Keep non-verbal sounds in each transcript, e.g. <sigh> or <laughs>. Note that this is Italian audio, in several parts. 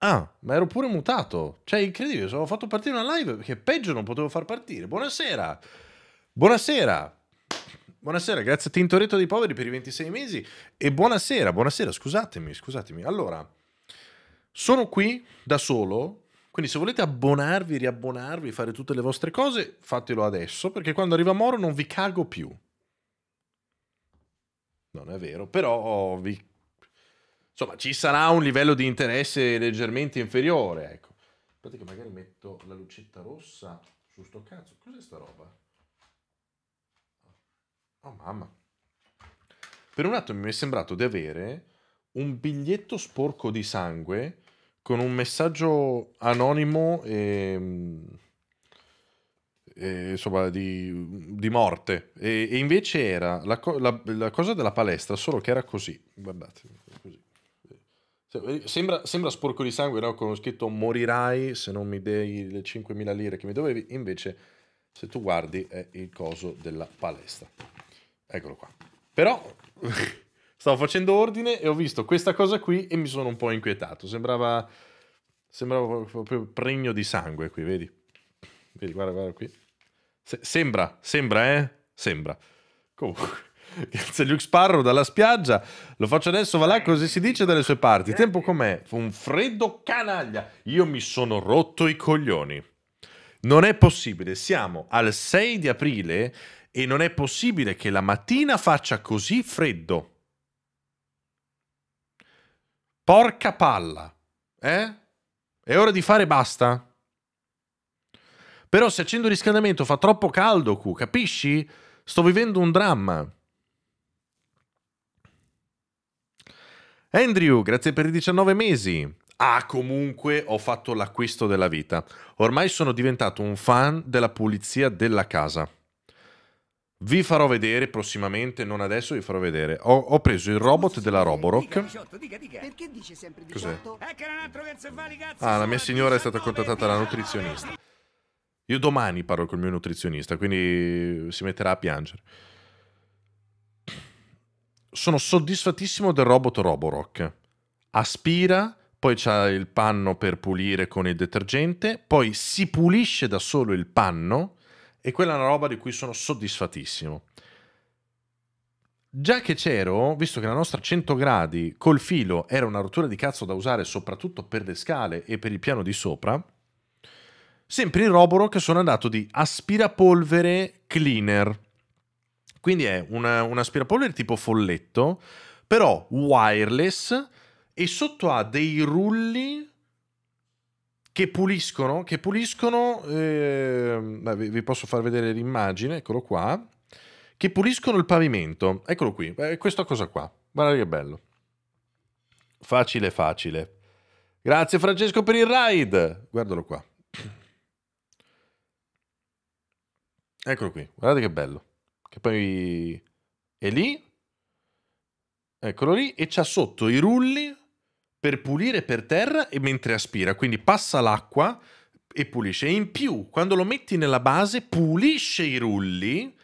Ah, ma ero pure mutato. Cioè, incredibile, sono fatto partire una live che peggio non potevo far partire. Buonasera. Buonasera. Buonasera, grazie a Tintoretto dei Poveri per i 26 mesi. E buonasera, buonasera, scusatemi, scusatemi. Allora, sono qui da solo, quindi se volete abbonarvi, riabbonarvi, fare tutte le vostre cose, fatelo adesso, perché quando arriva Moro non vi cago più. Non è vero, però vi insomma, ci sarà un livello di interesse leggermente inferiore, ecco. Aspetta che magari metto la lucetta rossa su sto cazzo. Cos'è sta roba? Oh mamma. Per un attimo mi è sembrato di avere un biglietto sporco di sangue con un messaggio anonimo e, ehm, e eh, insomma di, di morte e, e, invece era la, la, la, cosa della palestra solo che era così guardate così Sembra, sembra, sporco di sangue, no? Con scritto morirai se non mi dei le 5.000 lire che mi dovevi. Invece, se tu guardi, è il coso della palestra. Eccolo qua. Però <laughs> stavo facendo ordine e ho visto questa cosa qui e mi sono un po' inquietato. Sembrava, sembrava proprio pregno di sangue qui, vedi? Vedi, guarda, guarda qui. Se, sembra, sembra, eh? Sembra. Comunque. Grazie <laughs> Luke Sparrow dalla spiaggia. Lo faccio adesso, va là, così si dice dalle sue parti. Tempo com'è? Fu un freddo canaglia. Io mi sono rotto i coglioni. Non è possibile, siamo al 6 di aprile e non è possibile che la mattina faccia così freddo. Porca palla, eh? È ora di fare basta. Però se accendo il riscaldamento fa troppo caldo, Q, capisci? Sto vivendo un dramma. Andrew, grazie per i 19 mesi. Ah, comunque ho fatto l'acquisto della vita. Ormai sono diventato un fan della pulizia della casa. Vi farò vedere prossimamente, non adesso vi farò vedere. Ho, ho preso il robot della Roborock. Perché dice sempre di Cos'è? Ecco, ah, la mia signora è stata contattata dalla nutrizionista. Io domani parlo col mio nutrizionista, quindi si metterà a piangere sono soddisfatissimo del robot Roborock. Aspira, poi c'ha il panno per pulire con il detergente, poi si pulisce da solo il panno e quella è una roba di cui sono soddisfatissimo. Già che c'ero, visto che la nostra 100 gradi col filo era una rottura di cazzo da usare soprattutto per le scale e per il piano di sopra, sempre in Roborock sono andato di aspirapolvere cleaner quindi è una, un aspirapolvere tipo folletto, però wireless e sotto ha dei rulli che puliscono, che puliscono eh, vi posso far vedere l'immagine, eccolo qua, che puliscono il pavimento. Eccolo qui, eh, questa cosa qua. Guarda che bello. Facile, facile. Grazie Francesco per il ride. Guardalo qua. <clears throat> Eccolo qui, guardate che bello che poi è lì, eccolo lì, e c'ha sotto i rulli per pulire per terra e mentre aspira, quindi passa l'acqua e pulisce. E in più, quando lo metti nella base, pulisce i rulli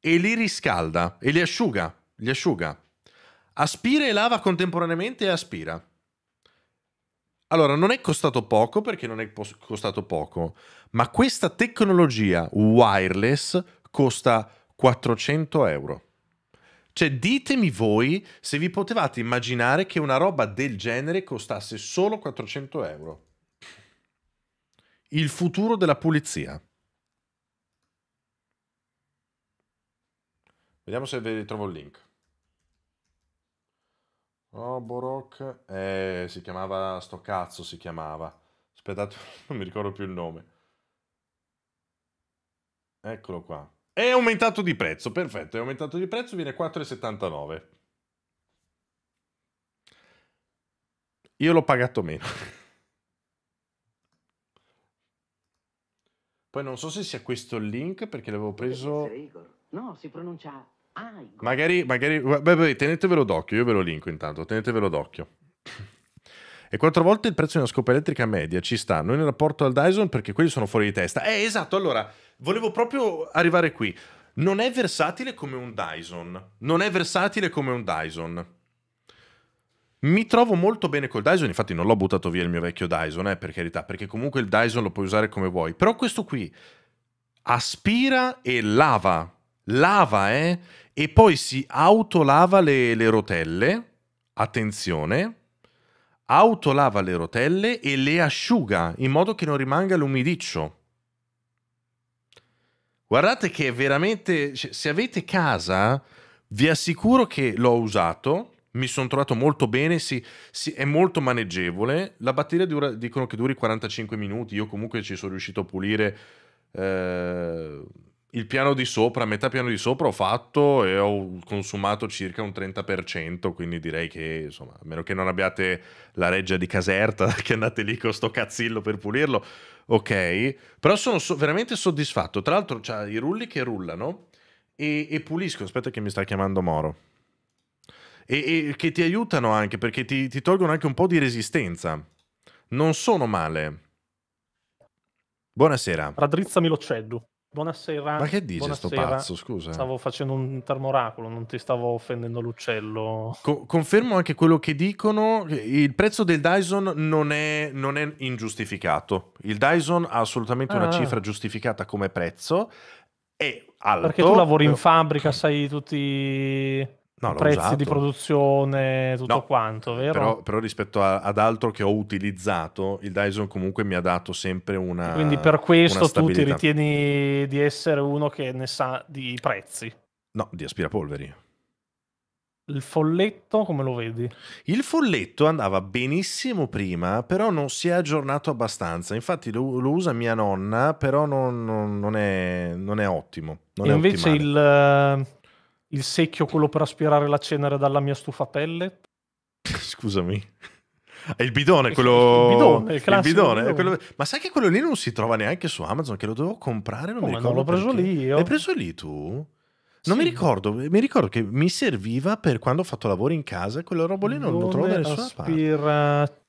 e li riscalda e li asciuga, li asciuga. Aspira e lava contemporaneamente e aspira. Allora, non è costato poco perché non è costato poco, ma questa tecnologia wireless costa 400 euro. Cioè, ditemi voi se vi potevate immaginare che una roba del genere costasse solo 400 euro. Il futuro della pulizia. Vediamo se vi trovo il link. Roborock. Eh, si chiamava. Sto cazzo si chiamava. Aspettate, <laughs> non mi ricordo più il nome. Eccolo qua. È aumentato di prezzo, perfetto, è aumentato di prezzo, viene 4,79. Io l'ho pagato meno. Poi non so se sia questo il link perché l'avevo preso... No, si pronuncia... Magari, magari... Beh, beh, tenetevelo d'occhio, io ve lo linko intanto, tenetevelo d'occhio e quattro volte il prezzo di una scopa elettrica media ci sta, non in rapporto al Dyson perché quelli sono fuori di testa. Eh, esatto, allora, volevo proprio arrivare qui. Non è versatile come un Dyson. Non è versatile come un Dyson. Mi trovo molto bene col Dyson, infatti non l'ho buttato via il mio vecchio Dyson, eh, per carità, perché comunque il Dyson lo puoi usare come vuoi. Però questo qui aspira e lava. Lava, eh? E poi si autolava le, le rotelle. Attenzione autolava le rotelle e le asciuga in modo che non rimanga l'umidiccio. Guardate che veramente, se avete casa, vi assicuro che l'ho usato, mi sono trovato molto bene, si, si, è molto maneggevole, la batteria dura, dicono che duri 45 minuti, io comunque ci sono riuscito a pulire... Eh, il piano di sopra, metà piano di sopra ho fatto e ho consumato circa un 30%, quindi direi che, insomma, a meno che non abbiate la reggia di Caserta, <laughs> che andate lì con sto cazzillo per pulirlo, ok. Però sono so- veramente soddisfatto. Tra l'altro c'ha i rulli che rullano e, e puliscono. Aspetta che mi sta chiamando Moro. E, e che ti aiutano anche, perché ti, ti tolgono anche un po' di resistenza. Non sono male. Buonasera. Raddrizzami l'occeddu. Buonasera. Ma che dice buonasera. sto pazzo, scusa? Eh. Stavo facendo un termoracolo, non ti stavo offendendo l'uccello. Co- confermo anche quello che dicono, il prezzo del Dyson non è, non è ingiustificato. Il Dyson ha assolutamente ah. una cifra giustificata come prezzo. È alto. Perché tu lavori in eh. fabbrica, sai tutti No, prezzi usato. di produzione, tutto no, quanto, vero? Però, però rispetto a, ad altro che ho utilizzato, il Dyson comunque mi ha dato sempre una. Quindi per questo tu ti ritieni di essere uno che ne sa di prezzi? No, di aspirapolveri. Il folletto come lo vedi? Il folletto andava benissimo prima, però non si è aggiornato abbastanza. Infatti lo, lo usa mia nonna, però non, non, non, è, non è, ottimo. Non Invece è il il secchio quello per aspirare la cenere dalla mia stufa pelle. Scusami. È il bidone, quello... Il bidone, il, il bidone. bidone. Quello... Ma sai che quello lì non si trova neanche su Amazon, che lo dovevo comprare, non oh, mi ricordo. l'ho preso perché. lì io. L'hai preso lì tu? Non sì. mi ricordo, mi ricordo che mi serviva per quando ho fatto lavori in casa, quella roba lì non Dove lo trovo da nessuna aspira... parte.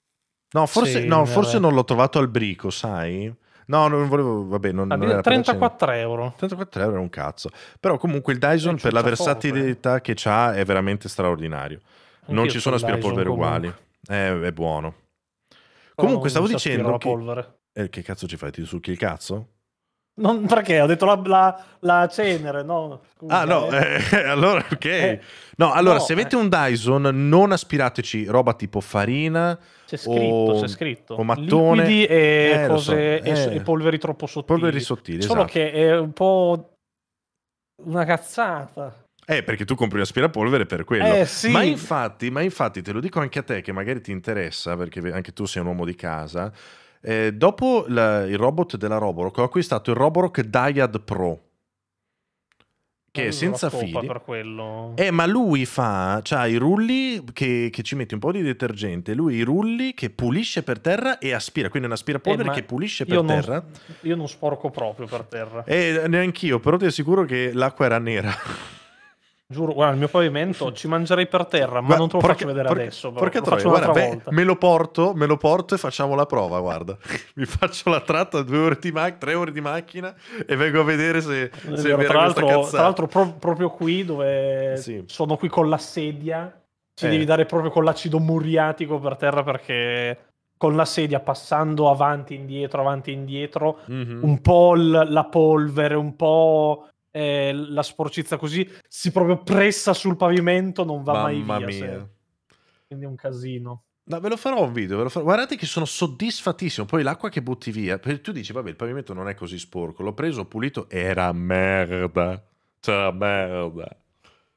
No forse, no forse, non l'ho trovato al brico, sai? No, non volevo, vabbè, non, ah, non 34 euro. 34 euro è un cazzo. Però comunque il Dyson eh, per la versatilità eh. che ha è veramente straordinario. Anch'io non ci sono aspirapolvere uguali. È, eh, è buono. comunque stavo dicendo... Che, eh, che cazzo ci fai? Ti succhi il cazzo? Non perché ho detto la, la, la cenere, no? Scusa, ah, no, eh. eh, eh allora ok. Eh. No, allora no, se avete eh. un Dyson, non aspirateci roba tipo farina. C'è scritto, o, c'è scritto. O mattone. Liquidi e, cose, so, e polveri troppo sottili. Polveri sottili. Solo esatto. che è un po' una cazzata. Eh, perché tu compri un aspirapolvere per quello. Eh, sì. ma, infatti, ma infatti, te lo dico anche a te, che magari ti interessa, perché anche tu sei un uomo di casa eh, dopo la, il robot della Roborock, ho acquistato il Roborock Dyad Pro. Che è senza fili. Eh, ma lui fa. Cioè, i rulli che, che, ci mette un po' di detergente. Lui i rulli che pulisce per terra e aspira. Quindi un aspirapolvere eh, che pulisce per terra. Non, io non sporco proprio per terra. Eh, neanch'io, però ti assicuro che l'acqua era nera. Giuro, guarda, il mio pavimento <laughs> ci mangerei per terra, ma guarda, non te lo porca, faccio vedere porca, adesso. Perché lo guarda, beh, me, lo porto, me lo porto e facciamo la prova, guarda. <laughs> Mi faccio la tratta, due ore di macchina, tre ore di macchina e vengo a vedere se, eh, se vero, tra, l'altro, tra l'altro, pro- proprio qui dove sì. sono qui con la sedia, ci eh. devi dare proprio con l'acido muriatico per terra perché con la sedia passando avanti e indietro, avanti e indietro, mm-hmm. un po' l- la polvere, un po' eh, la sporcizia così si proprio pressa sul pavimento, non va Mamma mai via. Mia. Se... Quindi è un casino. No, ve lo farò un video, farò. guardate che sono soddisfattissimo. Poi l'acqua che butti via, tu dici, vabbè, il pavimento non è così sporco. L'ho preso, ho pulito, era merda. C'era cioè, merda.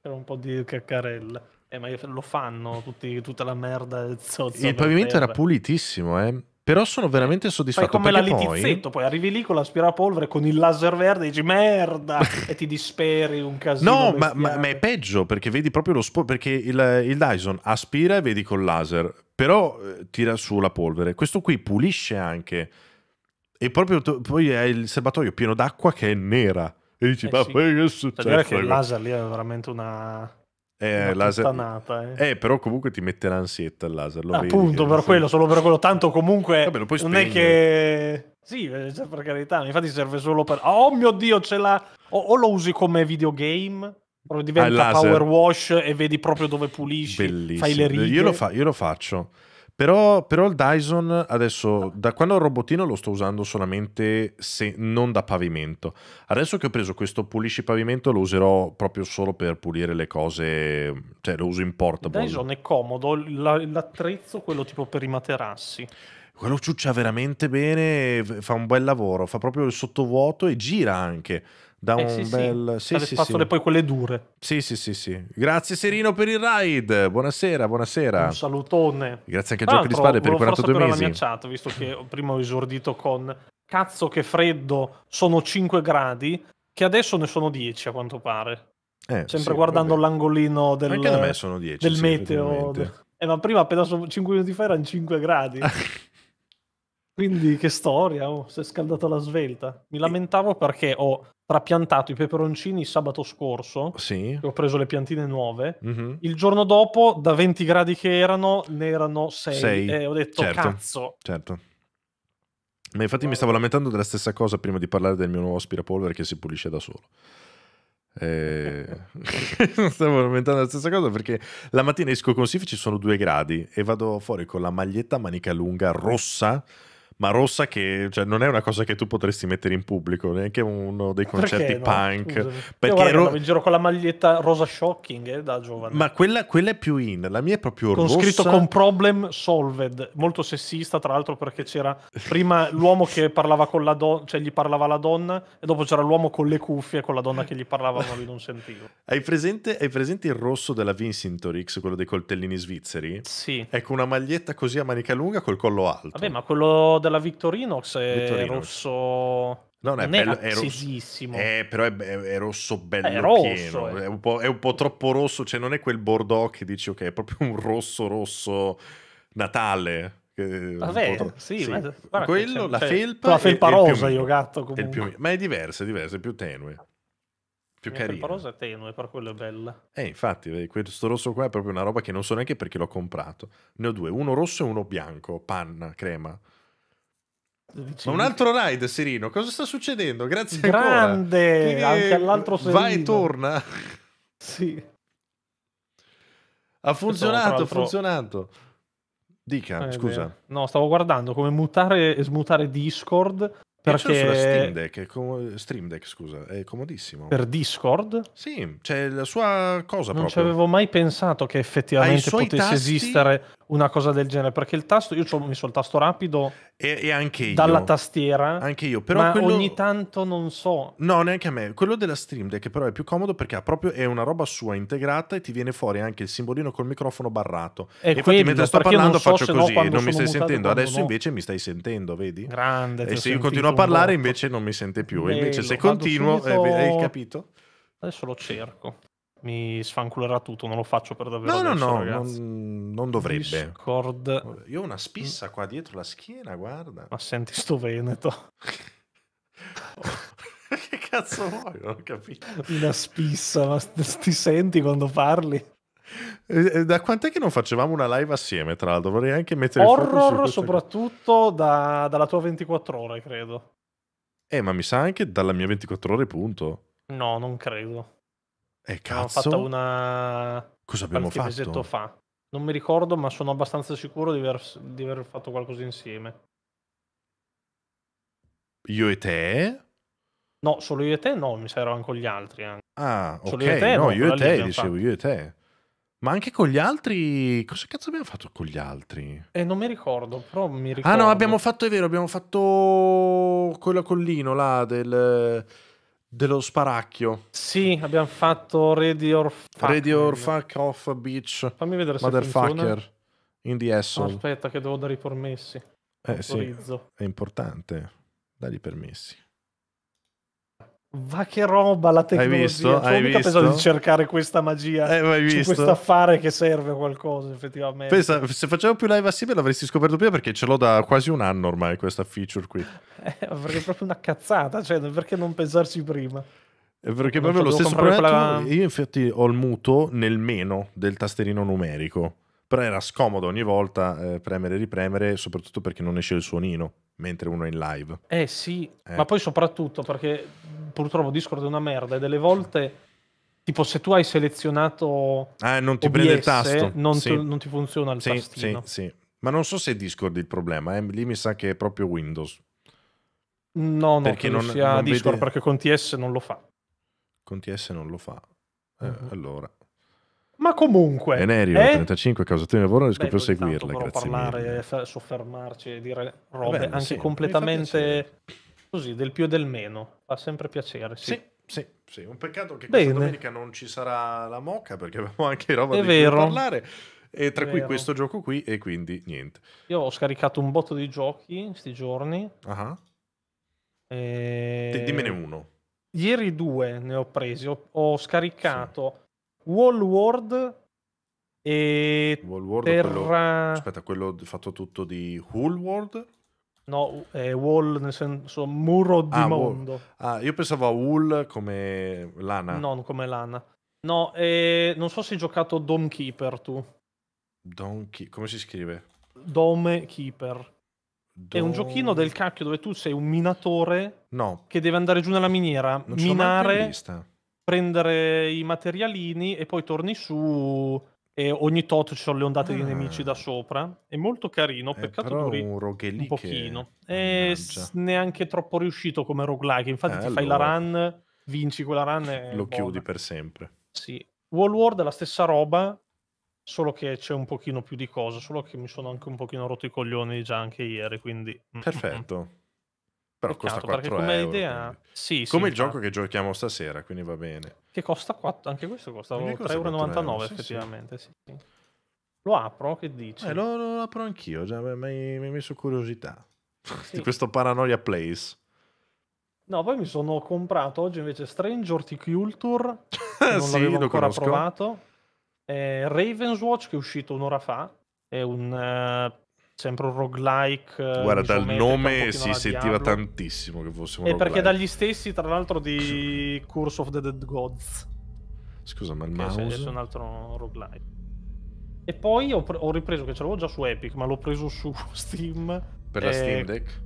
Era un po' di caccarella. Eh, ma lo fanno tutti, tutta la merda. Il pavimento terra. era pulitissimo, eh. Però sono veramente soddisfatto. Fai come la litizzetto, poi... poi... arrivi lì con l'aspirapolvere, con il laser verde e dici merda <laughs> e ti disperi un casino. No, ma, ma, ma, è peggio perché vedi proprio lo sport, perché il, il Dyson aspira e vedi col laser, però eh, tira su la polvere. Questo qui pulisce anche. E proprio to- poi hai il serbatoio pieno d'acqua che è nera. E dici, eh ma sì. che succede? Cioè, che il laser lì è veramente una eh, laser... eh. eh, però comunque ti mette l'ansietta il laser. Lo Appunto, eh, per quello, solo per quello. Tanto comunque Vabbè, non è che... Sì, eh, cioè, per carità, infatti serve solo per... Oh mio Dio, ce l'ha! O, o lo usi come videogame, o diventa ah, power wash e vedi proprio dove pulisci, Bellissimo. fai le righe. Io lo, fa... Io lo faccio. Però, però, il Dyson adesso, da quando ho il robotino lo sto usando solamente se non da pavimento. Adesso che ho preso questo pulisci pavimento lo userò proprio solo per pulire le cose, cioè lo uso in portable. Il Dyson è comodo, l'attrezzo quello tipo per i materassi. Quello ciuccia veramente bene, fa un bel lavoro, fa proprio il sottovuoto e gira anche da eh, un sì, bel sì, sì, spazzole sì. poi quelle dure. Sì, sì, sì, sì. Grazie Serino per il ride. Buonasera, buonasera. Un salutone. Grazie anche a Giochi di Spade per i 42 mesi. la mia chat, visto che prima ho esordito con cazzo che freddo, sono 5 gradi, che adesso ne sono 10 a quanto pare. Eh, Sempre sì, guardando vabbè. l'angolino del, anche da me sono 10, del meteo. Eh, ma prima appena 5 minuti fa erano 5 gradi. <laughs> Quindi che storia, oh, si è scaldata la svelta. Mi lamentavo perché ho trapiantato i peperoncini sabato scorso, sì. ho preso le piantine nuove, mm-hmm. il giorno dopo da 20 gradi che erano ne erano 6, 6. e ho detto certo. cazzo. Certo. Ma infatti wow. mi stavo lamentando della stessa cosa prima di parlare del mio nuovo aspirapolvere che si pulisce da solo. Eh... <laughs> stavo lamentando la stessa cosa perché la mattina esco con Sif ci sono due gradi e vado fuori con la maglietta manica lunga rossa ma rossa che cioè, non è una cosa che tu potresti mettere in pubblico, neanche uno dei concerti perché, punk. No, perché ero in giro con la maglietta rosa shocking eh, da giovane. Ma quella, quella, è più in, la mia è proprio con rossa. Con scritto con problem solved, molto sessista tra l'altro perché c'era prima l'uomo che parlava con la donna, cioè gli parlava la donna e dopo c'era l'uomo con le cuffie con la donna che gli parlava ma lui non sentiva. Hai presente, hai presente il rosso della Vincintorix, quello dei coltellini svizzeri? Sì. Ecco una maglietta così a manica lunga col collo alto. Vabbè, ma quello della Victorinox è Victorinox. rosso. Non è, non bello, è, rosso, è eh, però è, è, rosso bello è rosso, pieno, eh. un è, un po', troppo rosso, cioè non è quel bordeaux che dici ok, è proprio un rosso rosso Natale. Vabbè, troppo... sì, sì. Ma... quello, la cioè, felpa... La felpa rosa io gatto comunque. Più... ma è diversa, è diversa, è più tenue. Più la La felpa rosa è tenue, per quello è bella. Eh, infatti, questo rosso qua è proprio una roba che non so neanche perché l'ho comprato. Ne ho due, uno rosso e uno bianco, panna, crema un altro ride, Sirino. Cosa sta succedendo? Grazie Grande, Quindi, anche all'altro Serino. Vai e torna. Sì. Ha funzionato, ha funzionato. Dica, eh, scusa. Beh. No, stavo guardando come mutare e smutare Discord perché sulla Steam Deck, com- Stream Deck, scusa, è comodissimo. Per Discord? Sì, c'è la sua cosa non proprio. Non ci avevo mai pensato che effettivamente potesse tasti... esistere una cosa del genere, perché il tasto, io ho messo il tasto rapido e, e anche io. dalla tastiera. Anche io, però ma quello... ogni tanto non so. No, neanche a me. Quello della Stream Deck però è più comodo perché ha proprio è una roba sua integrata e ti viene fuori anche il simbolino col microfono barrato. E, e infatti mentre sto parlando so faccio così, no, non mi stai sentendo, adesso no. invece mi stai sentendo, vedi? Grande, e eh, se io continuo a parlare invece non mi sente più. Bello, invece se continuo, subito... Eh, hai capito? Adesso lo cerco. Mi sfanculerà tutto, non lo faccio per davvero. No, adesso, no, no, non, non, dovrebbe. Discord... Io ho una spissa qua dietro la schiena, guarda. Ma senti sto Veneto. <laughs> che cazzo vuoi? Non ho capito. Una spissa, ma ti senti quando parli? Eh, eh, da quant'è che non facevamo una live assieme, tra l'altro? Vorrei anche mettere... Horror soprattutto da, dalla tua 24 ore, credo. Eh, ma mi sa anche dalla mia 24 ore, punto. No, non credo. Eh, cazzo. Abbiamo fatto una... Cosa abbiamo fatto? mesetto fa. Non mi ricordo, ma sono abbastanza sicuro di aver, di aver fatto qualcosa insieme. Io e te? No, solo io e te no, mi sa ero anche con gli altri. Anche. Ah, solo ok. Io te, no, no, io e te, dicevo, io e te. Ma anche con gli altri, cosa cazzo abbiamo fatto con gli altri? Eh, non mi ricordo, però mi ricordo. Ah no, abbiamo fatto, è vero, abbiamo fatto quello collino là del, dello sparacchio. Sì, abbiamo fatto Ready or Fuck. Ready or Fuck Off Beach. Fammi vedere se Motherfucker. In the asshole. aspetta che devo dare i permessi. Eh Autorizzo. sì, è importante, dare i permessi. Va che roba la tecnologia. Hai visto? Cioè, hai mica visto? pensato di cercare questa magia eh, su questo affare che serve a qualcosa, effettivamente. Pensa, se facevo più live assieme l'avresti scoperto prima perché ce l'ho da quasi un anno ormai questa feature qui. <laughs> Eh, perché è proprio una cazzata, cioè perché non pensarci prima? È eh, perché non proprio lo stesso problema. La... Io infatti ho il muto nel meno del tasterino numerico, però era scomodo ogni volta eh, premere e ripremere, soprattutto perché non esce il suonino mentre uno è in live. Eh sì, eh. ma poi soprattutto perché purtroppo Discord è una merda e delle volte tipo se tu hai selezionato eh, non ti OBS, prende il tasto non, sì. tu, non ti funziona il sì, tastino sì, sì. ma non so se è Discord il problema eh. lì mi sa che è proprio Windows no no perché non, sia non Discord vede... perché con TS non lo fa con TS non lo fa eh, uh-huh. allora ma comunque Venerio eh? 35 causatore di lavoro riesco più a seguirle grazie parlare mille. Eh, soffermarci e dire eh robe Vabbè, anche completamente così, del più e del meno. Fa sempre piacere. Sì, sì, sì, sì. un peccato che Bene. questa domenica non ci sarà la mocca perché avevamo anche roba È di cui parlare. E tra cui questo gioco qui e quindi niente. Io ho scaricato un botto di giochi in questi giorni. Uh-huh. E... Dimmene uno. Ieri due ne ho presi. Ho, ho scaricato sì. Wall World e Wall World, Terra... quello... Aspetta, quello fatto tutto di Hull World? No, è Wall nel senso muro di ah, mondo. Wall. Ah, io pensavo a Wool come lana. Non come lana. No, eh, non so se hai giocato Dome Keeper tu. Dome Keeper, come si scrive? Dome Keeper. Don... È un giochino del cacchio dove tu sei un minatore no. che deve andare giù nella miniera, non minare, prendere i materialini e poi torni su e ogni tot ci sono le ondate ah. di nemici da eh. sopra. È molto carino, eh, peccato duri un, un pochino. E eh, s- neanche troppo riuscito come roguelike, infatti eh, ti allora. fai la run, vinci quella run e... lo buona. chiudi per sempre. Sì. Wall World è la stessa roba, solo che c'è un pochino più di cosa, solo che mi sono anche un pochino rotto i coglioni già anche ieri, quindi... Mm, mm, mm. Perfetto. Però Peccato, costa 4 come euro. Idea... Sì, come sì, il gioco che giochiamo stasera, quindi va bene. Che costa 4, anche questo costa 3,99 euro effettivamente. Sì, sì. Lo apro, che dici? Eh, lo, lo, apro anch'io, già, mi hai messo curiosità di questo Paranoia Place. No, poi mi sono comprato oggi invece Strange Horticulture, <laughs> non sì, l'avevo ancora conosco. provato. Eh, Raven's Watch che è uscito un'ora fa, è un uh, sempre un roguelike. Eh, Guarda, dal nome si sentiva Diablo. tantissimo che fosse un roguelike. e roguelike. perché dagli stessi, tra l'altro, di Curse of the Dead Gods. Scusa, ma il mouse... è un altro roguelike. E poi ho, pre- ho ripreso, che ce l'avevo già su Epic, ma l'ho preso su <laughs> Steam. Per la eh, Steam Deck?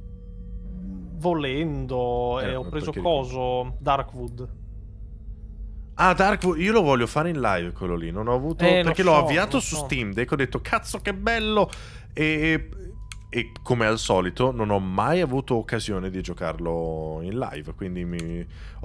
Volendo, eh, e ho preso coso, Darkwood. Ah, Darkwood, io lo voglio fare in live quello lì. Non ho avuto. Eh, perché so, l'ho avviato su so. Steam Deck. Ho detto, cazzo, che bello! E, e come al solito non ho mai avuto occasione di giocarlo in live, quindi mi... ho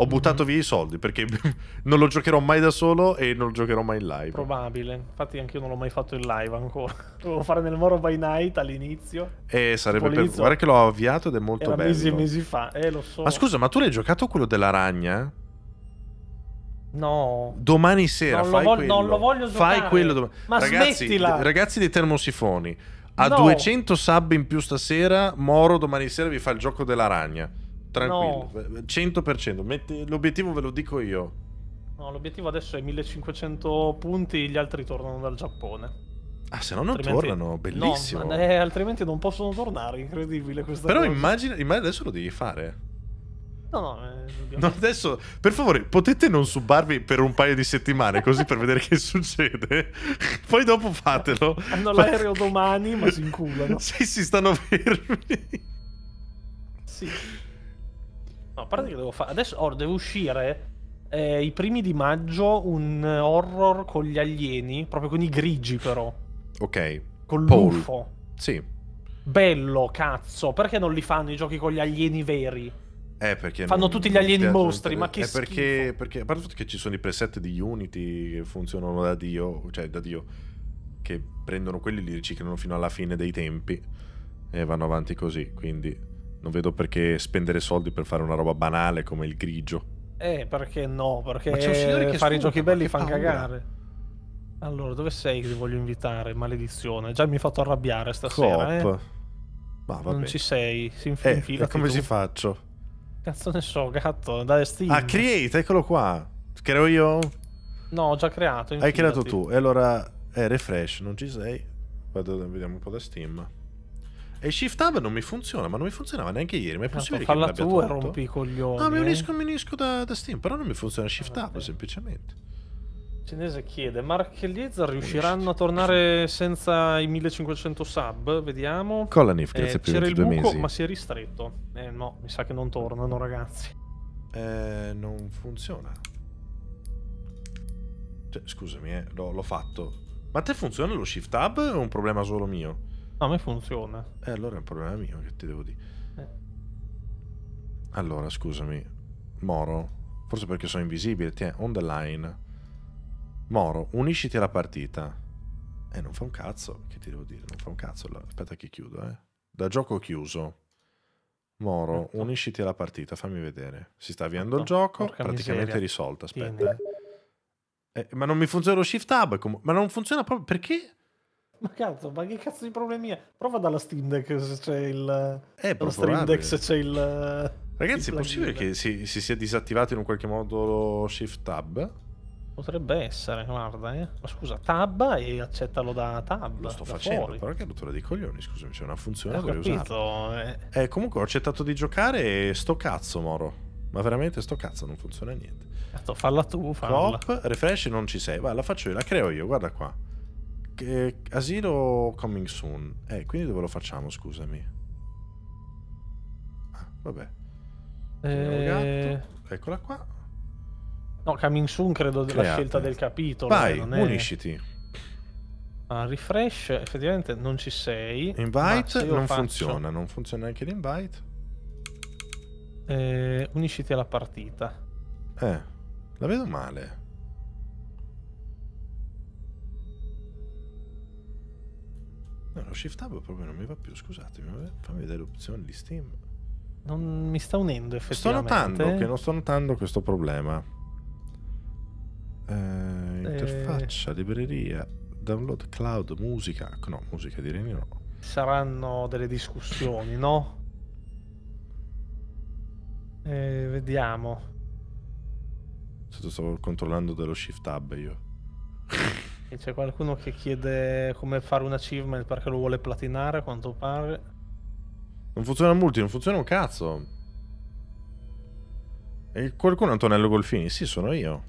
mm-hmm. buttato via i soldi perché <laughs> non lo giocherò mai da solo e non lo giocherò mai in live. Probabile, infatti anche io non l'ho mai fatto in live ancora. <laughs> Dovevo fare nel Moro by Night all'inizio. E eh, sarebbe per... Guarda che l'ho avviato ed è molto Era bello. mesi e mesi fa, eh lo so. Ma scusa, ma tu l'hai giocato quello della ragna? No. Domani sera non fai quello. Non lo voglio giocare. Fai quello domani. Ma ragazzi, smettila! Ragazzi dei termosifoni a no. 200 sub in più stasera, Moro domani sera vi fa il gioco della ragna. Tranquillo, no. 100%. Metti, l'obiettivo ve lo dico io. No, l'obiettivo adesso è 1500 punti, gli altri tornano dal Giappone. Ah, se no non altrimenti... tornano, bellissimo. No, eh, altrimenti non possono tornare, incredibile questa Però cosa. Però immagina, immagina, adesso lo devi fare. No, no, eh, no, adesso, per favore, potete non subarvi per un paio di settimane così per vedere che succede. <laughs> Poi dopo fatelo. Hanno l'aereo domani, ma si inculano. <laughs> Sì, si stanno fermi. Sì. No, a parte che devo fare... Adesso or, devo uscire eh, i primi di maggio un horror con gli alieni, proprio con i grigi però. Ok. Con l'UFO. Sì. Bello, cazzo. Perché non li fanno i giochi con gli alieni veri? Eh, perché Fanno non, tutti gli alieni mostri, ma eh, che è perché, perché, a parte che ci sono i preset di Unity che funzionano da Dio, cioè da Dio, che prendono quelli e li riciclano fino alla fine dei tempi e vanno avanti così, quindi non vedo perché spendere soldi per fare una roba banale come il grigio. Eh, perché no? Perché fare i giochi belli fa cagare. Allora, dove sei che ti voglio invitare? Maledizione, già mi hai fatto arrabbiare stasera. Coop. Eh. Ma vabbè. Non ci sei, si inf- eh, infila. Eh, come tu. si faccio? Cazzo ne so, gatto, da Steam. Ah, create, eccolo qua. Creo io. No, ho già creato. Infidati. Hai creato tu. E allora, eh, refresh, non ci sei. Vado, vediamo un po' da Steam. E Shift Tab non mi funziona, ma non mi funzionava neanche ieri. Ma è possibile Tanto, che l'abbia tolto? Falla tu e rompi i coglioni. No, mi eh. unisco, mi unisco da, da, Steam, però non mi funziona Shift Tab, semplicemente. Cinese chiede, Mark e Lizard riusciranno a tornare senza i 1500 sub? Vediamo. Colanif, grazie eh, per 22 buco, mesi. ma si è ristretto. Eh no, mi sa che non tornano ragazzi. Eh, non funziona. Cioè, scusami, eh, l'ho, fatto. Ma a te funziona lo shift tab o è un problema solo mio? No, a me funziona. Eh, allora è un problema mio, che ti devo dire. Eh. Allora, scusami. Moro, forse perché sono invisibile, ti è on the line. Moro, unisciti alla partita. Eh, non fa un cazzo, che ti devo dire? Non fa un cazzo. Aspetta che chiudo, eh. Da gioco chiuso. Moro, Aspetta. Certo. unisciti alla partita, fammi vedere. Si sta avviando Aspetta. il certo. gioco, Porca praticamente miseria. risolta. Aspetta. Eh. eh, ma non mi funziona lo shift tab, com- ma non funziona proprio perché? Ma cazzo, ma che cazzo di problemi è? Prova dalla Steam Deck se c'è il. Eh, dalla Steam Deck se c'è il. Ragazzi, il è possibile che si, si, sia disattivato in un qualche modo lo shift tab? Potrebbe essere, guarda, eh. Ma scusa, tab e accettalo da tab. Lo sto facendo, fuori. però che rottura di coglioni, scusami, c'è una funzione, Ho voglio capito, usarla. Eh. eh, comunque ho accettato di giocare e sto cazzo, Moro. Ma veramente sto cazzo, non funziona niente. Certo, falla tu, falla. Coop, refresh non ci sei. Vai, la faccio io, la creo io, guarda qua. Che, asilo coming soon. Eh, quindi dove lo facciamo, scusami? Ah, vabbè. Eh... Eccola qua. No, coming soon credo della Create. scelta del capitolo. Vai, non è... unisciti. Ah, refresh, effettivamente non ci sei. Invite non faccio... funziona, non funziona neanche l'invite. Eh, unisciti alla partita. Eh, la vedo male. No, lo shift tab proprio non mi va più, scusatemi, fammi vedere le opzioni di Steam. Non mi sta unendo effettivamente. Sto notando che non sto notando questo problema. Eh, eh, interfaccia, libreria, download cloud, musica. No, musica direi di no. Saranno delle discussioni, no? Eh, vediamo. Stavo controllando dello shift tab io. E c'è qualcuno che chiede come fare un achievement perché lo vuole platinare, a quanto pare. Non funziona multi, non funziona un cazzo. E qualcuno Antonello Golfini? Sì, sono io.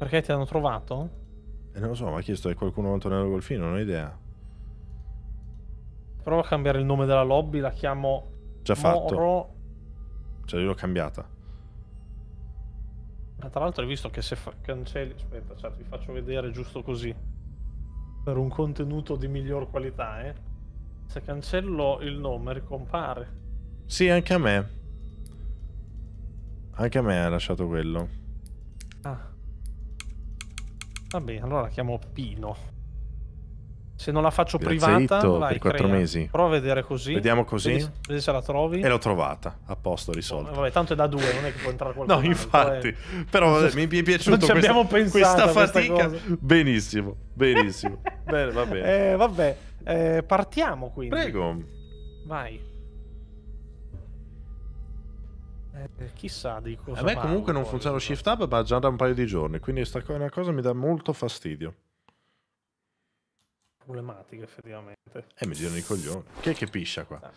Perché ti hanno trovato? Eh, non lo so, mi ha chiesto è qualcuno Antonello Golfino, non ho idea. Provo a cambiare il nome della lobby, la chiamo... Già fatto. Cioè, io l'ho cambiata. Ma tra l'altro hai visto che se fa... cancelli... Aspetta, cioè, vi faccio vedere giusto così. Per un contenuto di miglior qualità, eh. Se cancello il nome ricompare. Sì, anche a me. Anche a me ha lasciato quello. Ah. Va bene, allora la chiamo Pino. Se non la faccio Grazie privata, Itto, vai, per quattro crea. mesi. Prova a vedere così. Vediamo così. Vedi, vedi se la trovi. E l'ho trovata, a posto, risolta. Oh, vabbè, tanto è da due, non è che può entrare qualcuno. no, eh. infatti. È... Però mi, mi è piaciuta questa, abbiamo pensato questa fatica. Questa benissimo, benissimo. bene, va bene. <laughs> Eh, vabbè, eh, partiamo quindi. Prego. Vai. Eh, chissà di cosa. Eh A me comunque non funziona lo shift up, ma già da un paio di giorni. Quindi questa co- una cosa mi dà molto fastidio. Problematica, effettivamente. Eh, mi girano i coglioni. Chi è che piscia qua? Ah.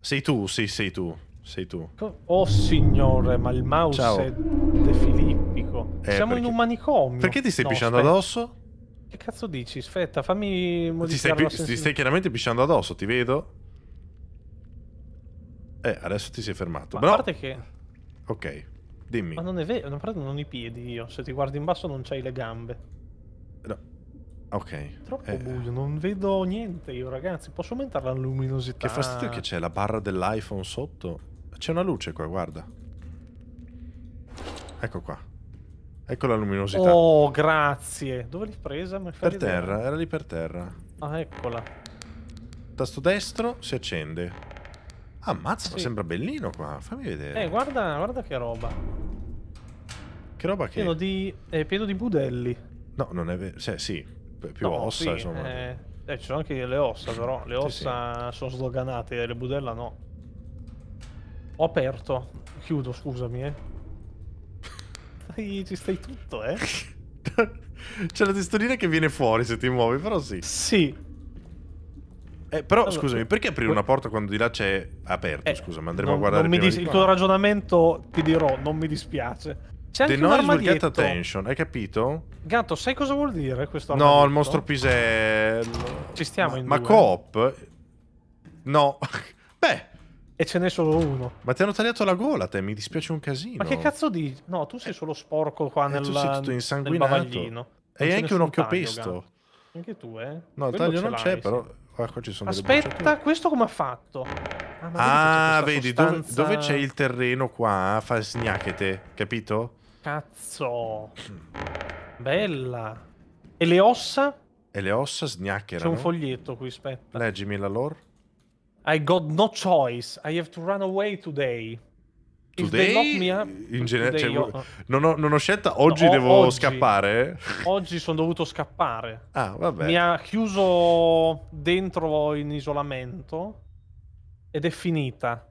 Sei tu, sì, sei tu. Sei tu. Oh signore, ma il mouse Ciao. è De Filippico. Eh, Siamo perché... in un manicomio. Perché ti stai no, pisciando aspetta. addosso? Che cazzo dici? Aspetta, fammi modificare ti stai, pi- ti stai chiaramente pisciando addosso, ti vedo. Eh, adesso ti sei fermato. Ma Però... a parte che... Ok, dimmi. Ma non è vero, non prendono i piedi io. Se ti guardi in basso non c'hai le gambe. No. Ok. Troppo eh... buio, non vedo niente io, ragazzi. Posso aumentare la luminosità? Che fastidio che c'è la barra dell'iPhone sotto. C'è una luce qua, guarda. Ecco qua. Ecco la luminosità. Oh, grazie. Dove l'hai presa? Per terra, idea. era lì per terra. Ah, eccola. Tasto destro si accende. Ammazza, ah, sì. sembra bellino qua. Fammi vedere. Eh, guarda, guarda che roba. Che roba che... Pieno di, eh, pieno di budelli. No, non è vero. Cioè, sì, più no, ossa, sì, insomma. Eh, eh, ci sono anche le ossa, però. Le ossa sì, sì. sono sloganate, le budella no. Ho aperto. Chiudo, scusami, eh. Dai, <laughs> ci stai tutto, eh. C'è la testolina che viene fuori se ti muovi, però sì. Sì, eh, però allora, scusami, perché aprire una porta quando di là c'è aperto? Eh, scusa, ma andremo non, a guardare non dis- Il tuo ragionamento, ti dirò, non mi dispiace. C'è anche The noise will get attention, hai capito? Gatto, sai cosa vuol dire questo No, il mostro pisello. Ci stiamo in Ma, ma coop? No. <laughs> Beh. E ce n'è solo uno. Ma ti hanno tagliato la gola, te, mi dispiace un casino. Ma che cazzo dici? No, tu sei eh. solo sporco qua eh, nel, tu sei tutto insanguinato. E hai anche un occhio taglio, pesto. Gatto. Anche tu, eh? No, il taglio non c'è, però... Qua, ci sono Aspetta, questo come ha fatto? Ah, ah vedi, sostanza... dove, c'è il terreno qua fa sgnachete, capito? Cazzo. Bella. E le ossa? E le ossa sgnaccherano. C'è un foglietto qui, aspetta. Leggimi la lore. I got no choice. I have to run away today. Today, in genere, cioè, eh. non, ho, non, ho, scelta, oggi no, devo oggi, scappare. Oggi sono dovuto scappare. Ah, vabbè. Mi ha chiuso dentro in isolamento ed è finita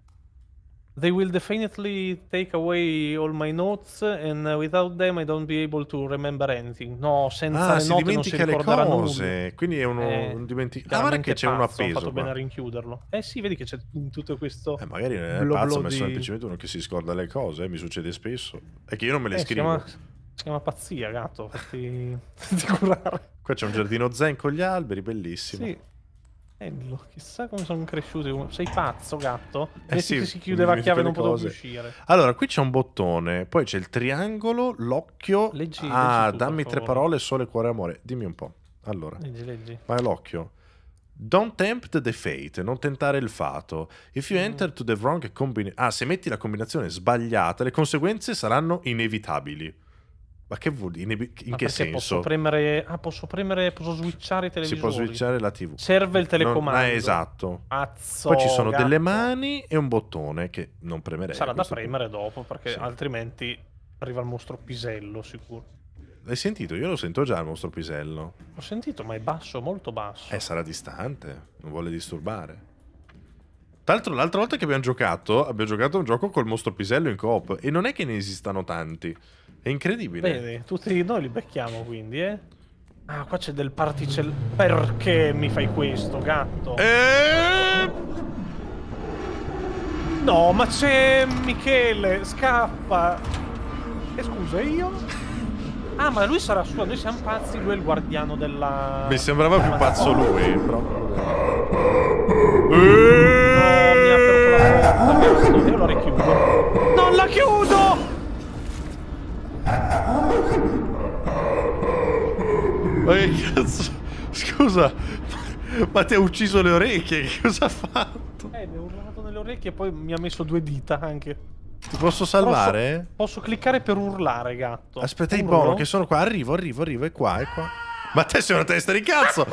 they will definitely take away all my notes and uh, without them I don't be able to remember anything. No, senza ah, le note non si ricorderà nulla. Quindi è uno eh, un dimenticato. Ah, guarda che c'è pazzo, uno appeso. Ho fatto bene a rinchiuderlo. Eh sì, vedi che c'è tutto questo Eh magari non è pazzo, ma è semplicemente uno che si scorda le cose, eh, mi succede spesso. È che io non me le eh, scrivo. Si chiama, pazzia, gatto, fatti, <laughs> fatti curare. Qua c'è un giardino zen con gli alberi, bellissimo. Sì. Bello, chissà come sono cresciuti. Sei pazzo, gatto. Eh sì, si chiudeva a chiave e non potevo più uscire. Allora, qui c'è un bottone, poi c'è il triangolo, l'occhio. Leggi, ah, leggi tu, dammi tre parole, sole, cuore, amore. Dimmi un po'. Allora. Leggi, leggi. Vai l'occhio. Don't tempt the fate, non tentare il fato. If you mm. enter to the wrong combination... Ah, se metti la combinazione sbagliata, le conseguenze saranno inevitabili. Ma che vuol dire? In, in che senso? Posso premere, ah, posso premere, posso switchare i televisori. Si può switchare la TV. Serve il telecomando. ah, esatto. Azzo, Poi ci sono gatto. delle mani e un bottone che non premerei. Sarà da premere punto. dopo perché sì. altrimenti arriva il mostro pisello sicuro. L'hai sentito? Io lo sento già il mostro pisello. L'ho sentito, ma è basso, molto basso. Eh, sarà distante, non vuole disturbare. Tra l'altro, l'altra volta che abbiamo giocato, abbiamo giocato un gioco col mostro pisello in coop e non è che ne esistano tanti. È incredibile. Bene, tutti noi li becchiamo quindi, eh? Ah, qua c'è del particell... Perché mi fai questo, gatto? E... Ehm! No, ma c'è Michele, scappa! E scusa, io? Ah, ma lui sarà suo, noi siamo pazzi, lui è il guardiano della... Mi sembrava più pazzo lui, Proprio. E... No, mi ha aperto la porta, io la richiudo. Non la chiudo! Ma che cazzo? Scusa, ma ti ha ucciso le orecchie? Che cosa ha fatto? Eh, mi ha urlato nelle orecchie e poi mi ha messo due dita anche. Ti posso salvare? Posso, posso cliccare per urlare, gatto. Aspetta, in bono, che sono qua. Arrivo, arrivo, arrivo, è qua, è qua. Ma te sei una testa di cazzo!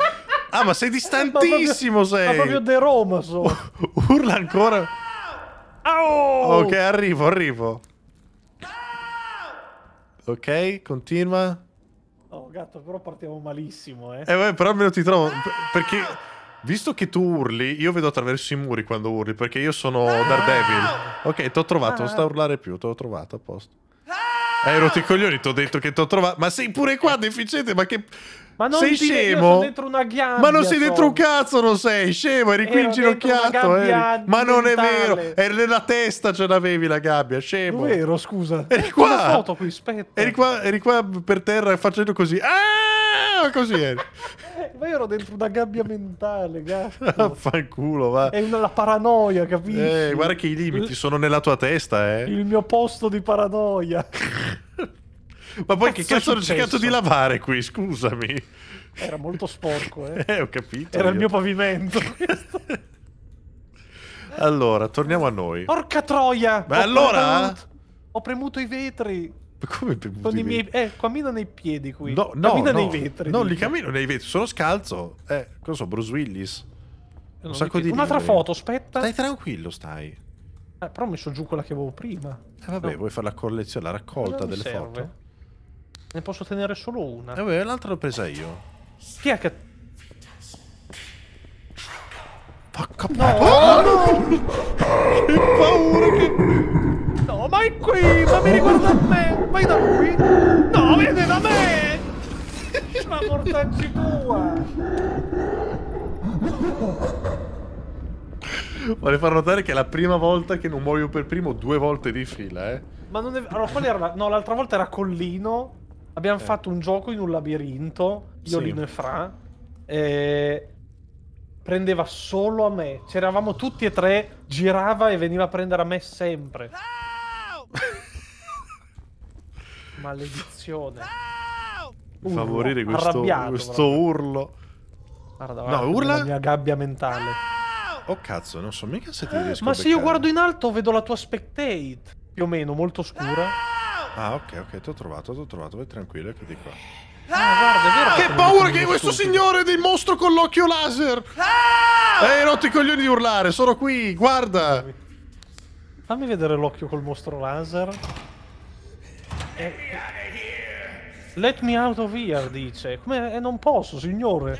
Ah, ma sei <laughs> distantissimo, ma proprio, sei! Ma proprio De Roma sono. <laughs> Urla ancora. Oh! Ok, arrivo, arrivo. Ok, continua. Oh, gatto, però partiamo malissimo, eh. Eh, beh, però almeno ti trovo... Ah! Perché... Visto che tu urli, io vedo attraverso i muri quando urli, perché io sono ah! Daredevil. Ok, t'ho trovato, non sta a ah! urlare più, t'ho trovato, a posto. Hai eh, rotto i coglioni, ti ho detto che t'ho trovato. Ma sei pure qua, deficiente, ma che... Ma non sei dire, scemo? dentro una gabbia. Ma non sei so. dentro un cazzo, non sei scemo. Eri qui inginocchiato. Eh. Ma non è vero. Eri nella testa, ce l'avevi la gabbia, scemo. Dove ero, scusa. Eri qua. foto qui, aspetta. Eri qua, eri qua per terra facendo così. Ah, così eri. <laughs> ma io ero dentro una gabbia mentale, gatto. <laughs> Fanculo, va. È una, la paranoia, eh, capisci? Eh, guarda che i limiti sono nella tua testa, eh. Il mio posto di paranoia. <laughs> Ma poi che cazzo ho cercato di lavare qui, scusami. Era molto sporco, eh. <laughs> eh ho capito. Era io. il mio pavimento. <laughs> allora, torniamo a noi. Porca troia! Ma ho allora... Premuto, ho premuto i vetri. Ma come premuto Con i, i miei... Eh, cammino nei piedi qui. No, no, cammino no, nei vetri. No, li cammino nei vetri. Sono scalzo. Eh, cosa so, Bruce Willis. Un sacco di Un'altra foto, aspetta. Stai tranquillo, stai. Eh, però ho messo giù quella che avevo prima. Eh, vabbè, no. vuoi fare la collezione, la raccolta delle serve? foto? Ne posso tenere solo una. E eh l'altra l'ho presa io. Chi è che... Porca no! Oh, no! che ah! paura che... No, ma è qui! Ma mi riguarda a me! Vai da qui! No, vieni da me! ma mortacci tua! Vorrei far notare che è la prima volta che non muoio per primo due volte di fila, eh. Ma non è... Allora, qual era la... No, l'altra volta era Collino. Abbiamo eh. fatto un gioco in un labirinto, io sì. e Fra. E prendeva solo a me. C'eravamo tutti e tre, girava e veniva a prendere a me sempre. No! <laughs> Maledizione. No! Urlo, Favorire questo, questo urlo. Guarda, guarda, no, urla. La mia gabbia mentale. No! Oh cazzo, non so mica se ti eh, riesco Ma se io guardo in alto vedo la tua spectate, più o meno, molto scura. Ah, ok, ok, ti ho trovato, ti ho trovato, vai tranquillo, qui di qua. Ah, ah, guarda, che paura che hai questo signore del mostro con l'occhio laser! Ah! Ehi, rotti i coglioni di urlare, sono qui, guarda! Fammi vedere l'occhio col mostro laser. Eh, Let me out of here, dice. Come, eh, non posso, signore.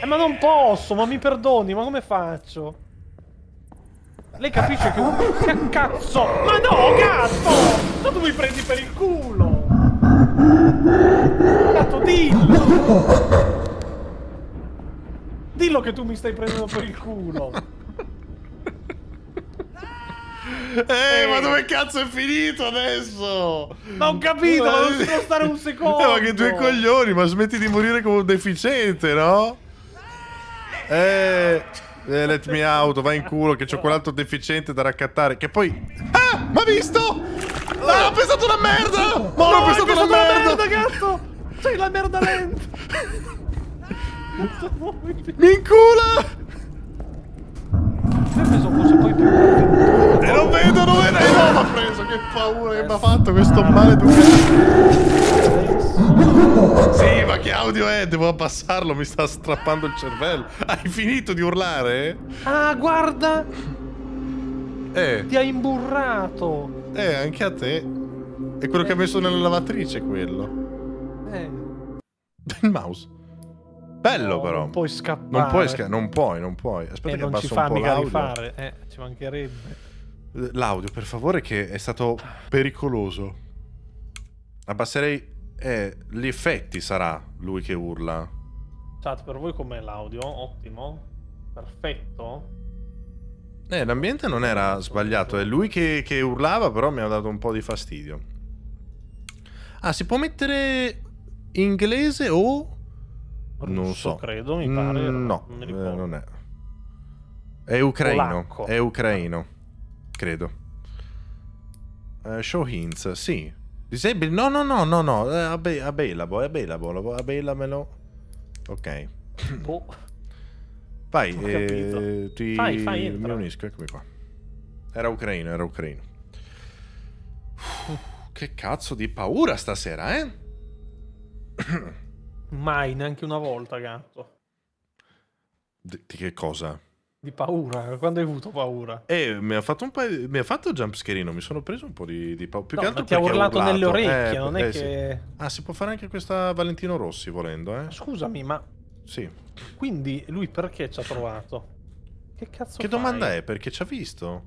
Eh, ma non posso, ma mi perdoni, ma come faccio? Lei capisce che... Che cazzo! Ma no, cazzo! Ma tu mi prendi per il culo! Cazzo, dillo! Dillo che tu mi stai prendendo per il culo! Ehi, ma eh. dove cazzo è finito adesso? Ma ho capito, ma non si può stare un secondo! Eh, ma che due coglioni, ma smetti di morire come un deficiente, no? Eh eh, let me out, vai in culo che c'ho quell'altro deficiente da raccattare. Che poi... Ah! Ma visto! Ah, ho pensato una merda! Ma no, ho pensato, pensato una merda! merda cazzo! Sei la merda lenta! mi incula! Io penso fosse poi più... E non vedono l'ha preso, che paura che mi ha fatto questo maleducato. Sì, ma che audio è? Devo abbassarlo, mi sta strappando il cervello. Hai finito di urlare? Ah, guarda! Eh. Ti ha imburrato. Eh, anche a te. È quello eh. che ha messo nella lavatrice, quello. Eh. Il mouse. Bello no, però. Non puoi scappare. Non puoi, sca non puoi, non puoi. Aspetta eh, che non ci fa mica rifare, eh, ci mancherebbe. L'audio, per favore, che è stato pericoloso. Abbasserei... Eh, gli effetti sarà lui che urla. Chat, per voi com'è l'audio? Ottimo? Perfetto? Eh, l'ambiente non era sbagliato, è lui che, che, urlava, però mi ha dato un po' di fastidio. Ah, si può mettere inglese o... Russo, non so. credo, mi pare. Mm, no, non, eh, non, è. È ucraino, Polacco. è ucraino credo. Uh, show hints, sì. Disabile, no, no, no, no, no, eh, è available, è available, abelamelo. Ok. <coughs> Oh. Vai, eh, ti... fai, fai, mi unisco, eccomi qua. Era ucraino, era ucraino. che cazzo di paura stasera, eh? Mai, neanche una volta, gatto. di che cosa? Di paura? Quando hai avuto paura? Eh, mi ha fatto un paio. Mi ha fatto jumpscherino, mi sono preso un po' di, di paura. Più no, che altro ti ha urlato, urlato nelle eh, orecchie, eh, non è eh, che. Ah, si può fare anche questa Valentino Rossi volendo, eh? Scusami, ma. Sì. Quindi lui perché ci ha trovato? Che cazzo Che fai? domanda è? Perché ci ha visto?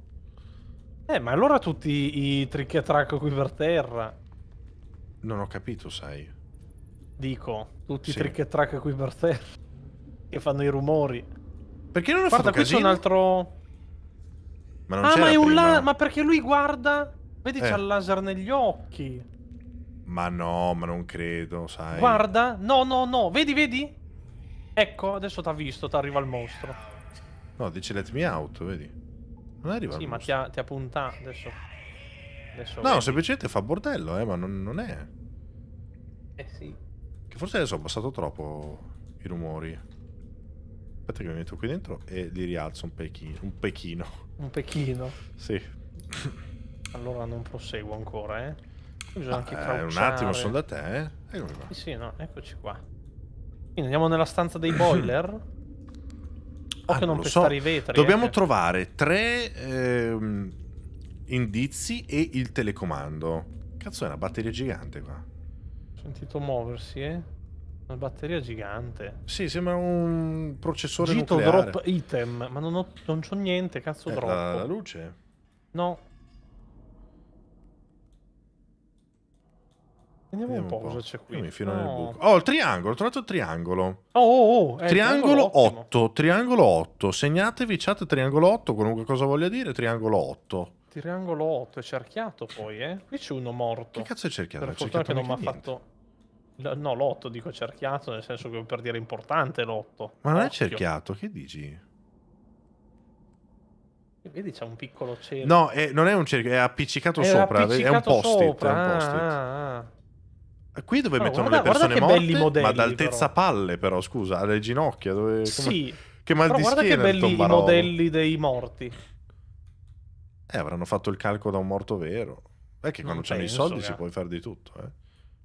Eh, ma allora tutti i trick e track qui per terra. Non ho capito, sai. Dico, tutti sì. i trick e track qui per terra. Che fanno i rumori. Perché non ho guarda, fatto Guarda, qui c'è un altro... Ma non ah, ma è un la... Ma perché lui guarda... Vedi, eh. c'ha il laser negli occhi. Ma no, ma non credo, sai. Guarda, no, no, no, vedi, vedi? Ecco, adesso t'ha visto, t'arriva il mostro. No, dice let me out, vedi? Non arriva Sì, ma ti ha, ti ha puntato adesso. adesso no, vedi. semplicemente fa bordello, eh, ma non, non, è. Eh sì. Che forse adesso ho abbassato troppo i rumori. Aspetta che mi metto qui dentro e li rialzo un pechino. Un pechino. Un pechino? sì. Allora non proseguo ancora, eh. Bisogna ah, anche crouchare. Eh, un attimo, sono da te, eh. E come Sì, sì, no, eccoci qua. Quindi andiamo nella stanza dei boiler. Occhio <clears throat> ah, che non pestare so. i vetri. Dobbiamo eh. trovare tre eh, indizi e il telecomando. Cazzo, è una batteria gigante qua. Ho sentito muoversi, eh. Una batteria gigante. Sì, sembra un processore Gito nucleare. drop item, ma non, ho, non c'ho niente, cazzo eh, troppo. La, luce? No. Andiamo, Andiamo un po' cosa c'è qui. mi fino no. nel buco. Oh, il triangolo, ho trovato il triangolo. Oh, oh, oh. Eh, triangolo, triangolo 8, ottimo. triangolo 8. Segnatevi chat triangolo 8, qualunque cosa voglia dire, triangolo 8. Triangolo 8 è cerchiato poi, eh. Qui c'è uno morto. Che cazzo è cerchiato? Per fortuna che non mi ha fatto... L- no, l'otto dico cerchiato, nel senso che per dire importante l'otto. Ma non è cerchiato, che dici? Vedi c'è un piccolo cerchio. No, è, non è un cerchio, è appiccicato è sopra, appiccicato è un post-it. Sopra. È un post-it. Ah, ah. ah. Eh, qui dove no, mettono guarda, le persone morte, modelli, ma ad altezza palle però, scusa, alle ginocchia. Dove, come... Sì. Che mal però di schiena guarda che belli i modelli dei morti. Eh, avranno fatto il calco da un morto vero. È che quando c'hanno i soldi si eh. può fare di tutto, eh.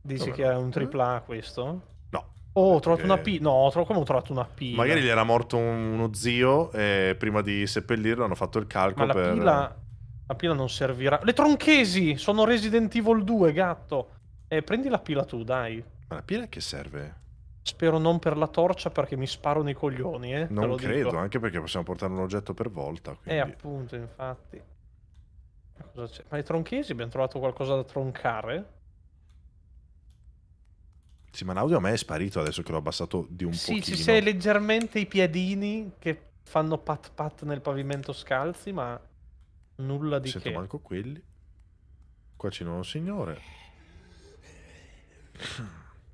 Dici Come che no? è un tripla A questo? No. Oh, ho trovato una P. No, tro- come ho trovato una P? Magari gli era morto uno zio e prima di seppellirlo hanno fatto il calco Ma la Pila... La pila non servirà. Le tronchesi! Sono Resident Evil 2, gatto. Eh, prendi la pila tu, dai. Ma la pila che serve? Spero non per la torcia perché mi sparo nei coglioni, eh. Non credo, dico. anche perché possiamo portare un oggetto per volta. Eh, quindi... Eh, appunto, infatti. Ma, Ma le tronchesi? Abbiamo trovato qualcosa da troncare? Sì, ma l'audio a me è sparito adesso che l'ho abbassato di un po'. Sì, pochino. ci sei leggermente i piedini che fanno pat pat nel pavimento scalzi, ma nulla di Sento che. manco quelli. Qua ci non signore.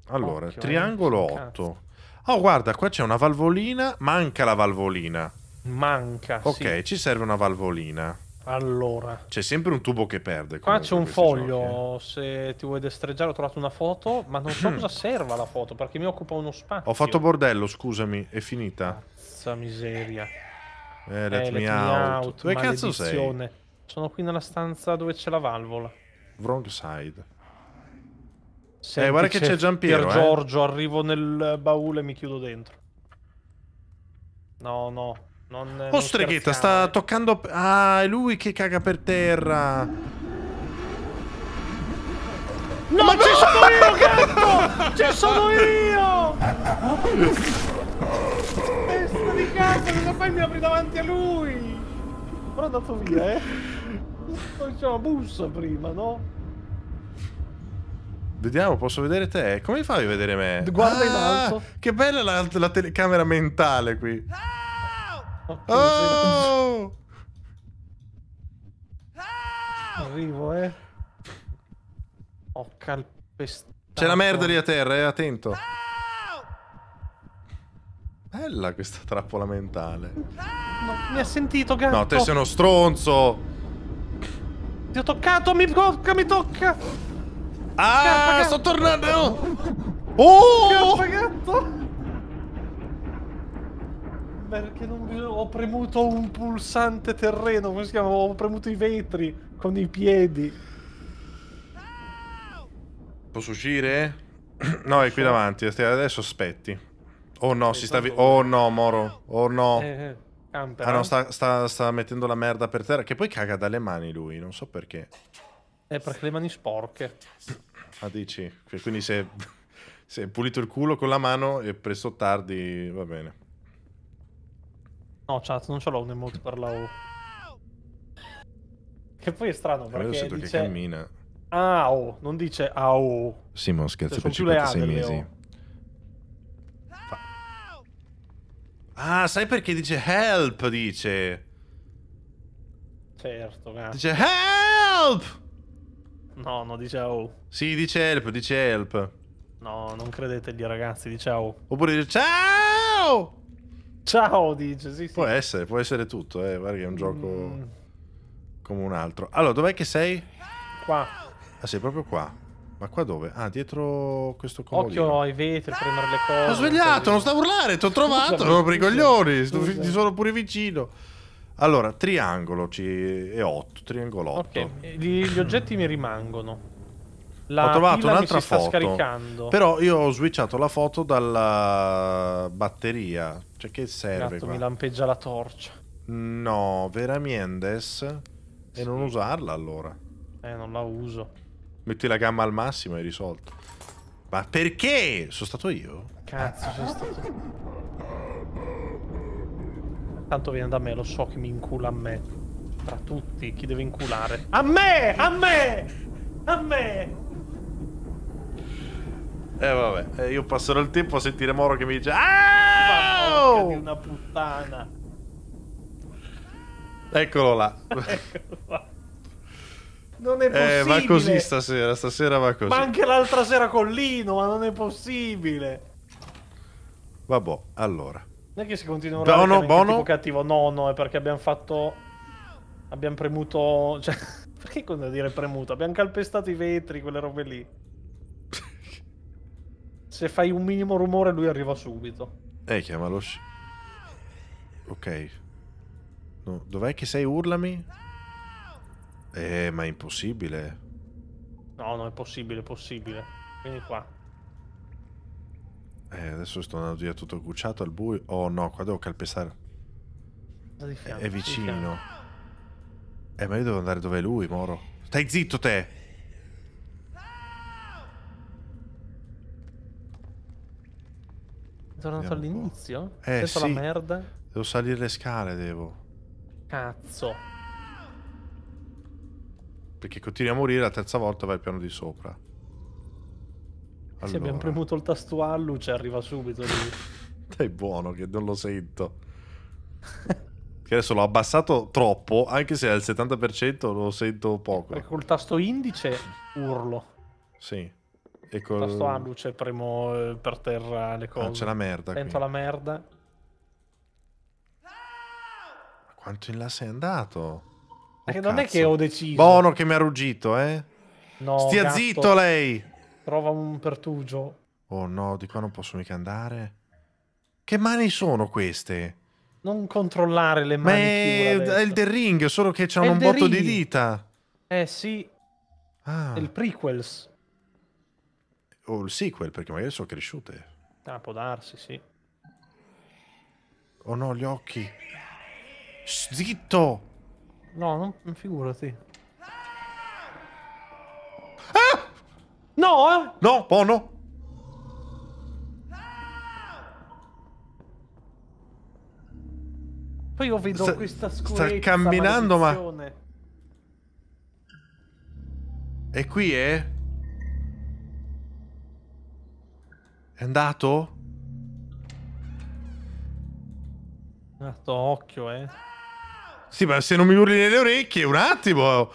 Allora, Occhio, eh, triangolo 8. Oh, guarda, qua c'è una valvolina. Manca la valvolina. Manca. Ok, sì. ci serve una valvolina. Allora. C'è sempre un tubo che perde. Qua c'è un foglio, giochi. Eh. se ti vuoi destreggiare ho trovato una foto, ma non so <laughs> cosa serva la foto, perché mi occupa uno spazio. Ho fatto bordello, scusami, è finita. Cazza miseria. Eh, let, eh, me, let out. out. Dove cazzo sei? Sono qui nella stanza dove c'è la valvola. Wrong side. Eh, Senti, eh, guarda che c'è Giampiero, eh. Giorgio, arrivo nel baule e mi chiudo dentro. No, no, non, eh, oh, streghetta, sta eh. toccando... Ah, è lui che caga per terra. No, ma no! ci sono io, cazzo! ci sono io! Testa di cazzo, cosa fai? Mi apri davanti a lui! Però è andato via, eh? Non Facciamo bussa prima, no? Vediamo, posso vedere te? Come fai a vedere me? Guarda ah, in alto. Che bella la, la telecamera mentale qui. Ah! Oh! Arrivo, eh. Ho calpestato. C'è la merda lì a terra, eh, attento. Oh! Bella questa trappola mentale. No, mi ha sentito, gatto. No, te sei uno stronzo. Ti ho toccato, mi tocca, mi tocca. Ah, Scappa, sto tornando. Oh! Scappa, gatto. Perché non bisogna... Ho premuto un pulsante terreno, come si chiama? Ho premuto i vetri con i piedi. Posso uscire? <clears throat> No, è qui davanti, adesso aspetti. Oh no, si sta... Esatto. Oh no, Moro. Oh no. Eh, eh, ah no, sta, sta, sta mettendo la merda per terra, che poi caga dalle mani lui, non so perché. È eh, perché le mani sporche. <clears throat> Ah, dici? Quindi se, <laughs> se è pulito il culo con la mano e presto tardi, va bene. No, chat, non ce l'ho un emote per la U. Che poi è strano, perché Io sento dice... che cammina. Ah, oh, non dice ah, oh. Simon, scherzo, cioè, per 56 mesi. Ah, sai perché dice help, dice. Certo, cazzo. Dice help! No, no, dice oh. Sì, dice help, dice help. No, non credeteli, ragazzi, dice oh. Oppure dice ciao! Ciao, dice. Sì, sì. Può essere, può essere tutto. Eh. Guarda che è un gioco mm. come un altro. Allora, dov'è che sei? Qua. Ah, sei proprio qua. Ma qua dove? Ah, dietro questo comodino. Occhio ai vetri, prendere le cose. Ho svegliato, non sta a urlare, ti ho trovato, sono per i coglioni, scusa. ti sono pure vicino. Allora, triangolo ci... e 8, triangolo 8. Ok, Gli, gli oggetti mi rimangono. La ho trovato un'altra foto. scaricando. Però io ho switchato la foto dalla batteria, cioè, che serve? Gatto, mi lampeggia la torcia. No, vera Miendes. Sì. E non usarla allora. Eh, non la uso. Metti la gamma al massimo e hai risolto. Ma perché? Sono stato io? Cazzo, sono stato io. Tanto viene da me, lo so che mi incula a me. Tra tutti, chi deve inculare? A me! A me! A me! E eh, vabbè, eh, io passerò il tempo a sentire Moro che mi dice Ah! di una puttana. Eccolo là. <laughs> Eccolo là. Non è possibile. Eh, va così stasera, stasera va così. Ma anche l'altra sera con Lino, ma non è possibile. Vabbè, allora. Non è che si continua a Bono, Bono. Tipo cattivo. No, no, è perché abbiamo fatto abbiamo premuto cioè <laughs> perché cosa dire premuto? Abbiamo calpestato i vetri, quelle robe lì. Se fai un minimo rumore lui arriva subito. Eh, chiamalo. Ok. No, dov'è che sei? Urlami. Eh, ma è impossibile. No, no, è possibile, è possibile. Vieni qua. Eh, adesso sto andando via tutto cucciato al buio. Oh no, qua devo calpestare. Fianco, è vicino. Eh, ma io devo andare dove è lui, Moro. Stai zitto te! tornato all'inizio? Eh, Penso sì. la merda. Devo salire le scale, devo. Cazzo. Perché continui a morire, la terza volta vai al piano di sopra. Allora. Se abbiamo premuto il tasto allu, ci arriva subito lì. <laughs> Dai buono che non lo sento. che adesso l'ho abbassato troppo, anche se al 70% lo sento poco. Perché col tasto indice urlo. Sì. E col... Tasto A, luce, premo eh, per terra le ah, cose. Ah, c'è la merda Sento qui. la merda. Ma quanto in là sei andato? Eh, oh, eh, non è che ho deciso. Bono che mi ha ruggito, eh? No, Stia gatto. zitto lei! Trova un pertugio. Oh no, di qua non posso mica andare. Che mani sono queste? Non controllare le mani. Ma è, è il The Ring, solo che c'hanno un botto ring. di dita. Eh sì. Ah. È il prequels o il sequel, perché magari sono cresciute. Ah, può darsi, sì. Oh no, gli occhi. Zitto! No, non, non figurati. Ah! No, eh! No, oh no! Poi io vedo sta, questa scuola. Sta camminando, ma... E qui è... È andato? Andato, ah, occhio, eh. Sì, ma se non mi urli nelle orecchie, un attimo.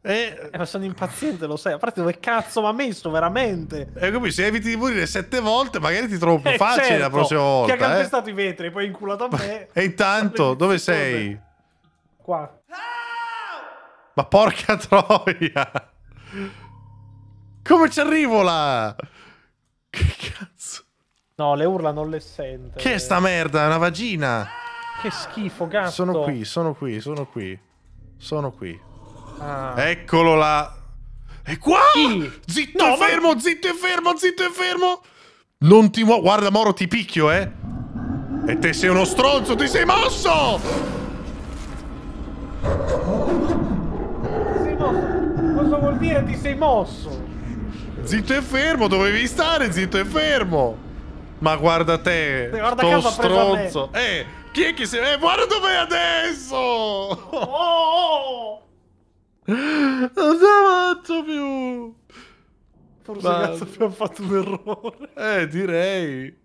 Eh, eh, sono impaziente, lo sai. A parte dove cazzo mi ha messo, veramente. E eh, capisci, se eviti di morire sette volte, magari ti trovo più eh, facile certo, la prossima volta. Ti ha eh. calpestato eh. i vetri, poi inculato a me. e intanto, dove sei? Qua. Ma porca <laughs> troia! Come ci arrivo là? cazzo. No, le urla non le sente. Che è sta merda? È una vagina. Che schifo, cazzo. Sono qui, sono qui, sono qui. Sono qui. Ah. Eccolo là. È qua! Chi? Zitto no, e fermo, zitto e fermo, zitto e fermo. Non ti muovo. Guarda, Moro, ti picchio, eh. E te sei uno stronzo, ti sei mosso! Ti sei mosso? Cosa vuol dire ti sei mosso? Zitto e fermo, dovevi stare zitto e fermo. Ma guarda te, guarda to stronzo. Eh, chi è che si... Eh, guarda dove è adesso! Oh! non si avanza più! Forse Ma... cazzo abbiamo fatto un errore. Eh, direi.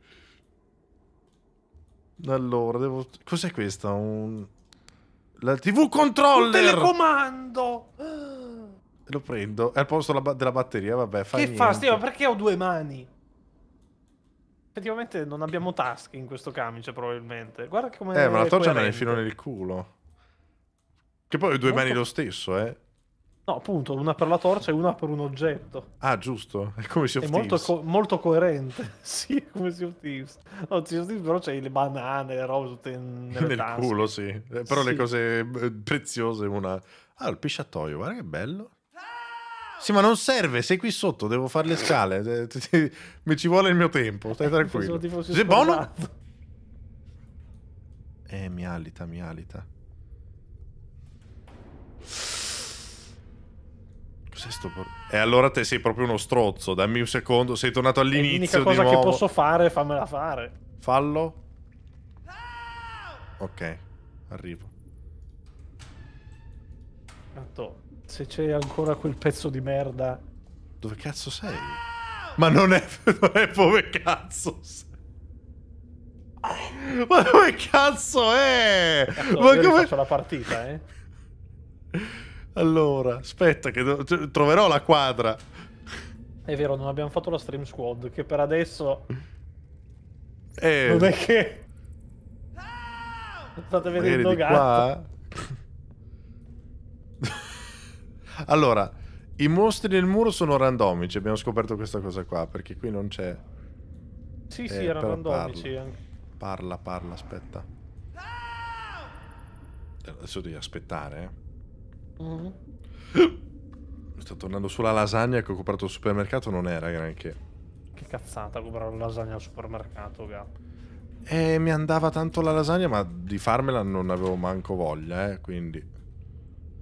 Allora, devo... Cos'è questa? Un... La TV controller! Un telecomando! lo prendo. E al posto della, batteria, vabbè, fai Che fastidio, perché ho due mani? Effettivamente non abbiamo tasche in questo camice, probabilmente. Guarda come... Eh, ma la torcia ne fino nel culo. Che poi ho due mani lo stesso, eh. No, appunto, una per la torcia e una per un oggetto. Ah, giusto. È come si of È molto, co molto, coerente. <laughs> sì, è come si of Thieves. No, Sea of Thieves però c'hai le banane, le robe tutte nel tasche. culo, sì. Eh, però sì. le cose eh, preziose, una... Ah, il pisciatoio, guarda che bello. Sì, ma non serve, sei qui sotto, devo fare le scale. Mi ci vuole il mio tempo, stai <laughs> tranquillo. Sei buono? Boh, eh, mi alita, mi alita. Cos'è sto por- E eh, allora te sei proprio uno strozzo, dammi un secondo, sei tornato all'inizio di nuovo. L'unica cosa che posso fare, fammela fare. Fallo. Ok, arrivo. Tanto se c'è ancora quel pezzo di merda. Dove cazzo sei? Ma non è, <laughs> non è dove cazzo sei. Ma dove cazzo è? Cazzo, Ma come... faccio la partita, eh? Allora, aspetta che cioè, troverò la quadra. È vero, non abbiamo fatto la stream squad, che per adesso... Eh... Non è che... State vedendo gatto. Qua... Allora, i mostri nel muro sono randomici, abbiamo scoperto questa cosa qua, perché qui non c'è... Sì, eh, sì, erano randomici. Parla. parla, parla, aspetta. Eh, adesso devi aspettare, Mm -hmm. Sto tornando sulla lasagna che ho comprato al supermercato, non era granché. Che cazzata comprare la lasagna al supermercato, gatto. Eh, mi andava tanto la lasagna, ma di farmela non avevo manco voglia, eh, quindi...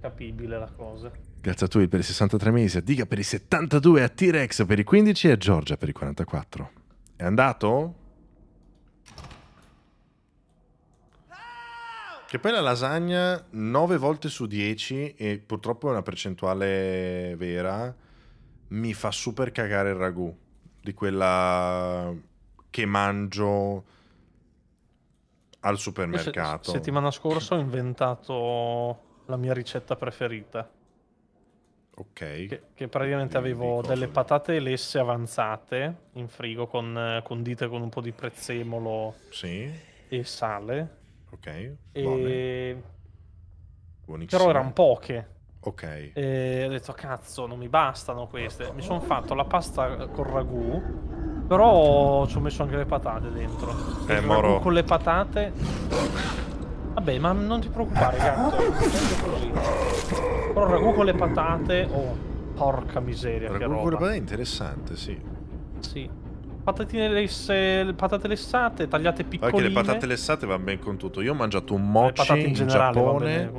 Capibile la cosa. Grazie a Tui per i 63 mesi, a Diga per i 72, a T-Rex per i 15 e a Giorgia per i 44. È andato? Che poi la lasagna 9 volte su 10, e purtroppo è una percentuale vera, mi fa super cagare il ragù di quella che mangio al supermercato. Se, settimana scorsa ho inventato la mia ricetta preferita Ok. Che, che praticamente Quindi avevo delle cosa... patate lesse avanzate in frigo con, eh, condite con un po' di prezzemolo sì. e sale. Ok. E... Però erano poche. Ok. E ho detto, cazzo, non mi bastano queste. Mi sono fatto la pasta con ragù, però ci ho messo anche le patate dentro. Eh, Il moro. con le patate... Vabbè, ma non ti preoccupare, gatto. Così. Però ragù con le patate, oh, porca miseria, ragù con le patate è interessante, sì. Sì. Patatine lesse, patate lessate, tagliate piccoline. Anche le patate lessate vanno ben con tutto. Io ho mangiato un mochi in, in Giappone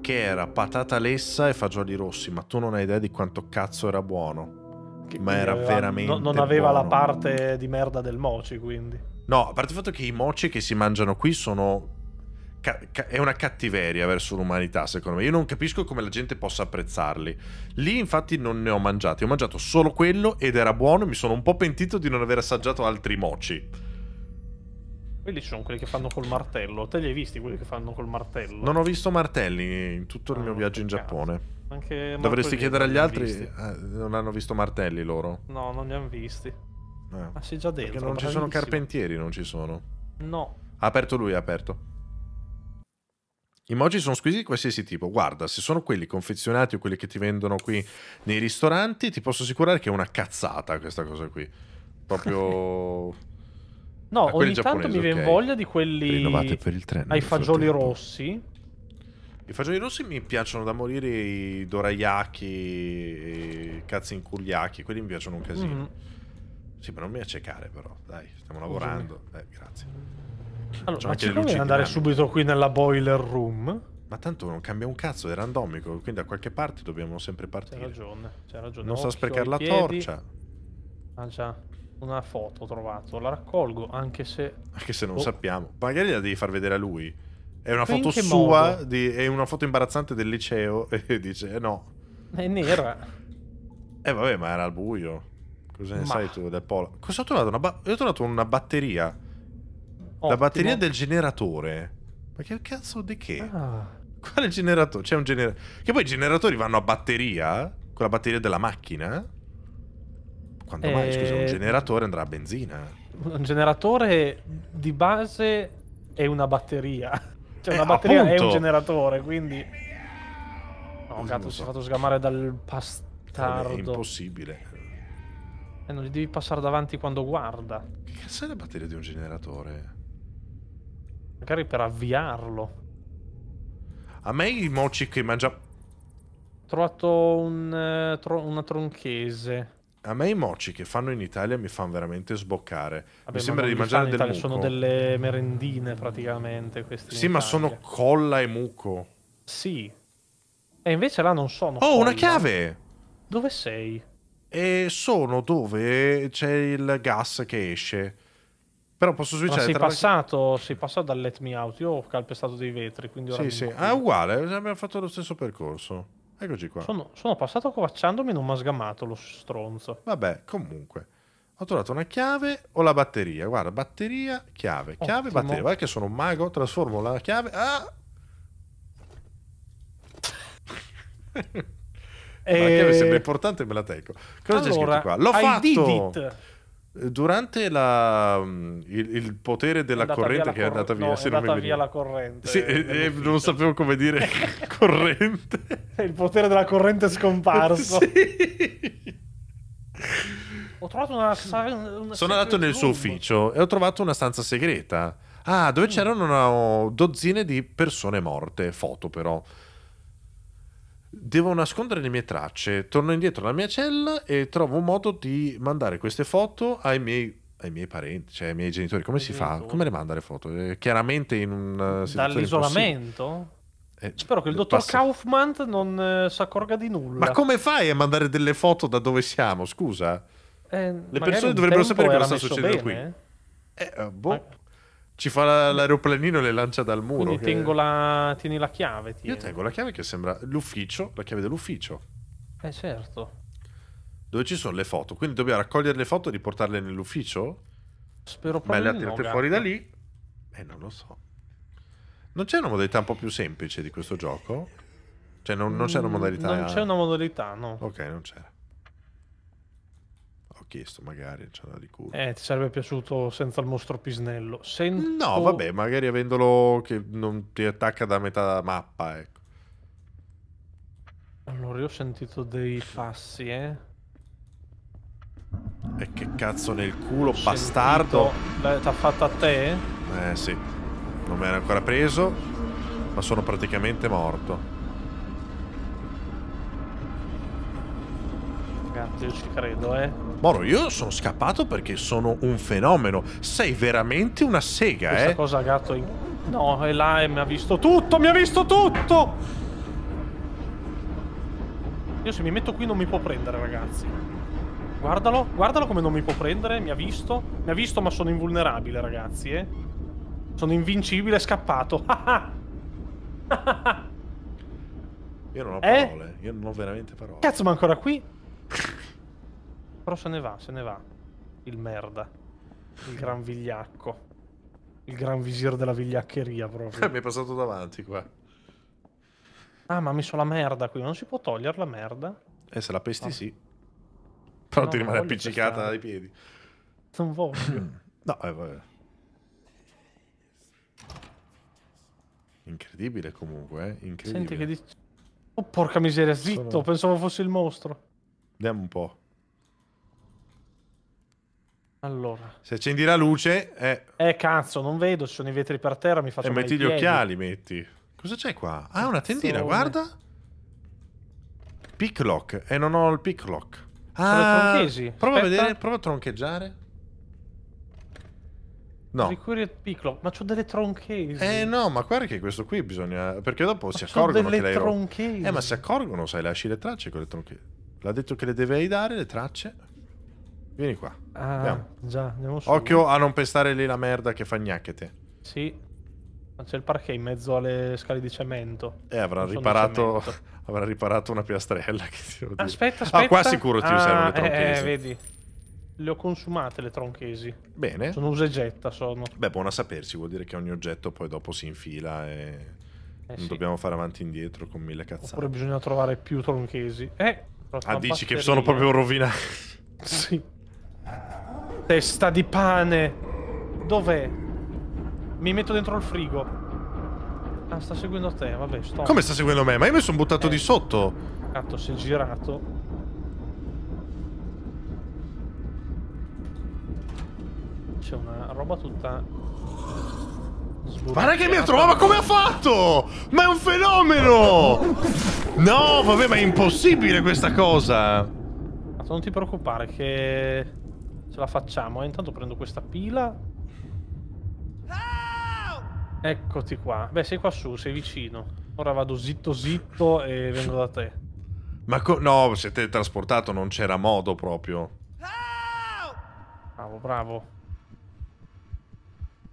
che era patata lessa e fagioli rossi, ma tu non hai idea di quanto cazzo era buono. Che ma era aveva, veramente. Non, non aveva buono. la parte di merda del mochi, quindi. No, a parte il fatto che i mochi che si mangiano qui sono è una cattiveria verso l'umanità, secondo me. Io non capisco come la gente possa apprezzarli. Lì, infatti, non ne ho mangiati. Ho mangiato solo quello ed era buono. mi sono un po' pentito di non aver assaggiato altri moci. Quelli sono quelli che fanno col martello. Te li hai visti quelli che fanno col martello? Non ho visto martelli in tutto il ah, mio viaggio in Giappone. Anche Dovresti chiedere agli altri. Eh, non hanno visto martelli loro? No, non li hanno visti. Eh. Ma ah, sei già detto. Perché non ci sono carpentieri, non ci sono. No. Ha aperto lui, ha aperto. Emoji sono squisiti di qualsiasi tipo. Guarda, se sono quelli confezionati o quelli che ti vendono qui nei ristoranti, ti posso assicurare che è una cazzata questa cosa qui. Proprio. <laughs> no, ogni tanto mi viene voglia di quelli. Rinnovate per il treno. Ai fagioli rossi. I fagioli rossi mi piacciono da morire i dorayaki, i cazzi incugliacchi, quelli mi piacciono un casino. Mm-hmm. Sì, ma non mi accecare però, dai, stiamo lavorando. Dai, eh, grazie. Allora, ma ci conviene andare subito qui nella boiler room? Ma tanto non cambia un cazzo, è randomico, quindi da qualche parte dobbiamo sempre partire. C'è ragione, c'è ragione. Non so sprecare la torcia. Ah già, una foto ho trovato, la raccolgo anche se... Anche se non oh. sappiamo. Magari la devi far vedere a lui. È una foto sua, di, è una foto imbarazzante del liceo <laughs> e dice eh no. È nera. eh vabbè, ma era al buio. Cosa ne ma... sai tu del polo? Cosa ho trovato? Ba... Io ho trovato una batteria Ottimo. La batteria del generatore. Ma che cazzo di che? Ah. Quale generatore? C'è un generatore. Che poi i generatori vanno a batteria? Con la batteria della macchina? Quando eh... mai, scusa, un eh. generatore andrà a benzina? Un generatore di base è una batteria. <laughs> Cioè, eh, una batteria appunto. è un generatore, quindi. No, gatto, so. si è fatto sgamare dal pastardo. È impossibile. E eh, non gli devi passare davanti quando guarda. Che cazzo è la batteria di un generatore? Magari per avviarlo. A me i mochi che mangia... Ho trovato un, eh, tro una tronchese. A me i mochi che fanno in Italia mi fanno veramente sboccare. Vabbè, mi sembra ma di mangiare del muco. Sono delle merendine praticamente queste. Sì, ma sono colla e mucco. Sì. E invece là non sono. Oh, colla. una chiave! Dove sei? E sono dove c'è il gas che esce. Però posso switchare. Ma sei, passato, la... sei passato dal let me out. Io ho calpestato dei vetri. Quindi sì, sì. Ah, uguale. Abbiamo fatto lo stesso percorso. Eccoci qua. Sono, sono passato covacciandomi e non mi ha lo stronzo. Vabbè, comunque. Ho trovato una chiave o la batteria. Guarda, batteria, chiave, Ottimo. chiave, batteria. Guarda che sono un mago. Trasformo la chiave. Ah! e... <laughs> La chiave eh. sembra importante, me la tengo. Cosa allora, c'è scritto qua? L'ho I fatto! Durante la, mm, il, il, potere della corrente che è andata via, cor- no, è andata via la corrente. Sì, eh, eh, non sapevo come dire <laughs> corrente. Il potere della corrente è scomparso. <laughs> sì. Ho trovato una, una Sono andato nel suo ufficio e ho trovato una stanza segreta. Ah, dove mm. c'erano oh, dozzine di persone morte, foto però devo nascondere le mie tracce, torno indietro alla mia cella e trovo un modo di mandare queste foto ai miei ai miei parenti, cioè ai miei genitori, come ai si genitori. fa? Come le manda le foto? Eh, chiaramente in un dall'isolamento? Eh, Spero che il eh, dottor passa... Kaufman non eh, si accorga di nulla. Ma come fai a mandare delle foto da dove siamo? Scusa, eh, le persone dovrebbero sapere cosa sta succedendo bene. qui. Eh. boh. Ma ecco. Ci fa l'aeroplanino e le lancia dal muro. Quindi che... tengo la... tieni la chiave. Tieni. Io tengo la chiave che sembra l'ufficio, la chiave dell'ufficio. Eh certo. Dove ci sono le foto. Quindi dobbiamo raccogliere le foto e riportarle nell'ufficio? Spero proprio. Ma le ha tirate no, fuori da lì? Eh non lo so. Non c'è una modalità un po' più semplice di questo gioco? Cioè non, non c'è una mm, modalità... Non c'è una modalità, no. Ok, non c'era chiesto, magari c'era di culo. Eh, ti sarebbe piaciuto senza il mostro Pisnello. Sento... No, vabbè, magari avendolo che non ti attacca da metà mappa, ecco. Allora, io ho sentito dei passi, eh. E che cazzo nel culo, ho bastardo! Sentito... T'ha fatto a te? Eh, eh sì, non mi era ancora preso, ma sono praticamente morto. scappato, io ci credo, eh. Moro, io sono scappato perché sono un fenomeno. Sei veramente una sega, Questa eh. cosa gatto... In... No, è là e mi ha visto tutto, mi ha visto tutto! Io se mi metto qui non mi può prendere, ragazzi. Guardalo, guardalo come non mi può prendere, mi ha visto. Mi ha visto ma sono invulnerabile, ragazzi, eh. Sono invincibile, scappato. <laughs> Io non ho eh? parole, eh? io non ho veramente parole. Cazzo, ma ancora qui? Però se ne va, se ne va. Il merda. Il gran vigliacco. Il gran visir della vigliaccheria proprio. Eh, mi è passato davanti qua. Ah, ma ha messo la merda qui. Non si può togliere la merda? Eh, se la pesti ah. sì. Però no, ti rimane appiccicata dai piedi. Non voglio. <clears throat> no, eh, vabbè. Incredibile comunque, eh? incredibile. Senti che dici... Oh porca miseria, zitto, Sono... pensavo fosse il mostro. Vediamo un po'. Allora. Se accendi la luce... Eh, eh cazzo, non vedo, ci sono i vetri per terra, mi faccio E eh, metti gli piedi. occhiali, metti. Cosa c'è qua? Ah, una tendina, Cazzone. guarda. Picklock. E eh, non ho il picklock. Ah, prova a vedere, prova a troncheggiare. No. Ricuriat piccolo, ma c'ho delle tronchesi. Eh no, ma guarda che questo qui bisogna... Perché dopo ma si accorgono delle che lei... tronchesi. Eh ma si accorgono, sai, lasci le tracce con le tronchesi. L'ha detto che le devevi dare le tracce. Vieni qua. Ah, andiamo. già, andiamo su. Occhio a non pestare lì la merda che fa gnacchete. Sì. Ma c'è il parquet in mezzo alle scale di cemento. eh, avrà, riparato, <laughs> avrà riparato una piastrella. <laughs> Che aspetta, aspetta. Ah, qua sicuro ti ah, servono eh, le eh, tronchesi. Eh, vedi. Le ho consumate le tronchesi. Bene. Sono usa e getta, sono. Beh, buona sapersi. Vuol dire che ogni oggetto poi dopo si infila e... Eh, non sì. dobbiamo fare avanti e indietro con mille cazzate. Oppure bisogna trovare più tronchesi. Eh, Ah, dici che sono proprio rovinati. <laughs> sì. Testa di pane. Dov'è? Mi metto dentro il frigo. Ah, sta seguendo te, vabbè, sto. Come sta seguendo me? Ma io mi sono buttato eh. di sotto. Cazzo, si è girato. C'è una roba tutta Guarda che mi ha trovato, ma come ha fatto? Ma è un fenomeno! No, vabbè, ma è impossibile questa cosa! Non ti preoccupare che ce la facciamo. Eh, intanto prendo questa pila. Eccoti qua. Beh, sei qua su, sei vicino. Ora vado zitto zitto e vengo da te. Ma no, se te trasportato non c'era modo proprio. Bravo, bravo.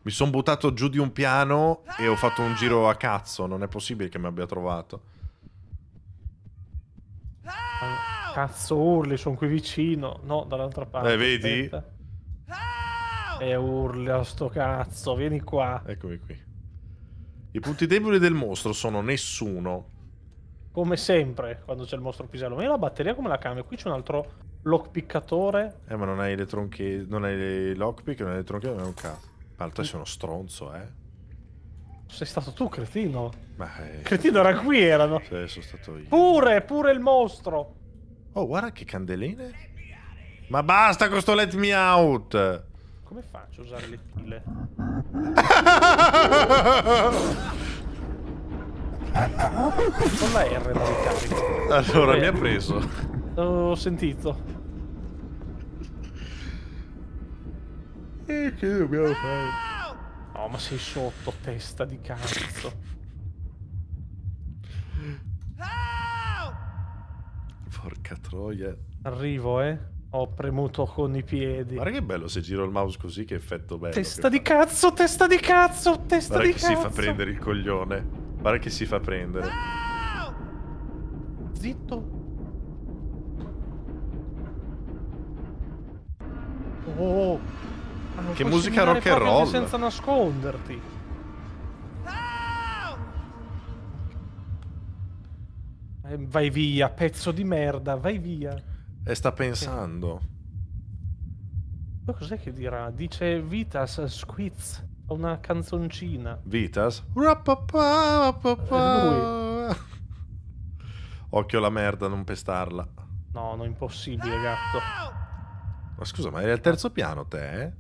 Mi sono buttato giù di un piano e ho fatto un ah! giro a cazzo. Non è possibile che mi abbia trovato. Ah! Cazzo, urli, sono qui vicino. No, dall'altra parte. Eh, vedi? Ah! E urla sto cazzo, vieni qua. Eccomi qui. I punti deboli del mostro sono nessuno. Come sempre, quando c'è il mostro pisello. Ma io la batteria come la cambio? Qui c'è un altro lockpickatore. Eh, ma non hai le tronche... Non hai le lockpick, non hai le tronche, non hai un cazzo. L'altro è uno stronzo, eh. Sei stato tu, cretino. Beh, cretino era qui, erano. Sì, sono stato io. Pure, pure il mostro. Oh, guarda che candeline. Ma basta con sto let me out. Come faccio a usare le pile? Con <laughs> la R non ricarico. Allora, mi ha preso. L'ho sentito. E eh, che dobbiamo no! fare? No, ma sei sotto, testa di cazzo. Porca troia. Arrivo, eh. Ho premuto con i piedi. Guarda che bello se giro il mouse così, che effetto bello. Testa di fa. cazzo, testa di cazzo, testa Guarda di cazzo. Guarda che si fa prendere il coglione. Guarda che si fa prendere. No! Zitto. Oh che musica rock and roll. Senza nasconderti. Eh, vai via, pezzo di merda, vai via. E sta pensando. Ma cos'è che dirà? Dice Vitas Squiz, una canzoncina. Vitas? Rappapà, rappapà. Lui. <laughs> Occhio alla merda, non pestarla. No, no, impossibile, gatto. Ma scusa, ma eri al terzo piano te, eh?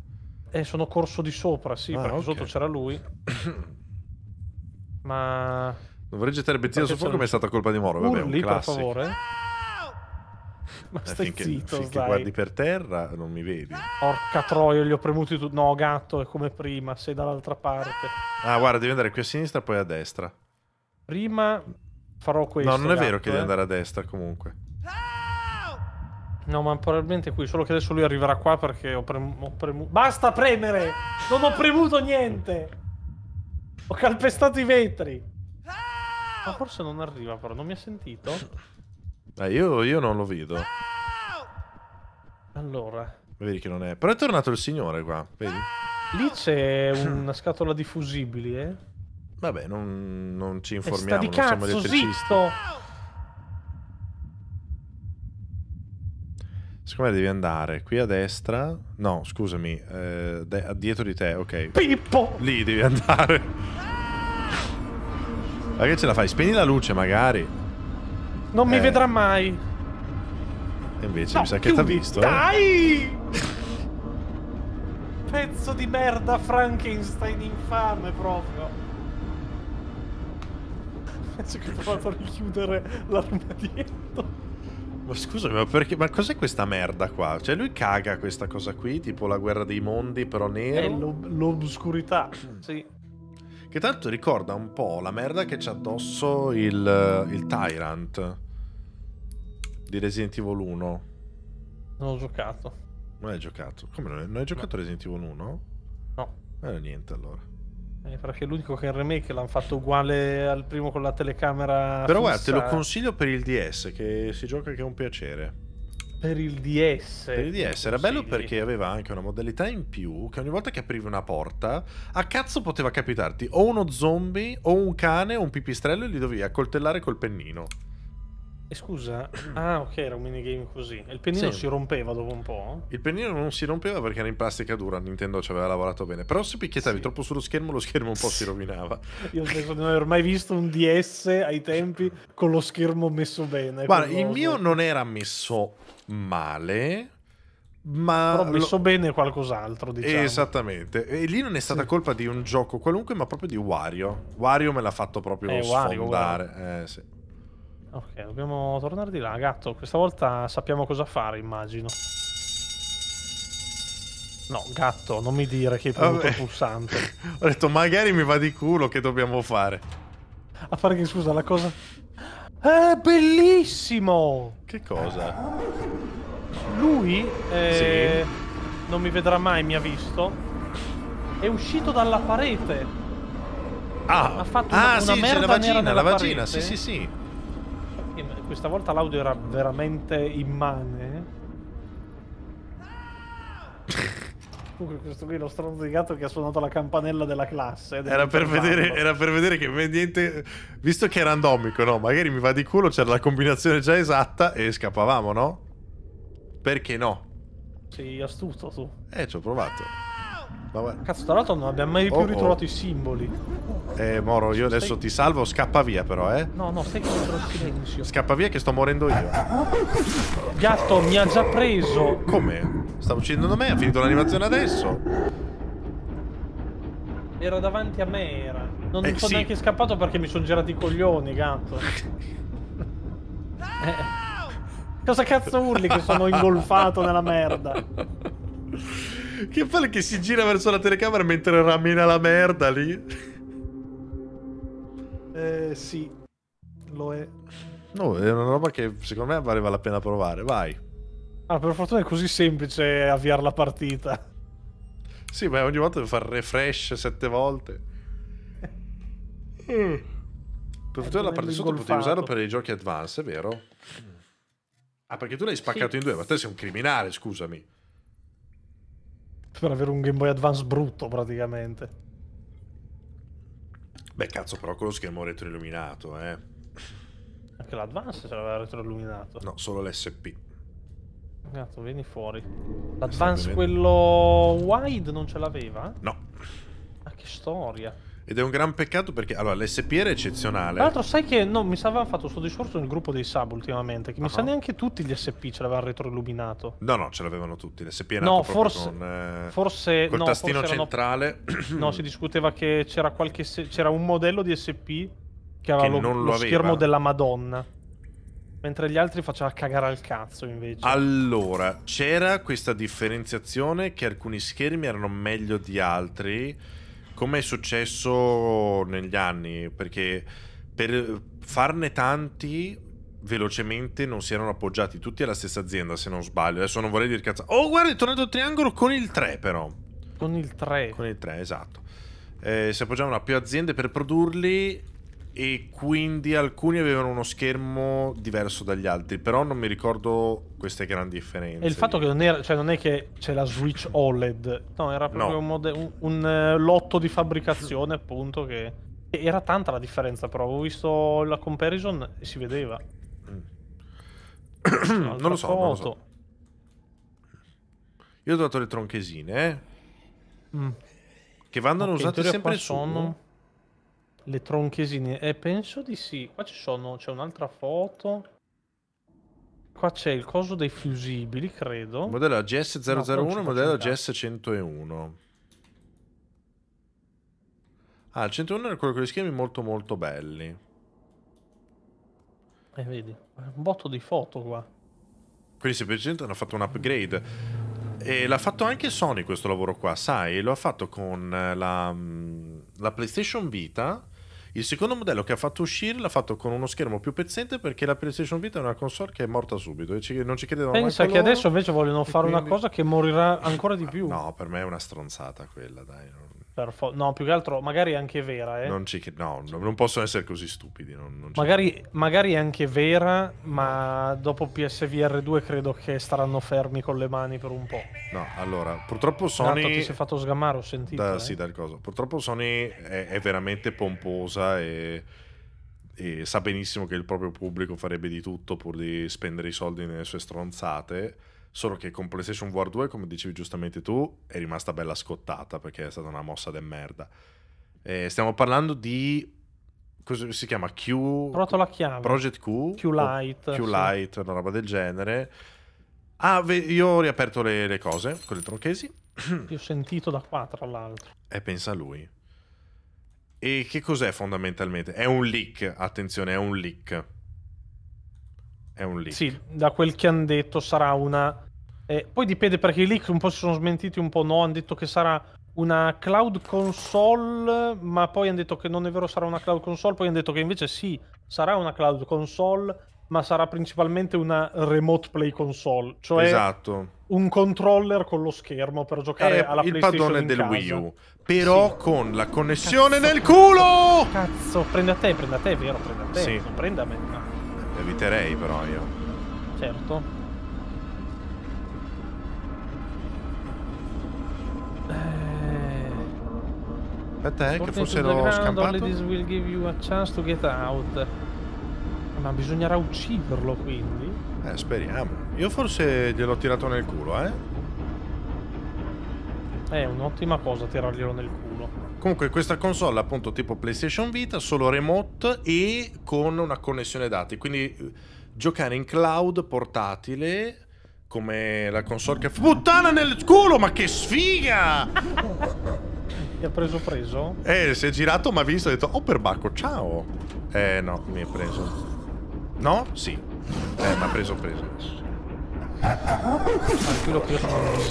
Eh, sono corso di sopra, sì, ah, perché okay. sotto c'era lui. <coughs> Ma... Dovrei gettare benzina sul fuoco, ma è stata colpa di Moro. Vabbè, Urli, un classico. per favore. Eh, ma stai finché, zitto, finché dai. guardi per terra non mi vedi. Porca troia, gli ho premuti tu. No, gatto, è come prima, sei dall'altra parte. Ah, guarda, devi andare qui a sinistra, poi a destra. Prima farò questo. No, non è gatto, vero che eh. devi andare a destra comunque. No, ma probabilmente qui, solo che adesso lui arriverà qua perché ho, prem premuto... Basta premere! Non ho premuto niente! Ho calpestato i vetri! Ma forse non arriva però, non mi ha sentito? Eh, io, io non lo vedo. Allora... Vedi che non è... Però è tornato il signore qua, vedi? Lì c'è una scatola di fusibili, eh? Vabbè, non, non ci informiamo, non cazzo, siamo elettricisti. Zitto! Siccome devi andare qui a destra. No, scusami, eh, dietro di te, ok. Pippo! Lì devi andare. Ma che ce la fai? Spegni la luce, magari. Non eh. mi vedrà mai. E invece no, mi sa che t'ha ha visto. Eh. Dai! Eh? <laughs> Pezzo di merda, Frankenstein infame proprio. Penso che ho provato a richiudere l'armadietto. Ma scusami, ma perché? Ma cos'è questa merda qua? Cioè, lui caga questa cosa qui, tipo la guerra dei mondi, però nero. È l'ob- l'obscurità, sì. Che tanto ricorda un po' la merda che c'è addosso il, il Tyrant di Resident Evil 1. Non ho giocato. Non hai giocato? Come non hai, non hai giocato no. Resident Evil 1? No. Eh, niente allora. Eh, perché l'unico che è il remake l'hanno fatto uguale al primo con la telecamera. Però fissa. guarda, te lo consiglio per il DS, che si gioca che è un piacere. Per il DS. Per il DS era bello perché aveva anche una modalità in più che ogni volta che aprivi una porta, a cazzo poteva capitarti o uno zombie, o un cane, o un pipistrello e li dovevi accoltellare col pennino. E scusa, ah ok, era un minigame così. E il pennino sì. si rompeva dopo un po'? Il pennino non si rompeva perché era in plastica dura, Nintendo ci aveva lavorato bene. Però se picchiettavi sì. troppo sullo schermo, lo schermo un po' si rovinava. Io penso di non aver mai visto un DS ai tempi con lo schermo messo bene. Guarda, il mio non era messo male, ma però messo lo... bene qualcos'altro diciamo. esattamente e lì non è stata sì. colpa di un gioco qualunque ma proprio di Wario Wario me l'ha fatto proprio eh, sfondare Wario, Wario. Eh, sì. Ok, dobbiamo tornare di là, gatto. Questa volta sappiamo cosa fare, immagino. No, gatto, non mi dire che hai premuto il pulsante. <laughs> Ho detto, magari mi va di culo, che dobbiamo fare? A fare che, scusa, la cosa... È eh, bellissimo! Che cosa? Lui... Eh, sì. Non mi vedrà mai, mi ha visto. È uscito dalla parete. Ah, ha fatto ah, una, una sì, merda la vagina, la vagina, parete. sì, sì, sì questa volta l'audio era veramente immane. Comunque questo qui è lo stronzo di gatto che ha suonato la campanella della classe. Era per, vedere, era per, vedere, che niente... Visto che è randomico, no? Magari mi va di culo, c'era la combinazione già esatta e scappavamo, no? Perché no? Sei astuto tu. Eh, ci ho provato. Vabbè. Cazzo, tra l'altro non abbiamo mai più oh, oh. ritrovato oh. i simboli. Eh, Moro, io adesso stai... ti salvo, scappa via però, eh. No, no, stai contro il silenzio. Scappa via che sto morendo io. Gatto, mi ha già preso. Come? Sta uccidendo me, ha finito l'animazione adesso. Era davanti a me, era. Non eh, sono sì. neanche scappato perché mi sono girati i coglioni, gatto. eh. Cosa cazzo urli che sono ingolfato nella merda? <laughs> Che fa che si gira verso la telecamera mentre ramena la merda lì? Eh sì, lo è. No, è una roba che secondo me valeva la pena provare, vai. Ah, per fortuna è così semplice avviare la partita. Sì, ma ogni volta devo fare refresh sette volte. mm. Per fortuna la partita sotto potevi usarlo per i giochi advance, è vero? Mm. Ah, perché tu l'hai spaccato sì. in due, ma te sei un criminale, scusami per avere un Game Boy Advance brutto praticamente. Beh, cazzo, però con lo schermo retroilluminato, eh. Anche l'Advance ce l'aveva retroilluminato. No, solo l'SP. Cazzo, vieni fuori. L'Advance, quello wide, non ce l'aveva? No. Ma ah, che storia. Ed è un gran peccato perché allora l'SPR è eccezionale. Tra l'altro, sai che no, mi sa avevano fatto questo discorso nel gruppo dei sub ultimamente. Che mi uh-huh. sa neanche tutti gli SP ce l'avevano retroilluminato. No, no, ce l'avevano tutti. L'SP è nato no, forse, con, eh, forse col no, tastino forse centrale. Erano... <clears throat> no, si discuteva che c'era, qualche c'era un modello di SP che aveva che lo, lo, lo schermo della Madonna. Mentre gli altri faceva cagare al cazzo invece. Allora, c'era questa differenziazione che alcuni schermi erano meglio di altri come è successo negli anni, perché per farne tanti velocemente non si erano appoggiati tutti alla stessa azienda, se non sbaglio. Adesso non vorrei dire cazzo. Oh, guarda, è tornato il triangolo con il 3 però. Con il 3. Con il 3, esatto. Eh, si appoggiavano a più aziende per produrli e quindi alcuni avevano uno schermo diverso dagli altri, però non mi ricordo queste grandi differenze. E il fatto che non, era, cioè non è che c'è la Switch OLED, no, era proprio no. un, mode- un, un, eh, lotto di fabbricazione appunto che... Era tanta la differenza però, avevo visto la comparison e si vedeva. Mm. <coughs> non, lo so, non lo so, Io ho dato le tronchesine, eh. mm. che vanno okay, usate sempre sono... Le tronchesine, eh, penso di sì. Qua ci sono, c'è un'altra foto. Qua c'è il coso dei fusibili, credo. Modello gs 001 no, modello AGS 101. Ah, il 101 era quello con gli schemi molto molto belli. Eh, vedi, un botto di foto qua. Quindi semplicemente hanno fatto un upgrade. E l'ha fatto anche Sony questo lavoro qua, sai? Lo ha fatto con eh, la, mm, la PlayStation Vita il secondo modello che ha fatto uscire l'ha fatto con uno schermo più pezzente perché la PlayStation Vita è una console che è morta subito e ci, non ci credevano Pensa mai che loro, adesso invece vogliono fare quindi... una cosa che morirà ancora di più. No, per me è una stronzata quella, dai. Non Fo- no, più che altro, magari è anche vera. Eh? Non ci, no, non possono essere così stupidi. Non, non magari, magari, è anche vera, ma dopo PSVR 2 credo che staranno fermi con le mani per un po'. No, allora, purtroppo Sony. Tanto ti sei fatto sgamare, ho sentito. Da, eh? Sì, dal coso. Purtroppo Sony è, è veramente pomposa e, e sa benissimo che il proprio pubblico farebbe di tutto pur di spendere i soldi nelle sue stronzate Solo che con PlayStation War 2, come dicevi giustamente tu, è rimasta bella scottata perché è stata una mossa de merda. Eh, stiamo parlando di. Cosa si chiama? Q. Proto la chiave. Project Q. Q-Lite. Q-Lite, sì. una roba del genere. Ah, io ho riaperto le, le cose con le tronchesi. <clears throat> Ti ho sentito da qua, tra l'altro. E eh, pensa a lui. E che cos'è fondamentalmente? È un leak, attenzione, è un leak. È un leak. Sì, da quel che hanno detto sarà una... Eh, poi dipende perché i leak un po' si sono smentiti, un po' no. Hanno detto che sarà una cloud console, ma poi hanno detto che non è vero sarà una cloud console, poi hanno detto che invece sì, sarà una cloud console, ma sarà principalmente una remote play console, cioè esatto. un controller con lo schermo per giocare è alla il PlayStation padrone del casa. Wii U, però sì. con la connessione Cazzo. nel culo! Cazzo, prende a te, prende a te, vero, prende a te, sì. prende a me. Eviterei però io. Certo. Eh. Aspetta eh, che fossero scampato. Ladies will give you a chance to get out. Ma bisognerà ucciderlo quindi. Eh, speriamo. Io forse gliel'ho tirato nel culo, eh. È eh, un'ottima cosa tirarglielo nel culo. Comunque questa console appunto tipo PlayStation Vita, solo remote e con una connessione dati, quindi eh, giocare in cloud portatile come la console che... Puttana nel culo, ma che sfiga! <laughs> Ti ha preso preso? Eh, si è girato ma ha visto ha detto, oh perbacco, ciao! Eh no, mi ha preso. No? Sì. Eh, mi ha preso preso.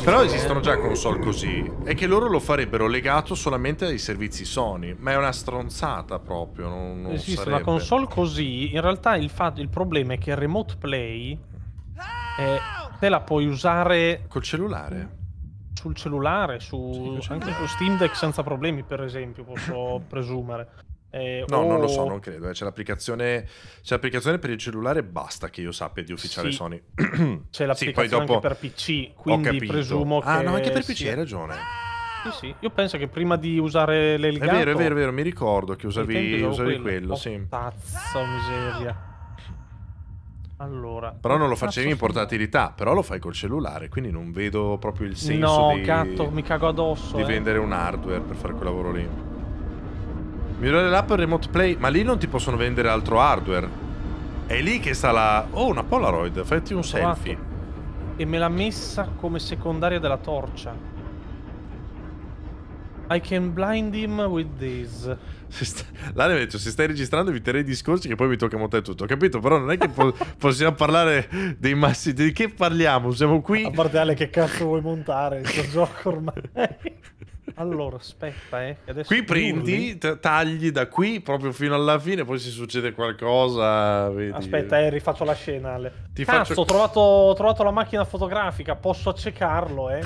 Però esistono già console così. È che loro lo farebbero legato solamente ai servizi Sony. Ma è una stronzata proprio. Non, non Esiste sarebbe. una console così. In realtà il, fatto, il problema è che il remote play. È, eh, te la puoi usare. Col cellulare sul cellulare, su, sì, anche su Steam Deck senza problemi, per esempio, posso <laughs> presumere. Eh, no, o... non lo so, non credo. Eh. C'è l'applicazione, c'è l'applicazione per il cellulare basta che io sappia di ufficiale sì. Sony. <clears throat> c'è l'applicazione sì, dopo... Ah, anche per PC, quindi presumo che... Ah no, anche per PC, sì. hai ragione. Sì, sì. Io penso che prima di usare l'eligato... È vero, è vero, è vero, mi ricordo che usavi, usavi quello, quello oh, sì. Pazza miseria. Allora, però non lo facevi in portatilità, sono... però lo fai col cellulare, quindi non vedo proprio il senso no, di... No, mi cago addosso. Di eh. vendere un hardware per fare quel lavoro lì. Migliore l'app remote play. Ma lì non ti possono vendere altro hardware. È lì che sta la... Oh, una Polaroid. Fatti un esatto. selfie. E me l'ha messa come secondaria della torcia. I can blind him with this. Sta... detto, se stai registrando eviterei discorsi che poi mi tocca montare tutto. Ho capito, però non è che po <laughs> possiamo parlare dei massi. Di che parliamo? Siamo qui... A parte Ale, che cazzo vuoi montare? Questo gioco ormai... <laughs> Allora, aspetta, eh. qui prendi, tagli da qui proprio fino alla fine, poi se succede qualcosa... Vedi. Aspetta, eh, rifaccio la scena. Ale. Ti Cazzo, faccio... ho, trovato, ho trovato la macchina fotografica, posso accecarlo, eh.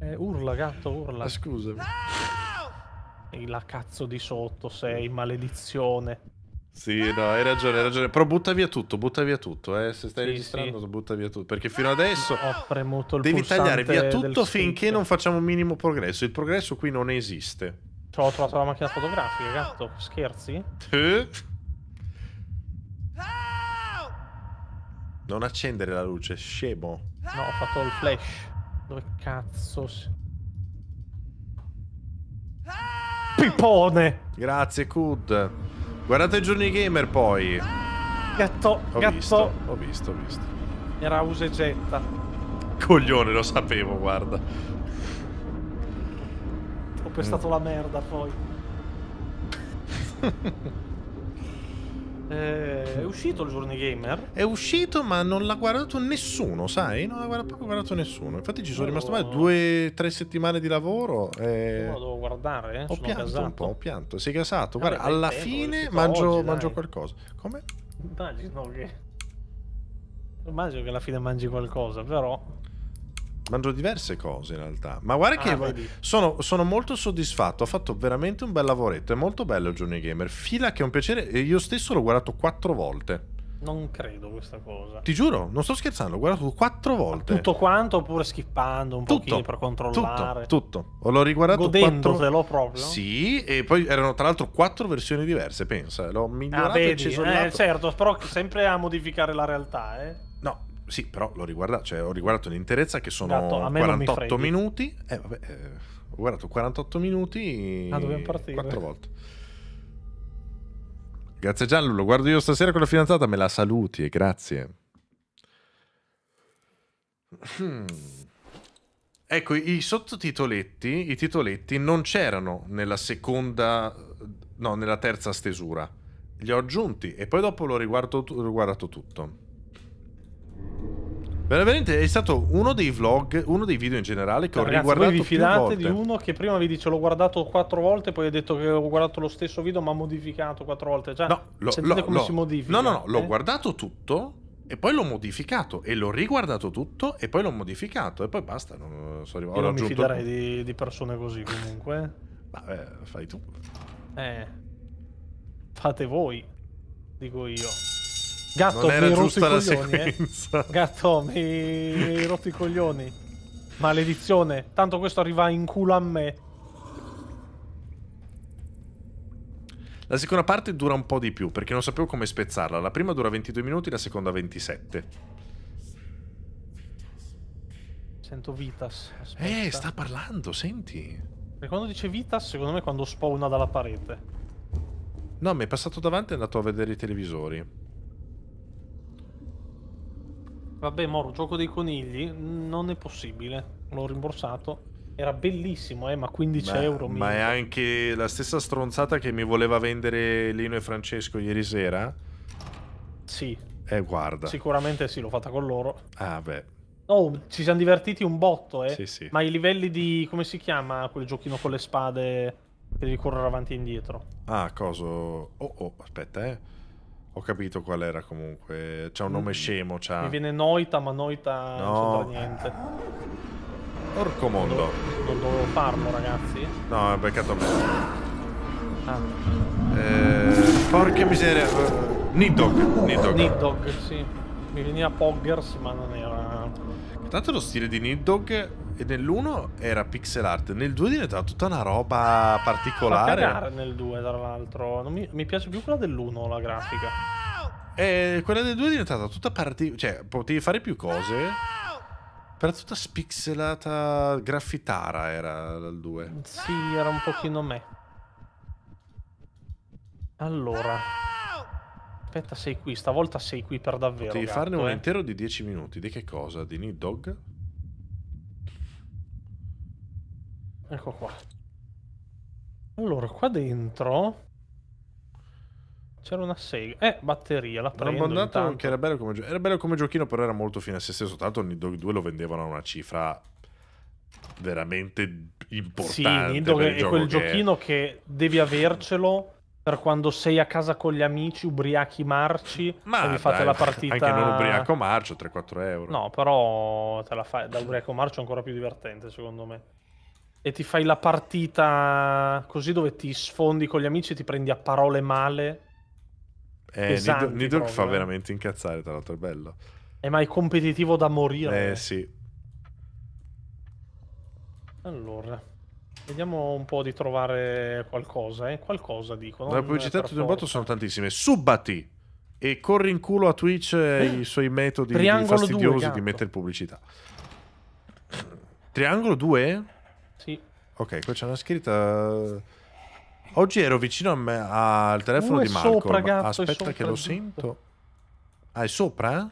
<laughs> eh urla, gatto, urla. Ah, scusami. No! E la cazzo di sotto sei, maledizione. Sì, no, hai ragione, hai ragione. Però butta via tutto, butta via tutto. Eh. Se stai sì, registrando, sì. butta via tutto. Perché fino adesso ho premuto il devi tagliare via tutto finché non facciamo un minimo progresso. Il progresso qui non esiste. Cioè, ho trovato la macchina fotografica, gatto. Scherzi? Eh? Non accendere la luce, scemo. No, ho fatto il flash. Dove cazzo? Si... Pippone! Grazie, Kud. Guardate Johnny Gamer poi. Gatto, ho gatto. Visto, ho visto, ho visto. Era usa e getta. Coglione, lo sapevo, guarda. Ho pestato mm. la merda poi. <laughs> Eh, è uscito il Journey Gamer? È uscito, ma non l'ha guardato nessuno, sai? Non l'ha proprio guardato nessuno. Infatti, ci sono no. rimasto male due o tre settimane di lavoro. E... No, devo guardare. Eh? Ho sono pianto casato. un po', ho pianto. Sei casato? Guarda, Vabbè, alla tempo, fine mangio, oggi, mangio qualcosa. Come? Immagino che. Immagino che alla fine mangi qualcosa, però. Mangio diverse cose in realtà, ma guarda ah, che sono, sono, molto soddisfatto, ho fatto veramente un bel lavoretto, è molto bello il Johnny Gamer, fila che è un piacere, io stesso l'ho guardato quattro volte. Non credo questa cosa. Ti giuro, non sto scherzando, l'ho guardato quattro volte. Tutto quanto oppure skippando un tutto, pochino per controllare. Tutto, tutto. L'ho riguardato Godendotelo quattro... proprio. Sì, e poi erano tra l'altro quattro versioni diverse, pensa. L'ho ah, migliorato ah, vedi, e eh, certo, però sempre a modificare la realtà, eh. No, sì, però l'ho riguardato, cioè, ho riguardato l'interezza che sono Gatto, 48 mi minuti. Eh, vabbè, eh, ho guardato 48 minuti ah, dobbiamo partire. 4 volte. Grazie Gianlu, lo guardo io stasera con la fidanzata, me la saluti e grazie. Hmm. Ecco, i sottotitoletti, i titoletti non c'erano nella seconda, no, nella terza stesura. Li ho aggiunti e poi dopo l'ho riguardato, riguardato tutto. Veramente è stato uno dei vlog, uno dei video in generale che no, ho ragazzi, riguardato voi vi fidate di uno che prima vi dice l'ho guardato quattro volte, poi ha detto che ho guardato lo stesso video ma ha modificato quattro volte. Cioè, no, lo, lo, come lo, si modifica. No, no, no, eh? l'ho guardato tutto e poi l'ho modificato e l'ho riguardato tutto e poi l'ho modificato e poi basta. Non, sono arrivato, Io non mi fiderei di, di, persone così comunque. <laughs> Vabbè, fai tu. Eh. Fate voi, dico io. Gatto, non era giusta la coglioni, eh? sequenza. Eh. <laughs> Gatto, mi hai rotto i coglioni. Maledizione. Tanto questo arriva in culo a me. La seconda parte dura un po' di più perché non sapevo come spezzarla. La prima dura 22 minuti, la seconda 27. Sento Vitas. Aspetta. Eh, sta parlando, senti. E quando dice Vitas, secondo me è quando spawna dalla parete. No, mi è passato davanti e è andato a vedere i televisori. Vabbè, Moro, gioco dei conigli non è possibile. L'ho rimborsato. Era bellissimo, eh, ma 15 Beh, euro. Ma è anche la stessa stronzata che mi voleva vendere Lino e Francesco ieri sera. Sì. Eh, guarda. Sicuramente sì, l'ho fatta con loro. Ah, beh. Oh, ci siamo divertiti un botto, eh. Sì, sì. Ma i livelli di... come si chiama quel giochino con le spade che devi correre avanti e indietro? Ah, coso... Oh, oh, aspetta, eh. Ho capito qual era comunque. C'è un nome mm. scemo. C'ha... Mi viene Noita, ma Noita no. non c'entra niente. Porco mondo. Non, dovevo farlo, ragazzi. No, è beccato me. Ah. Eh, porca miseria. Nidog. Nidog. Nidog, sì. Mi veniva Poggers, ma non era. Tanto lo stile di Nidog e nell'1 era pixel art, nel 2 diventata tutta una roba ah, particolare. Fa nel 2, tra l'altro. Mi, mi, piace più quella dell'1, la grafica. E quella del 2 è diventata tutta particolare. Cioè, potevi fare più cose. Però tutta spixelata, graffitara era il 2. Sì, era un pochino me. Allora. Aspetta, sei qui. Stavolta sei qui per davvero. Devi farne un eh. intero di 10 minuti. Di che cosa? Di Need Dog? Ecco qua. Allora, qua dentro... C'era una sega. Eh, batteria, la prendo L'ho mandato che era bello, come gio- era bello come giochino, però era molto fine a se stesso. Tanto Nidog 2 lo vendevano a una cifra veramente importante. Sì, Nidog è quel che... giochino che devi avercelo per quando sei a casa con gli amici, ubriachi marci, Ma e vi fate la <laughs> partita... Anche non ubriaco marcio, 3-4 euro. No, però te la fai da ubriaco marcio è ancora più divertente, secondo me e ti fai la partita così dove ti sfondi con gli amici e ti prendi a parole male. Eh, Nidork fa eh. veramente incazzare, tra l'altro, è bello. Eh, ma è competitivo da morire. Eh, sì. Allora, vediamo un po' di trovare qualcosa, eh. Qualcosa, dico. La pubblicità di un botto sono tantissime. Subbati! E corri in culo a Twitch eh? eh. i suoi metodi Triangolo fastidiosi 2, di esatto. mettere pubblicità. Triangolo 2? Ok, qua c'è una scritta. Oggi ero vicino me, al telefono uh, di Marco. Sopra, gatto, Aspetta che lo sento. Ah, è sopra?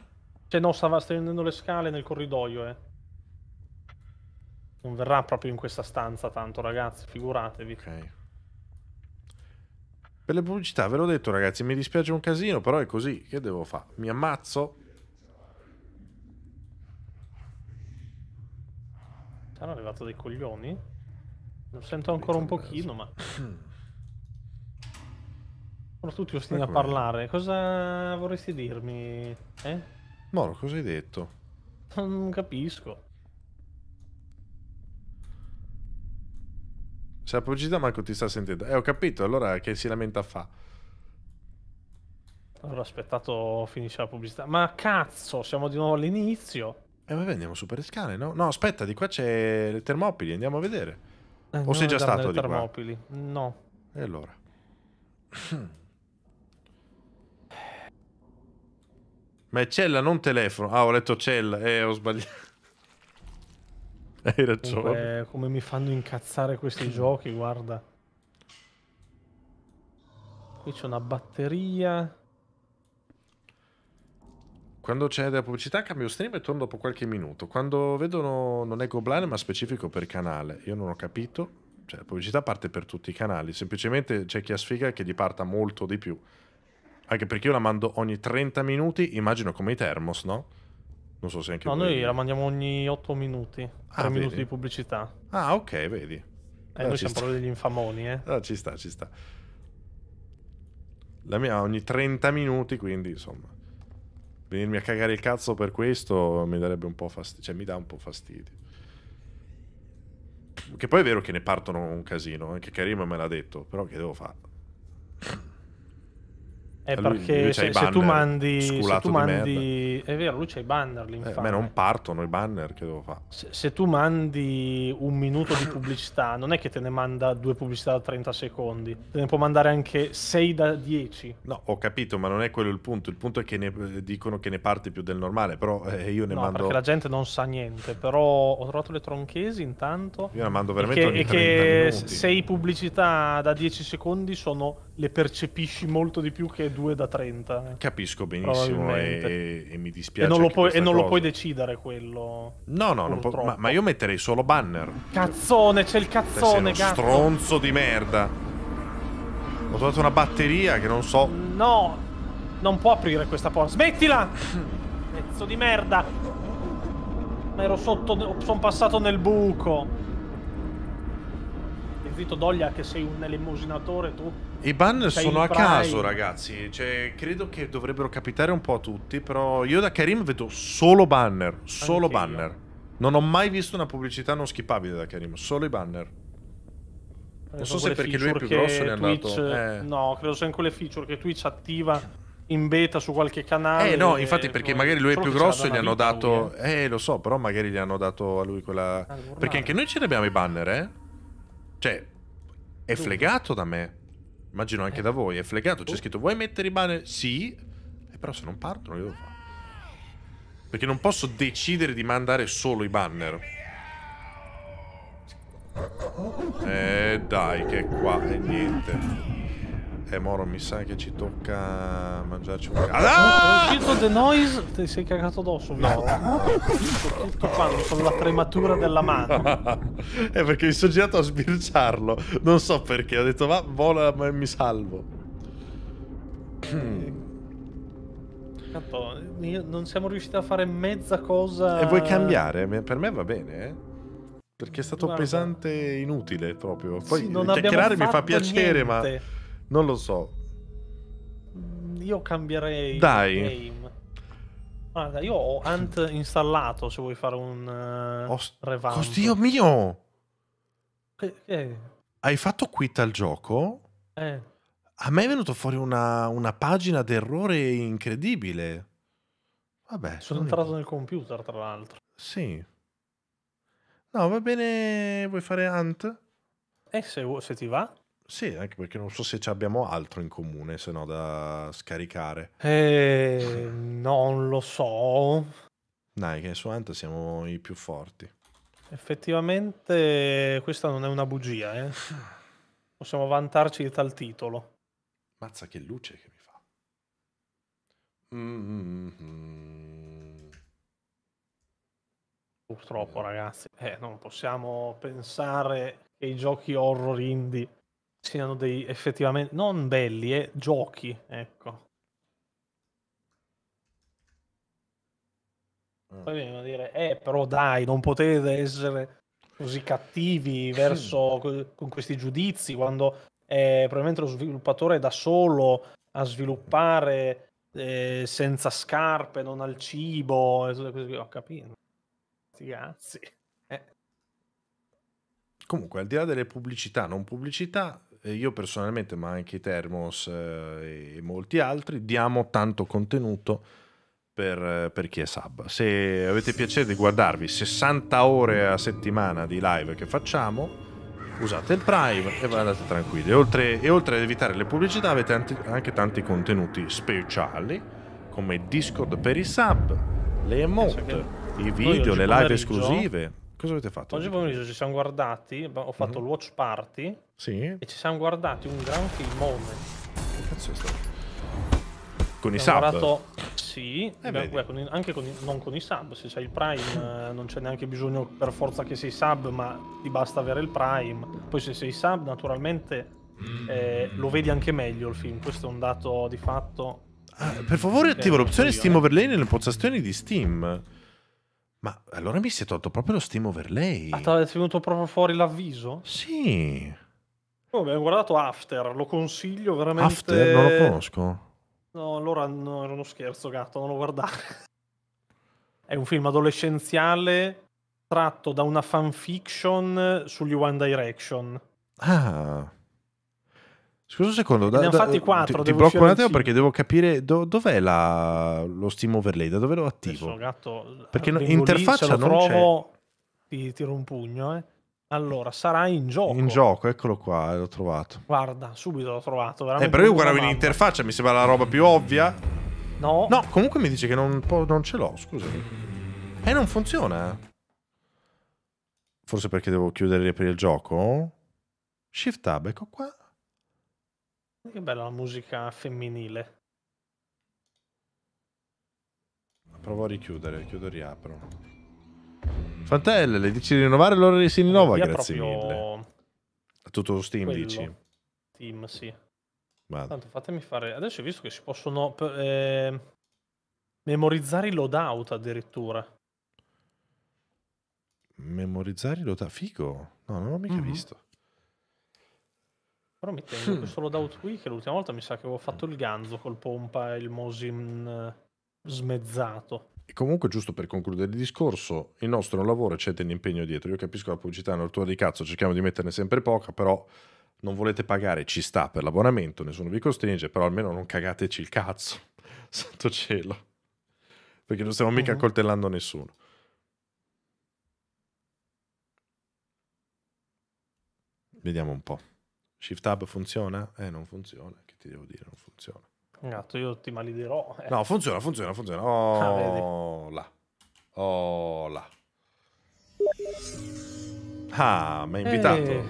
Cioè no, stava stendendo le scale nel corridoio, eh. Non verrà proprio in questa stanza tanto, ragazzi, figuratevi. Ok. Per le pubblicità, ve l'ho detto, ragazzi, mi dispiace un casino, però è così. Che devo fare? Mi ammazzo? Ci hanno arrivato dei coglioni? Lo sento ancora un pochino, ma... Sono tutti ostini ecco a parlare. Cosa vorresti dirmi? Eh? Moro, cosa hai detto? Non capisco. Se la pubblicità Marco ti sta sentendo. Eh, ho capito, allora che si lamenta fa. Allora aspettato finisce la pubblicità. Ma cazzo, siamo di nuovo all'inizio. E eh, vabbè, andiamo su per le scale, no? No, aspetta, di qua c'è le Termopili, andiamo a vedere. Eh, o sei già stato di Termopili? Qua? No. E allora? <clears throat> Ma è cella, non telefono. Ah, ho letto cella e eh, ho sbagliato. <laughs> Hai ragione. Comunque, eh, come mi fanno incazzare questi <clears throat> giochi, guarda. Qui c'è una batteria. Quando c'è della pubblicità cambio stream e torno dopo qualche minuto. Quando vedono, non è Goblin ma specifico per canale, io non ho capito. Cioè, la pubblicità parte per tutti i canali, semplicemente c'è chi ha sfiga che gli parta molto di più. Anche perché io la mando ogni 30 minuti, immagino come i Thermos, no? Non so se anche No, voi... noi la mandiamo ogni 8 minuti, 3 ah, minuti di pubblicità. Ah, ok, vedi. Eh, allora ah, noi siamo sta. proprio degli infamoni, eh. Allora, ah, ci sta, ci sta. La mia ogni 30 minuti, quindi, insomma venirmi a cagare il cazzo per questo mi darebbe un po' fastidio, cioè mi dà un po' fastidio. Che poi è vero che ne partono un casino, anche eh, Karim me l'ha detto, però che devo fare? È lui, perché lui se, se, tu mandi, se tu mandi è vero, lui c'ha i banner eh, l'infame. Eh, a me non partono i banner che devo fare. Se, se, tu mandi un minuto di pubblicità, <laughs> non è che te ne manda due pubblicità da 30 secondi, te ne può mandare anche 6 da 10. No, ho capito, ma non è quello il punto. Il punto è che ne, eh, dicono che ne parte più del normale, però eh, io ne no, mando perché la gente non sa niente, però ho trovato le tronchesi intanto. Io ne mando veramente e che, e che 6 pubblicità da 10 secondi sono le percepisci molto di più che due. 2 da 30. Capisco benissimo e, e, mi dispiace. E non, lo puoi, e non lo puoi, decidere quello. No, no, po- ma, ma, io metterei solo banner. Cazzone, c'è il eh, cazzone, cazzo. Stronzo di merda. Ho trovato una batteria che non so. No, non può aprire questa porta. Smettila! Pezzo di merda. Ma ero sotto, sono passato nel buco. E zitto, Doglia, che sei un elemosinatore tu. I ban cioè, sono a caso, ragazzi. Cioè, credo che dovrebbero capitare un po' a tutti. Però io da Karim vedo solo banner. Solo Anche banner. Io. Non ho mai visto una pubblicità non skippabile da Karim. Solo i banner. Eh, non so se perché lui è più grosso ne è Twitch, andato. Eh. No, credo sia siano quelle feature che Twitch attiva in beta su qualche canale. Eh no, infatti perché magari lui è più grosso e gli hanno dato... Lui, eh. eh. lo so, però magari gli hanno dato a lui quella... perché anche noi ce ne abbiamo i banner, eh? Cioè, è tu. flegato da me. Immagino anche eh. da voi, è flegato, c'è oh. scritto vuoi mettere i banner? Sì, eh, però se non partono io lo fa. Perché non posso decidere di mandare solo i banner. Eh dai, che qua è niente. Eh, Moro, mi sa che ci tocca mangiarci un... Ah! È uscito ah! The Noise, ti sei cagato addosso, no? Tutto qua, sono la trematura della mano. eh, <laughs> perché mi sono girato a sbirciarlo. Non so perché, ho detto va, vola, ma mi salvo. <clears throat> Tanto, non siamo riusciti a fare mezza cosa... E vuoi cambiare? Per me va bene, eh? Perché è stato Guarda. pesante e inutile proprio. Poi sì, chiacchierare mi fa piacere, niente. ma... Non lo so. Mm, io cambierei Dai. Guarda, io ho Ant <laughs> installato se vuoi fare un uh, eh, Ost- revanto. Oddio mio! Che, che Hai fatto quit al gioco? Eh. A me è venuto fuori una, una pagina d'errore incredibile. Vabbè. Sono entrato mi... nel computer, tra l'altro. Sì. No, va bene. Vuoi fare Ant? Eh, se, se ti va. Sì, anche perché non so se abbiamo altro in comune se no da scaricare. Eh, non lo so. Dai, che su Ant siamo i più forti. Effettivamente questa non è una bugia, eh. Possiamo vantarci di tal titolo. Mazza che luce che mi fa. Mm-hmm. Purtroppo, eh. ragazzi, eh, non possiamo pensare che i giochi horror indie siano dei effettivamente non belli, eh, giochi, ecco. Mm. Poi vengono a dire, eh però dai, non potete essere così cattivi verso, con questi giudizi quando eh, probabilmente lo sviluppatore è da solo a sviluppare eh, senza scarpe, non al cibo, e tutte cose. Ho capito. Sti eh. Comunque, al di là delle pubblicità, non pubblicità, eh, io personalmente, ma anche i Thermos eh, e molti altri, diamo tanto contenuto per, eh, per, chi è sub. Se avete piacere di guardarvi 60 ore a settimana di live che facciamo, usate il Prime e andate tranquilli. E oltre, e oltre ad evitare le pubblicità, avete anche, anche tanti contenuti speciali, come Discord per i sub, le emote, i video, le live esclusive Cosa avete fatto? Oggi pomeriggio ci siamo guardati, ho fatto mm-hmm. il watch party sì. e ci siamo guardati un gran filmone. Che cazzo è stato? Con i sub? Guardato... Sì, eh, beh, con i, anche con i, non con i sub, se c'è il Prime <laughs> eh, non c'è neanche bisogno per forza che sei sub, ma ti basta avere il Prime. Poi se sei sub naturalmente eh, lo vedi anche meglio il film, questo è un dato di fatto. Ah, per favore attiva eh, l'opzione Steam eh. Overlay nelle postazioni di Steam. Ma allora mi si è tolto proprio lo Steam Overlay. Ah, ti è venuto proprio fuori l'avviso? Sì. Oh, abbiamo guardato After, lo consiglio veramente. After non lo conosco. No, allora no, era uno scherzo, gatto, non lo guardare. È un film adolescenziale tratto da una fanfiction sugli One Direction. Ah. Scusa un secondo, da, ne fatti quattro. Ti, ti blocco un attimo perché devo capire do, dov'è la, lo Steam Overlay, da dove lo attivo? Gatto, perché interfaccia lì, non trovo, c'è. Ti tiro un pugno, eh. Allora, sarà in gioco. In gioco, eccolo qua, l'ho trovato. Guarda, subito l'ho trovato. Eh, però io guardavo in interfaccia, mi sembra la roba più ovvia. No. No, comunque mi dice che non, non ce l'ho, scusami. Eh, non funziona. Forse perché devo chiudere e riaprire il gioco? Shift tab, ecco qua. Che bella la musica femminile. Provo a richiudere, chiudo e riapro. Fratello, le dici di rinnovare, allora si rinnova, grazie proprio... mille. A tutto Steam Quello. dici? Steam, sì. Vado. Tanto fatemi fare... Adesso ho visto che si possono eh, memorizzare i loadout addirittura. Memorizzare i loadout? Figo. No, non l'ho mica mm -hmm. visto. Però mi tengo hmm. questo loadout qui che l'ultima volta mi sa che avevo fatto il ganzo col pompa e il Mosin eh, smezzato. E comunque, giusto per concludere il discorso, il nostro lavoro c'è dell'impegno dietro. Io capisco la pubblicità è una rottura di cazzo, cerchiamo di metterne sempre poca, però non volete pagare, ci sta per l'abbonamento, nessuno vi costringe, però almeno non cagateci il cazzo. <laughs> Santo cielo. Perché non stiamo mica mm. accoltellando nessuno. Vediamo un po'. Shift Tab funziona? Eh, non funziona. Che ti devo dire? Non funziona. Gatto, io ti maliderò. Eh. No, funziona, funziona, funziona. <laughs> Ah, oh, ah, là. Oh, là. Ah, mi ha invitato. Eh,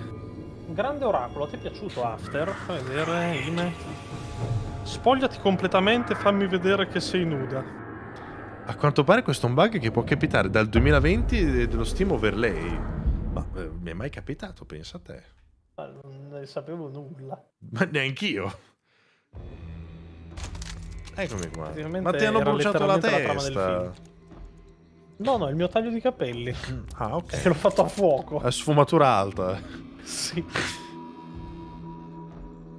grande oracolo, ti è piaciuto After? Fai vedere, Ime. Spogliati completamente e fammi vedere che sei nuda. A quanto pare questo è un bug che può capitare dal 2020 dello Steam Overlay. Ma eh, mi è mai capitato, pensa a te. Ma non ne sapevo nulla. Ma neanch'io. Eccomi qua. Ma ti hanno bruciato la testa. La no, no, il mio taglio di capelli. Mm. Ah, ok. Che <laughs> l'ho fatto a fuoco. A sfumatura alta. sì.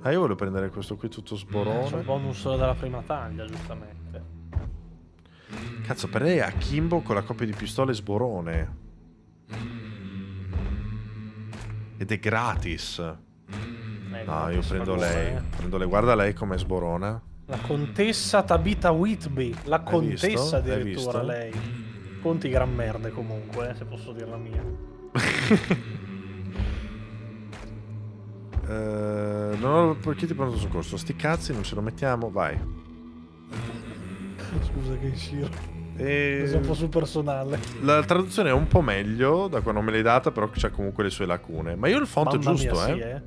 Ah, io voglio prendere questo qui tutto sborone. C'è un bonus solo dalla prima taglia, giustamente. Cazzo, per lei a Kimbo con la coppia di pistole sborone. Ed è gratis. Mm, no, io prendo lei. Prendo lei. Guarda lei come sborona. La contessa Tabita Whitby. La contessa addirittura lei. Conti gran merda comunque, eh, se posso dirla mia. uh, <laughs> non ho perché ti pronto soccorso. Sti cazzi non ce lo mettiamo, vai. Scusa che in sciro. E... Ehm, è un po' sul personale. La traduzione è un po' meglio da quando me l'hai data, però c'ha comunque le sue lacune. Ma io il font Mamma giusto, mia, eh. Sì, eh.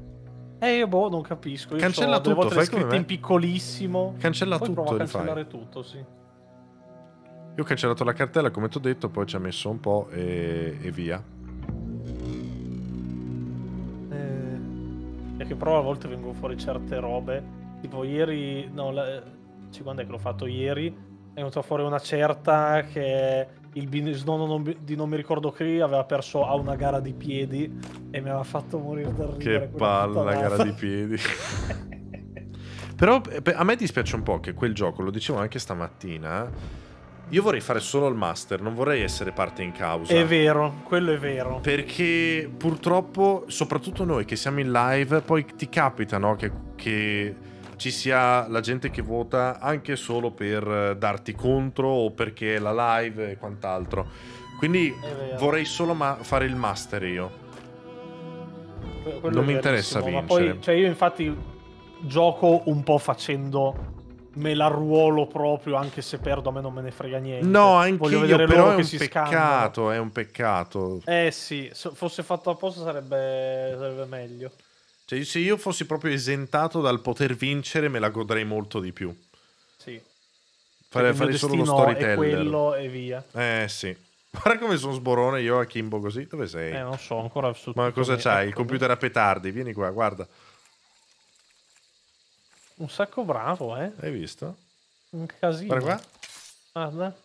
Eh, io boh, non capisco. Io Cancella so, tutto, fai come in piccolissimo. Cancella poi tutto, cancellare tutto, sì. Io ho cancellato la cartella, come ti ho detto, poi ci ha messo un po' e, e via. Eh, perché però a volte vengono fuori certe robe. Tipo ieri, no, la... Eh, cioè, quando è che l'ho fatto ieri? è venuta fuori una certa che il bisnonno di non mi ricordo chi aveva perso a una gara di piedi e mi aveva fatto morire dal ridere. Che palla la gara di piedi. <laughs> Però eh, a me dispiace un po' che quel gioco, lo dicevo anche stamattina, io vorrei fare solo il master, non vorrei essere parte in causa. È vero, quello è vero. Perché purtroppo, soprattutto noi che siamo in live, poi ti capita, no? Che, che ci sia la gente che vota anche solo per eh, darti contro o perché la live e quant'altro. Quindi vorrei solo fare il master io. Quello non mi interessa vincere. Poi, cioè io infatti gioco un po' facendo me la ruolo proprio anche se perdo a me non me ne frega niente. No, anche io però è un peccato, scambiano. è un peccato. Eh sì, se fosse fatto apposta sarebbe, sarebbe meglio. Cioè, se io fossi proprio esentato dal poter vincere, me la godrei molto di più. Sì. Cioè, fare, fare solo lo storytelling. È quello e via. Eh, sì. <laughs> Guarda come sono sborone io a Kimbo così. Dove sei? Eh, non so, ancora su Ma cosa c'hai? Il computer a petardi. Vieni qua, guarda. Un sacco bravo, eh. Hai visto? Un casino. Guarda qua. Guarda.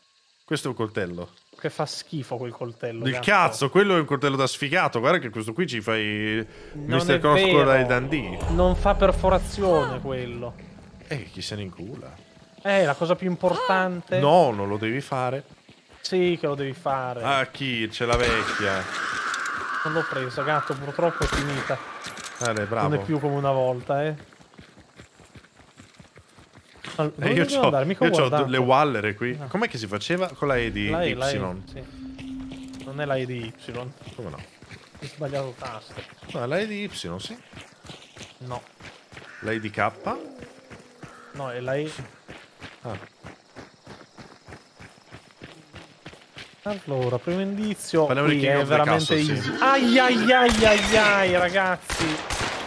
Questo è un coltello. Che fa schifo quel coltello. Il cazzo. cazzo. quello è un coltello da sfigato. Guarda che questo qui ci fai. Non Mr. Crosco dai dandini. Non fa perforazione quello. Eh, chi se ne incula. Eh, la cosa più importante. No, non lo devi fare. Sì, che lo devi fare. Ah, chi? C'è la vecchia. Non l'ho presa, gatto. Purtroppo è finita. Allora, ah, bravo. Non è più come una volta, eh. Al, eh, io ho, andare? Mica io ho le Wallere qui. No. Ah. Com'è che si faceva? Con la E di la e, Y. La e, sì. Non è la E di Y. Come no? Ho sbagliato tasto. No, ah, è la E di Y, sì. No. La E di K? No, è la E... Ah. Allora, primo indizio. Parliamo qui è veramente easy. Sì. Ai, ai, ai, ai, ai, ragazzi.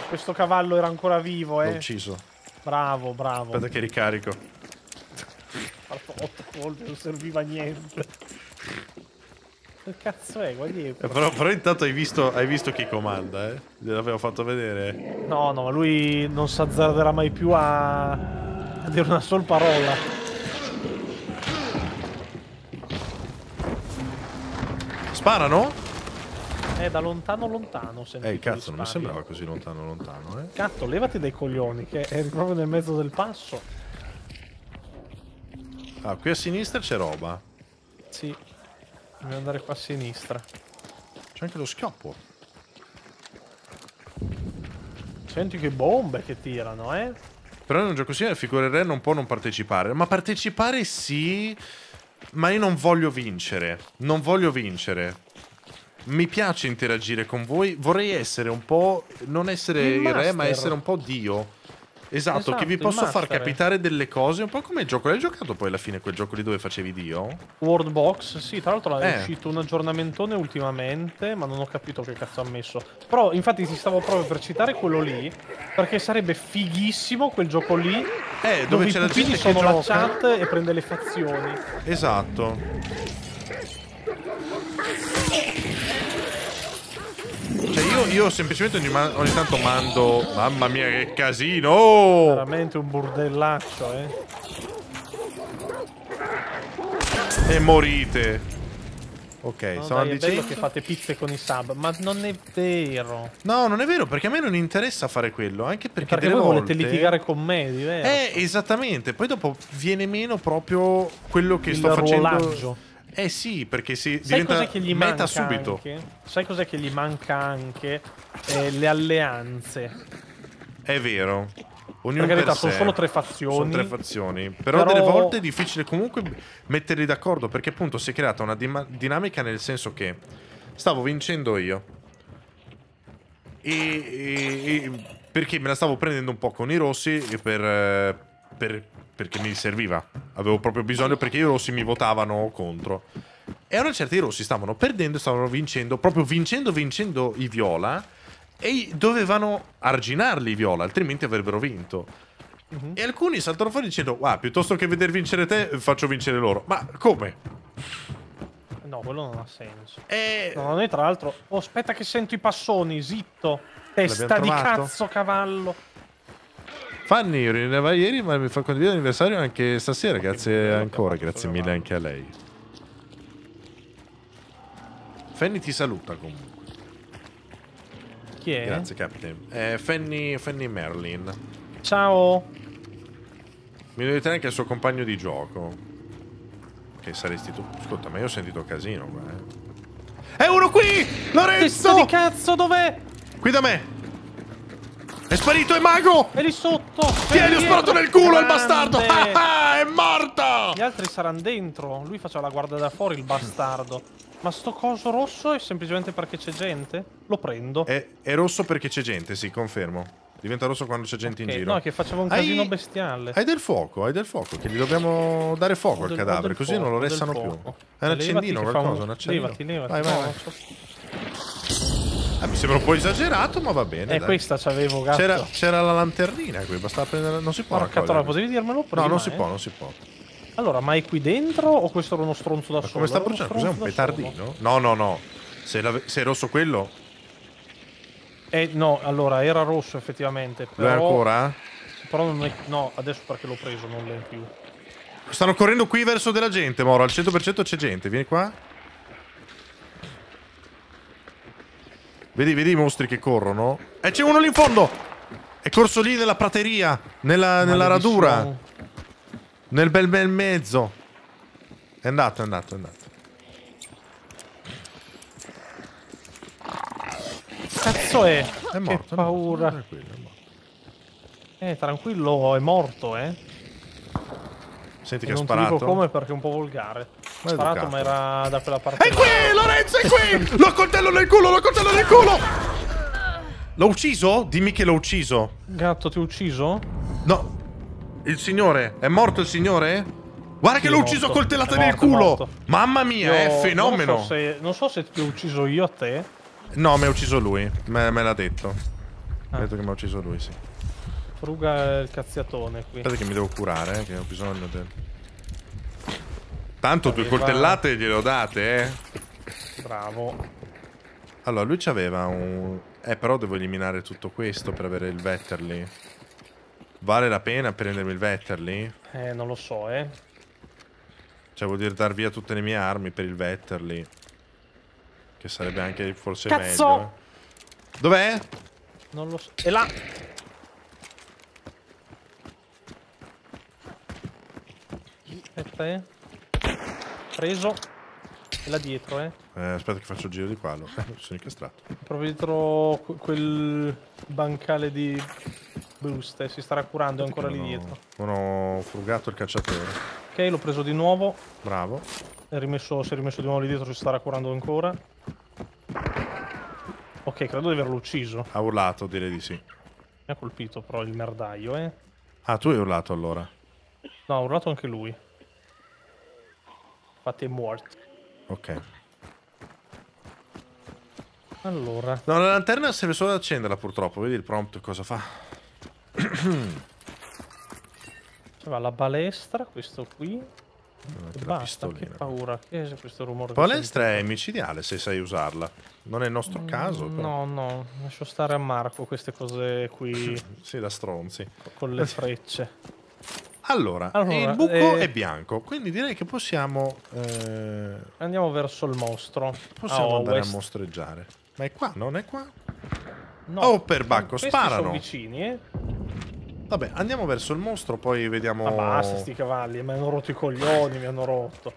Questo cavallo era ancora vivo, eh. L'ho ucciso. Bravo, bravo. Aspetta che ricarico. Fatto 8 colpi, non serviva a niente. Che cazzo è? Guardi. Eh, però, però, intanto hai visto, hai visto, chi comanda, eh? Gliel'avevo fatto vedere. No, no, ma lui non si azzarderà mai più a... a dire una sola parola. Sparano? È da lontano lontano Eh, cazzo, non mi sembrava così lontano lontano, eh. Cazzo, levati dai coglioni, che eri proprio nel mezzo del passo. Ah, qui a sinistra c'è roba. Sì. Dobbiamo andare qua a sinistra. C'è anche lo schioppo. Senti che bombe che tirano, eh. Però in un gioco simile figurerei non può non partecipare. Ma partecipare sì... Ma io non voglio vincere. Non voglio vincere mi piace interagire con voi. Vorrei essere un po'. non essere il, il re, ma essere un po' Dio. Esatto, esatto che vi posso master. far capitare delle cose, un po' come il gioco. L'hai giocato poi alla fine quel gioco lì dove facevi Dio? World Box, sì, tra l'altro è eh. uscito un aggiornamentone ultimamente, ma non ho capito che cazzo ha messo. Però, infatti, ti stavo proprio per citare quello lì, perché sarebbe fighissimo quel gioco lì. Eh, dove, dove c'è la gente sono che la gioca. chat e prende le fazioni. Esatto. Cioè io, io semplicemente ogni, ogni, tanto mando... Mamma mia che casino! Oh! Veramente un burdellaccio, eh. E morite. Ok, no, sono dai, dicendo che fate pizze con i sub, ma non è vero. No, non è vero, perché a me non interessa fare quello, anche perché, perché voi volte... volete litigare con me, è diverso. Eh, esattamente, poi dopo viene meno proprio quello che Il sto ruolaggio. facendo eh sì, perché si Sai diventa che gli meta subito. Anche? Sai cos'è che gli manca anche? Eh, le alleanze. È vero. Ognuno per carità, sono solo tre fazioni. Sono tre fazioni. Però, però... delle volte è difficile comunque metterli d'accordo perché appunto si è creata una dinamica nel senso che stavo vincendo io. E, e, e perché me la stavo prendendo un po' con i rossi per, eh, per perché mi serviva. Avevo proprio bisogno perché i rossi mi votavano contro. E allora certi rossi stavano perdendo, stavano vincendo, proprio vincendo, vincendo i viola. E dovevano arginarli i viola, altrimenti avrebbero vinto. Uh-huh. E alcuni saltano fuori dicendo: Ah, piuttosto che veder vincere te, faccio vincere loro. Ma come? No, quello non ha senso. E... No, noi tra l'altro. Oh, aspetta che sento i passoni, zitto. Testa di cazzo, cavallo. Fanny rinneva ieri, ma mi fa condividere l'anniversario anche stasera. Grazie ancora, grazie mille anche a lei. Fanny ti saluta comunque. Chi è? Grazie, Captain. Eh, Fanny, Fanny Merlin. Ciao. Mi dovete anche il suo compagno di gioco. Che saresti tu. Ascolta, ma io ho sentito casino qua, eh. È uno qui! Lorenzo! Testo di cazzo, dov'è? Qui da me! È sparito, è mago! È lì sotto! Sì, gli ho sparato nel culo il bastardo! Ah, ah è morto! Gli altri saranno dentro. Lui faceva la guardia da fuori, il bastardo. Ma sto coso rosso è semplicemente perché c'è gente? Lo prendo. È, è rosso perché c'è gente, sì, confermo. Diventa rosso quando c'è gente okay, in giro. No, che faceva un hai, casino bestiale. Hai del fuoco, hai del fuoco, che gli dobbiamo dare fuoco del, al cadavere, così fuoco, non lo restano più. È un accendino, qualcosa, un... un accendino. Levati, levati. Vai, vai, vai. No, eh, mi sembra un po' esagerato, ma va bene. E eh, dai. questa c'avevo, gatto. C'era, c'era, la lanternina qui, bastava prendere... Non si può Porca troia, potevi dirmelo prima, No, non si eh? può, non si può. Allora, ma è qui dentro o questo era uno stronzo da ma solo? come sta bruciando? Cos'è un petardino? Solo. No, no, no. Se, la... se, è rosso quello... Eh, no, allora, era rosso effettivamente, però... Lo è ancora? Però non è... No, adesso perché l'ho preso, non l'è più. Stanno correndo qui verso della gente, Moro. Al 100% c'è gente. Vieni qua. Vedi, vedi i mostri che corrono? E eh, c'è uno lì in fondo! È corso lì nella prateria, nella, nella radura. Nel bel bel mezzo. È andato, è andato, è andato. Cazzo è? È morto. Che paura. È è morto. Eh, tranquillo, è morto, eh. Senti che ho sparato. Non dico come perché è un po' volgare. Ho sparato ma era da quella parte. È qui, Lorenzo, è qui! lo coltello nel culo, lo coltello nel culo! L'ho ucciso? Dimmi che l'ho ucciso. Gatto, ti ho ucciso? No. Il signore. È morto il signore? Guarda sì, che l'ho ucciso coltellata nel culo! Mamma mia, io è fenomeno! Non so, se, non so se ti ho ucciso io a te. No, mi ha ucciso lui. Me, me l'ha detto. Ah. Mi ha detto che mi ha ucciso lui, sì fruga il cazziatone qui. Aspetta che mi devo curare, eh, che ho bisogno del... Tanto Arriva... due coltellate gliele ho date, eh. Bravo. Allora, lui c'aveva un... Eh, però devo eliminare tutto questo per avere il Vetterly. Vale la pena prendermi il Vetterly? Eh, non lo so, eh. Cioè, vuol dire dar via tutte le mie armi per il Vetterly. Che sarebbe anche forse Cazzo! meglio. Eh. Dov'è? Non lo so. E là! aspetta, eh. Preso. E là dietro, eh. eh. Aspetta che faccio il giro di qua, allora. Mi <laughs> sono incastrato. Proprio dietro quel bancale di buste. Si starà curando, è ancora lì ho... dietro. Non ho frugato il cacciatore. Ok, l'ho preso di nuovo. Bravo. È rimesso, si è rimesso di nuovo lì dietro, si starà curando ancora. Ok, credo di averlo ucciso. Ha urlato, direi di sì. Mi ha colpito però il merdaio, eh. Ah, tu hai urlato allora? No, ha urlato anche lui fate è morto. Ok. Allora. No, la lanterna serve solo ad accenderla purtroppo. Vedi il prompt cosa fa. C'è va la balestra, questo qui. Basta, che paura. Che è questo rumore? La balestra è micidiale se sai usarla. Non è il nostro mm, caso. Però. No, no, lascio stare a Marco queste cose qui. sì, <laughs> da stronzi. Con le frecce. Allora, allora il buco eh... è bianco, quindi direi che possiamo... Eh... Andiamo verso il mostro. Possiamo oh, andare west. a mostreggiare. Ma è qua, non è qua? No. Oh, perbacco, sparano. Sono vicini, eh? Vabbè, andiamo verso il mostro, poi vediamo... Ma basta, sti cavalli, mi hanno rotto i coglioni, mi hanno rotto.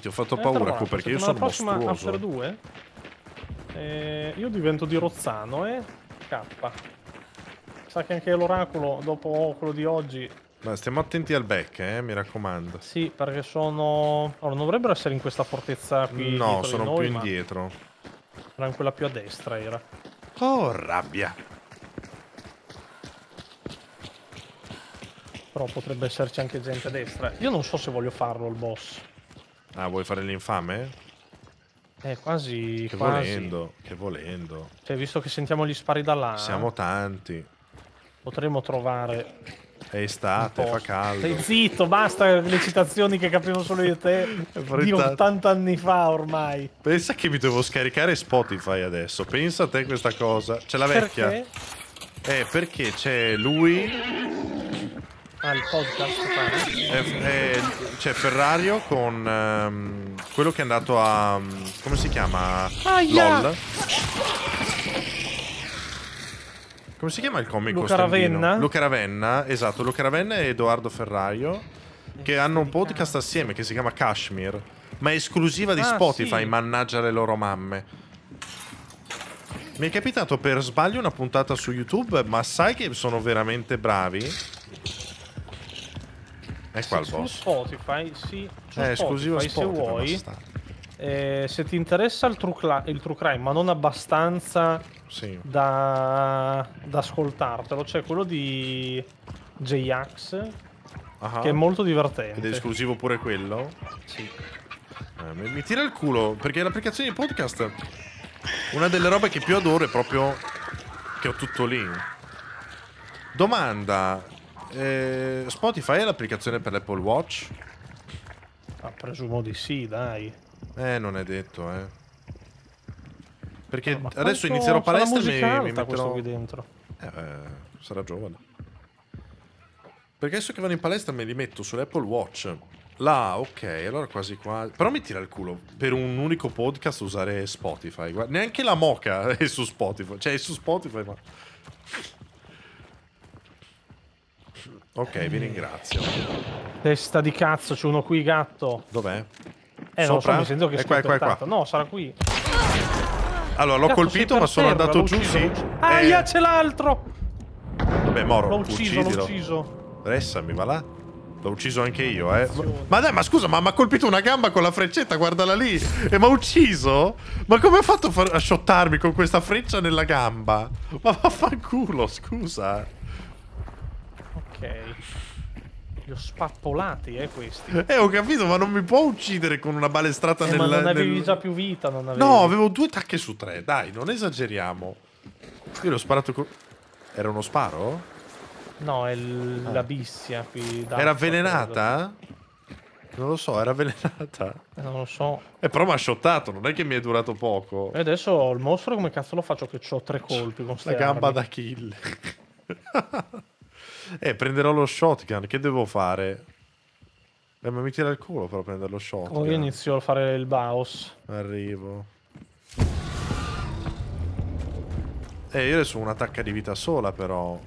Ti ho fatto eh, paura, Q, perché io sono mostruoso. Ma la prossima After 2? E eh, io divento di Rozzano, eh? K. Sa che anche l'oracolo, dopo quello di oggi... Ma stiamo attenti al back, eh? Mi raccomando. Sì, perché sono... Allora, non dovrebbero essere in questa fortezza qui No, sono noi, più indietro. Era in quella più a destra, era. Oh, rabbia! Però potrebbe esserci anche gente a destra. Io non so se voglio farlo, il boss. Ah, vuoi fare l'infame? Eh, quasi. Che quasi. volendo, che volendo. Cioè, visto che sentiamo gli spari da Siamo tanti. Potremmo trovare. È estate, fa caldo. Stai zitto, basta le citazioni che capivo solo io e te. di 80 anni fa ormai. Pensa che mi devo scaricare Spotify adesso. Pensa a te questa cosa. C'è la vecchia. Perché? Eh, perché c'è lui al podcast. È, è, c'è cioè, Ferrario con um, quello che è andato a. Um, come si chiama? Aia. LOL. Come si chiama il comico? Luca Ravenna. Luca Ravenna, esatto. Luca Ravenna e Edoardo Ferrario che hanno un podcast assieme che si chiama Kashmir. Ma è esclusiva di ah, Spotify, sì. mannaggia le loro mamme. Mi è capitato per sbaglio una puntata su YouTube, ma sai che sono veramente bravi? È eh qua il boss. Su Spotify, sì, su eh, Spotify, Spotify se vuoi. Eh, se ti interessa il true, il true, crime, ma non abbastanza sì. da, da, ascoltartelo, c'è cioè quello di J-Ax che è molto divertente. Ed è esclusivo pure quello? Sì. Eh, mi, mi tira il culo perché l'applicazione di podcast, una delle robe che più adoro è proprio che ho tutto lì. Domanda, eh, Spotify è l'applicazione per l'Apple Watch? Ah, presumo di sì, dai. Eh, non è detto, eh. Perché no, adesso inizierò palestra e mi, mi metterò... qui dentro. Eh, eh, sarà giovane. Perché adesso che vado in palestra me li metto sull'Apple Watch. Là, ok, allora quasi quasi. Però mi tira il culo per un unico podcast usare Spotify. Guarda, neanche la moca <laughs> è su Spotify. Cioè, è su Spotify, ma... Ok, vi ringrazio. Testa di cazzo, c'è uno qui, gatto. Dov'è? Eh, non so, mi sento che è qua, qua, qua. No, sarà qui. Allora, l'ho colpito, ma sono terra, andato giù, sì. Aia, eh. c'è l'altro! Vabbè, Moro, l'ho ucciso, l'ho ucciso. Ressami, va là. L'ho ucciso anche io, eh. Ma dai, ma scusa, ma mi ha colpito una gamba con la freccetta, guardala lì. E mi ha ucciso? Ma come ha fatto a shottarmi con questa freccia nella gamba? Ma vaffanculo, scusa. Ok. Li ho spappolati, eh, questi. Eh, ho capito, ma non mi può uccidere con una balestrata eh, nel... Ma non avevi nel... già più vita, non avevi... No, avevo due tacche su tre, dai, non esageriamo. Io l'ho sparato con... Era uno sparo? No, è ah. la bissia qui. Era avvelenata? Non lo so, era avvelenata. Eh, non lo so. Eh, però mi ha shottato, non è che mi è durato poco. E adesso ho il mostro come cazzo lo faccio che ho tre colpi con La gamba armi. da kill. <laughs> Eh, prenderò lo shotgun, che devo fare? Eh, ma mi tira il culo per prendere lo shotgun. Oh, io inizio a fare il baos. Arrivo. Eh, io adesso ho un'attacca di vita sola però.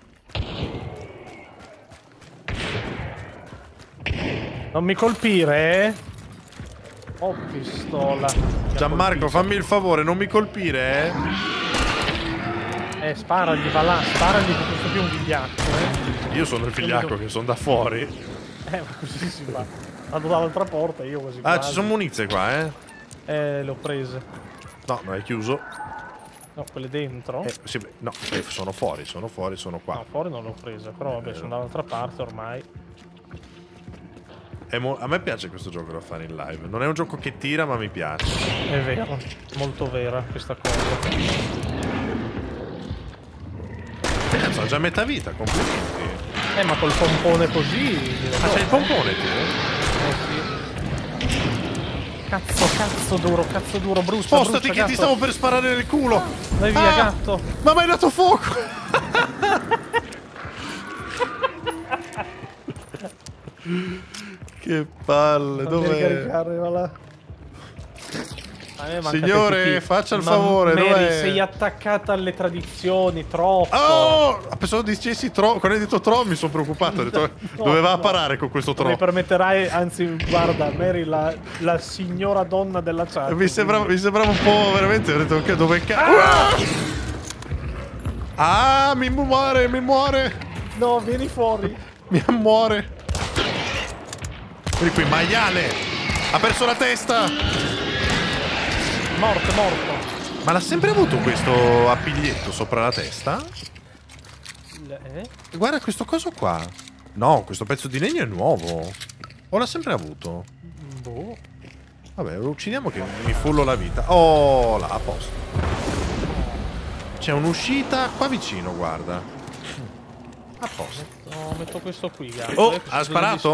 Non mi colpire, eh? Ho oh, pistola. Gianmarco, fammi il favore, non mi colpire, eh? Eh, sparagli, va là, sparagli che questo più un vigliacco, eh. Io sono il vigliacco che sono da fuori. Eh, ma così si fa. Vado dall'altra porta e io così. Ah, quasi. ci sono munizie qua, eh. Eh, le ho prese. No, non è chiuso. No, quelle dentro? Eh, sì, no, eh, sono fuori, sono fuori, sono qua. No, fuori non le ho prese, però vabbè, eh, sono dall'altra parte ormai. a me piace questo gioco da fare in live. Non è un gioco che tira, ma mi piace. È vero, molto vera questa cosa. Eh, sono già metà vita, complimenti. Eh, ma col pompone così... Ah, c'è il pompone, tu? Eh, sì. Cazzo, cazzo duro, cazzo duro, brucia, Spostati brucia, che gatto. ti stavo per sparare nel culo! vai via, ah, gatto! Ma mi hai dato fuoco! <laughs> che palle, dov'è? Signore, faccia il favore. Mary, dov'è? sei attaccata alle tradizioni troppo. Oh, pensavo dicessi tro. Quando hai detto tro mi sono preoccupato. Ho detto, <laughs> no, dove va no. a parare con questo tro? Mi permetterai, anzi, guarda, Mary, la, la signora donna della chat. Mi sembrava, mi sembrava, un po' veramente. Ho detto, che dove cazzo. Ah! ah! ah, mi muore, mi muore. No, vieni fuori. <laughs> mi muore. Vieni qui, maiale. Ha perso la testa. Morto, morto. Ma l'ha sempre avuto questo appiglietto sopra la testa? eh? Guarda questo coso qua. No, questo pezzo di legno è nuovo. O l'ha sempre avuto? Boh. Vabbè, lo uccidiamo che mi fullo la vita. Oh, là, a posto. C'è un'uscita qua vicino, guarda. A posto. No, metto questo qui, guarda. Oh, ha sparato?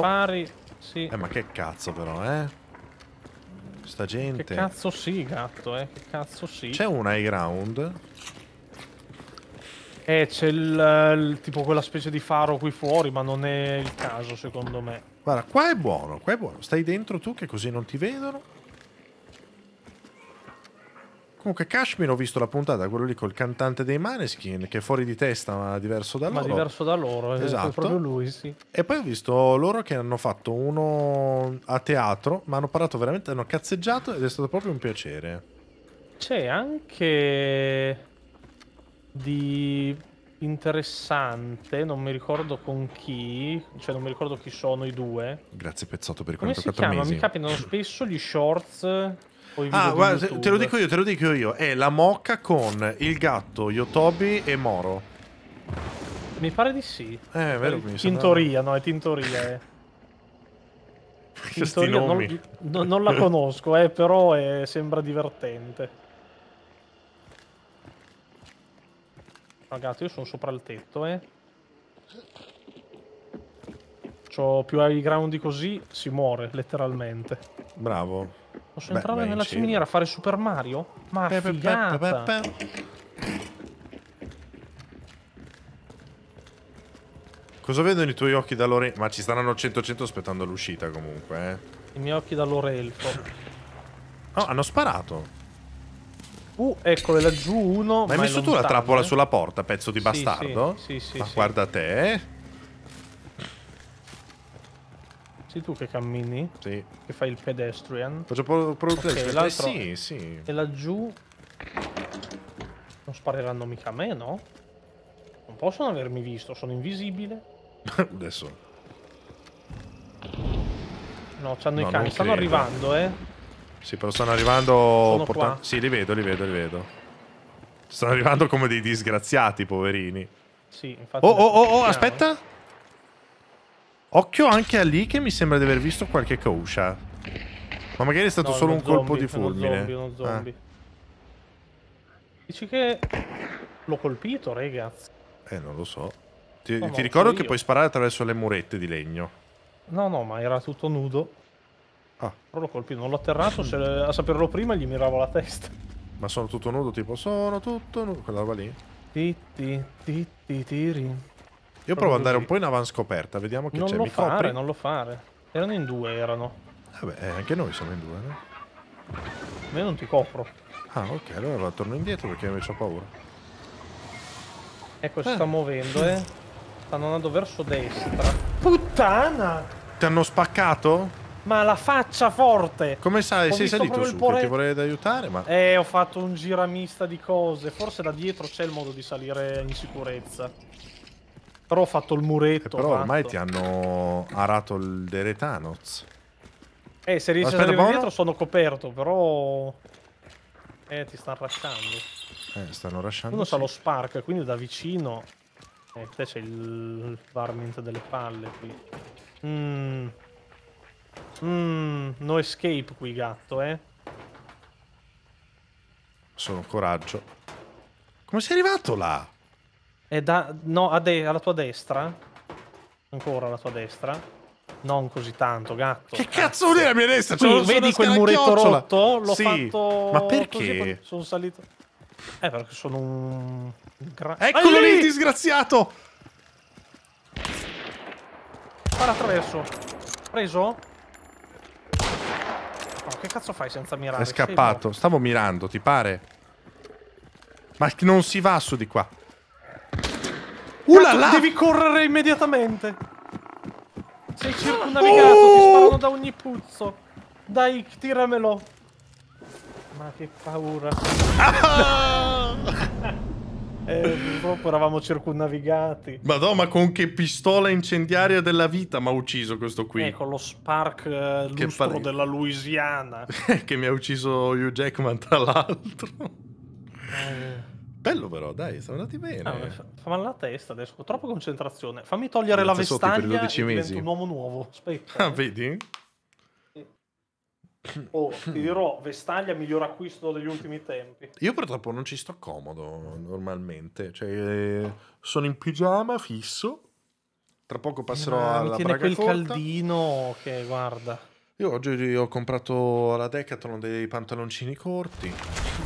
Sì. Eh, ma che cazzo però, eh. Sta gente. Che cazzo sì, gatto, eh? Che cazzo sì. C'è un high ground? Eh, c'è il, tipo quella specie di faro qui fuori, ma non è il caso, secondo me. Guarda, qua è buono, qua è buono. Stai dentro tu che così non ti vedono. Comunque, Kashmir, ho visto la puntata, quello lì col cantante dei Maneskin, che è fuori di testa, ma diverso da ma loro. Ma diverso da loro, esatto. proprio lui, sì. E poi ho visto loro che hanno fatto uno a teatro, ma hanno parlato veramente, hanno cazzeggiato ed è stato proprio un piacere. C'è anche di interessante, non mi ricordo con chi, cioè non mi ricordo chi sono i due. Grazie Pezzotto per i 44 Come si chiama? mesi. Mi capitano spesso gli shorts Ah, guarda, te lo dico io, te lo dico io. È la mocca con il gatto, Yotobi e Moro. Mi pare di sì. Eh, è vero. che È tintoria, no, è tintoria. Eh. <laughs> tintoria non, no, non, la conosco, eh, però è, eh, sembra divertente. Ragazzi, io sono sopra il tetto, eh. C'ho più high ground di così, si muore, letteralmente. Bravo. Posso Beh, entrare nella in ciminiera a fare Super Mario? Ma pe, figata! Pe, pe, Cosa vedono i tuoi occhi da Lorelfo? Ma ci staranno 100-100 aspettando l'uscita comunque, eh. I miei occhi da Lorelfo. oh, hanno sparato. Uh, eccole laggiù uno. Ma hai messo tu la trappola eh. sulla porta, pezzo di sì, bastardo? Sì, sì, Ma sì, guarda sì. te. Eh. Sei tu che cammini? Sì. Che fai il pedestrian? Faccio produzione. Okay, eh, sì, sì. E laggiù... Non spareranno mica a me, no? Non possono avermi visto, sono invisibile. <laughs> Adesso. No, c'hanno no, i cani. Stanno arrivando, eh. Sì, però stanno arrivando... Sono portando... Sì, li vedo, li vedo, li vedo. Stanno arrivando come dei disgraziati, poverini. Sì, infatti... Oh, oh, oh, oh aspetta! Occhio anche a lì che mi sembra di aver visto qualche coscia. Ma magari è stato no, solo un zombie, colpo di fulmine. Uno zombie, uno zombie. Ah. Dici che l'ho colpito, ragazzi. Eh, non lo so. Ti, no, ti no, ricordo che io. puoi sparare attraverso le murette di legno. No, no, ma era tutto nudo. Ah. Però l'ho colpito, non l'ho atterrato, se a saperlo prima gli miravo la testa. Ma sono tutto nudo, tipo sono tutto nudo, quella roba lì. Ti ti ti ti tiri. Io provo ad andare un po' in avanti scoperta, vediamo che c'è. non lo Mi fare, copri? Non lo fare, Erano in due, erano. Vabbè, eh, anche noi siamo in due, no? Io non ti copro. Ah, ok, allora torno indietro perché invece ho paura. Ecco, si eh. sta muovendo, eh. Stanno andando verso destra. Puttana! Ti hanno spaccato? Ma la faccia forte! Come sai, ho sei salito su, pore... ti vorrei aiutare, ma... Eh, ho fatto un giramista di cose. Forse da dietro c'è il modo di salire in sicurezza. Però ho fatto il muretto. Eh, però ormai ti hanno arato il Deretanoz. Eh, se riesci Aspetta, a arrivare dietro sono coperto, però... Eh, ti stanno rasciando. Eh, stanno rasciando. Uno sì. c'ha lo spark, quindi da vicino... Eh, te c'è il varmint delle palle qui. Mmm... Mmm... No escape qui, gatto, eh. Sono coraggio. Come sei arrivato là? È da... No, alla tua destra. Ancora alla tua destra. Non così tanto, gatto. Che eh. cazzo è la mia destra? Qui, vedi quel muretto rotto? L'ho sì. fatto... Ma perché? sono salito... Eh, perché sono un... Gra... Eccolo lì, disgraziato! Spara attraverso. Preso? Oh, che cazzo fai senza mirare? È scappato. Stavo mirando, ti pare? Ma non si va su di qua. Uh Cazzo, Devi correre immediatamente. Sei circonnavigato, oh! ti sparano da ogni puzzo. Dai, tiramelo. Ma che paura. Ah! <laughs> eh, purtroppo eravamo circunnavigati. Madonna, ma con che pistola incendiaria della vita mi ha ucciso questo qui? Eh, con lo Spark eh, lustro della Louisiana. <laughs> che mi ha ucciso Hugh Jackman, tra l'altro. Eh. Bello però, dai, siamo andati bene. Ah, fa male la testa adesso, troppa concentrazione. Fammi togliere la vestaglia per 12 mesi. un uomo nuovo. Aspetta. Ah, vedi? Oh, ti dirò, Vestaglia miglior acquisto degli ultimi tempi. Io purtroppo non ci sto comodo normalmente, cioè, sono in pigiama fisso. Tra poco passerò eh, alla braga quel corta. caldino che guarda. Io oggi ho comprato alla Decathlon dei pantaloncini corti.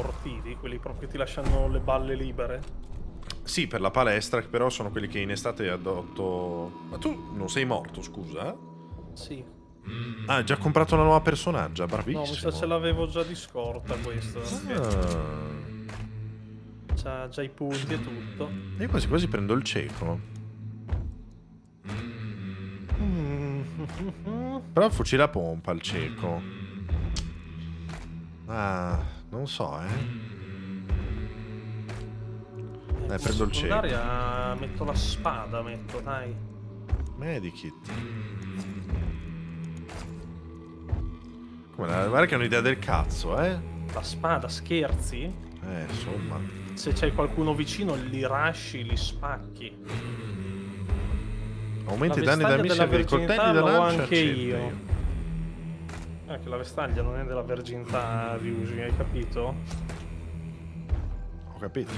sportivi, quelli proprio che ti lasciano le balle libere? Sì, per la palestra, però sono quelli che in estate adotto... Ma tu non sei morto, scusa? Eh? Sì. Mm. Ah, hai già comprato una nuova personaggia, bravissimo. No, mi sa ce l'avevo già di scorta questa. Eh. Ah. C'ha già i punti e tutto. Io quasi quasi prendo il cieco. Mm. <laughs> però fucile a pompa il cieco. Ah... Non so, eh. Mm. Dai, prendo il cielo. L'aria metto la spada, metto, dai. Medikit. Mm. Come la... Guarda che è un'idea del cazzo, eh. La spada, scherzi? Eh, insomma. Se c'è qualcuno vicino li rasci, li spacchi. Aumenti i danni da missili e coltelli da lancia. anche io. Ah, che la vestaglia non è della verginità di Usi, hai capito? Ho capito.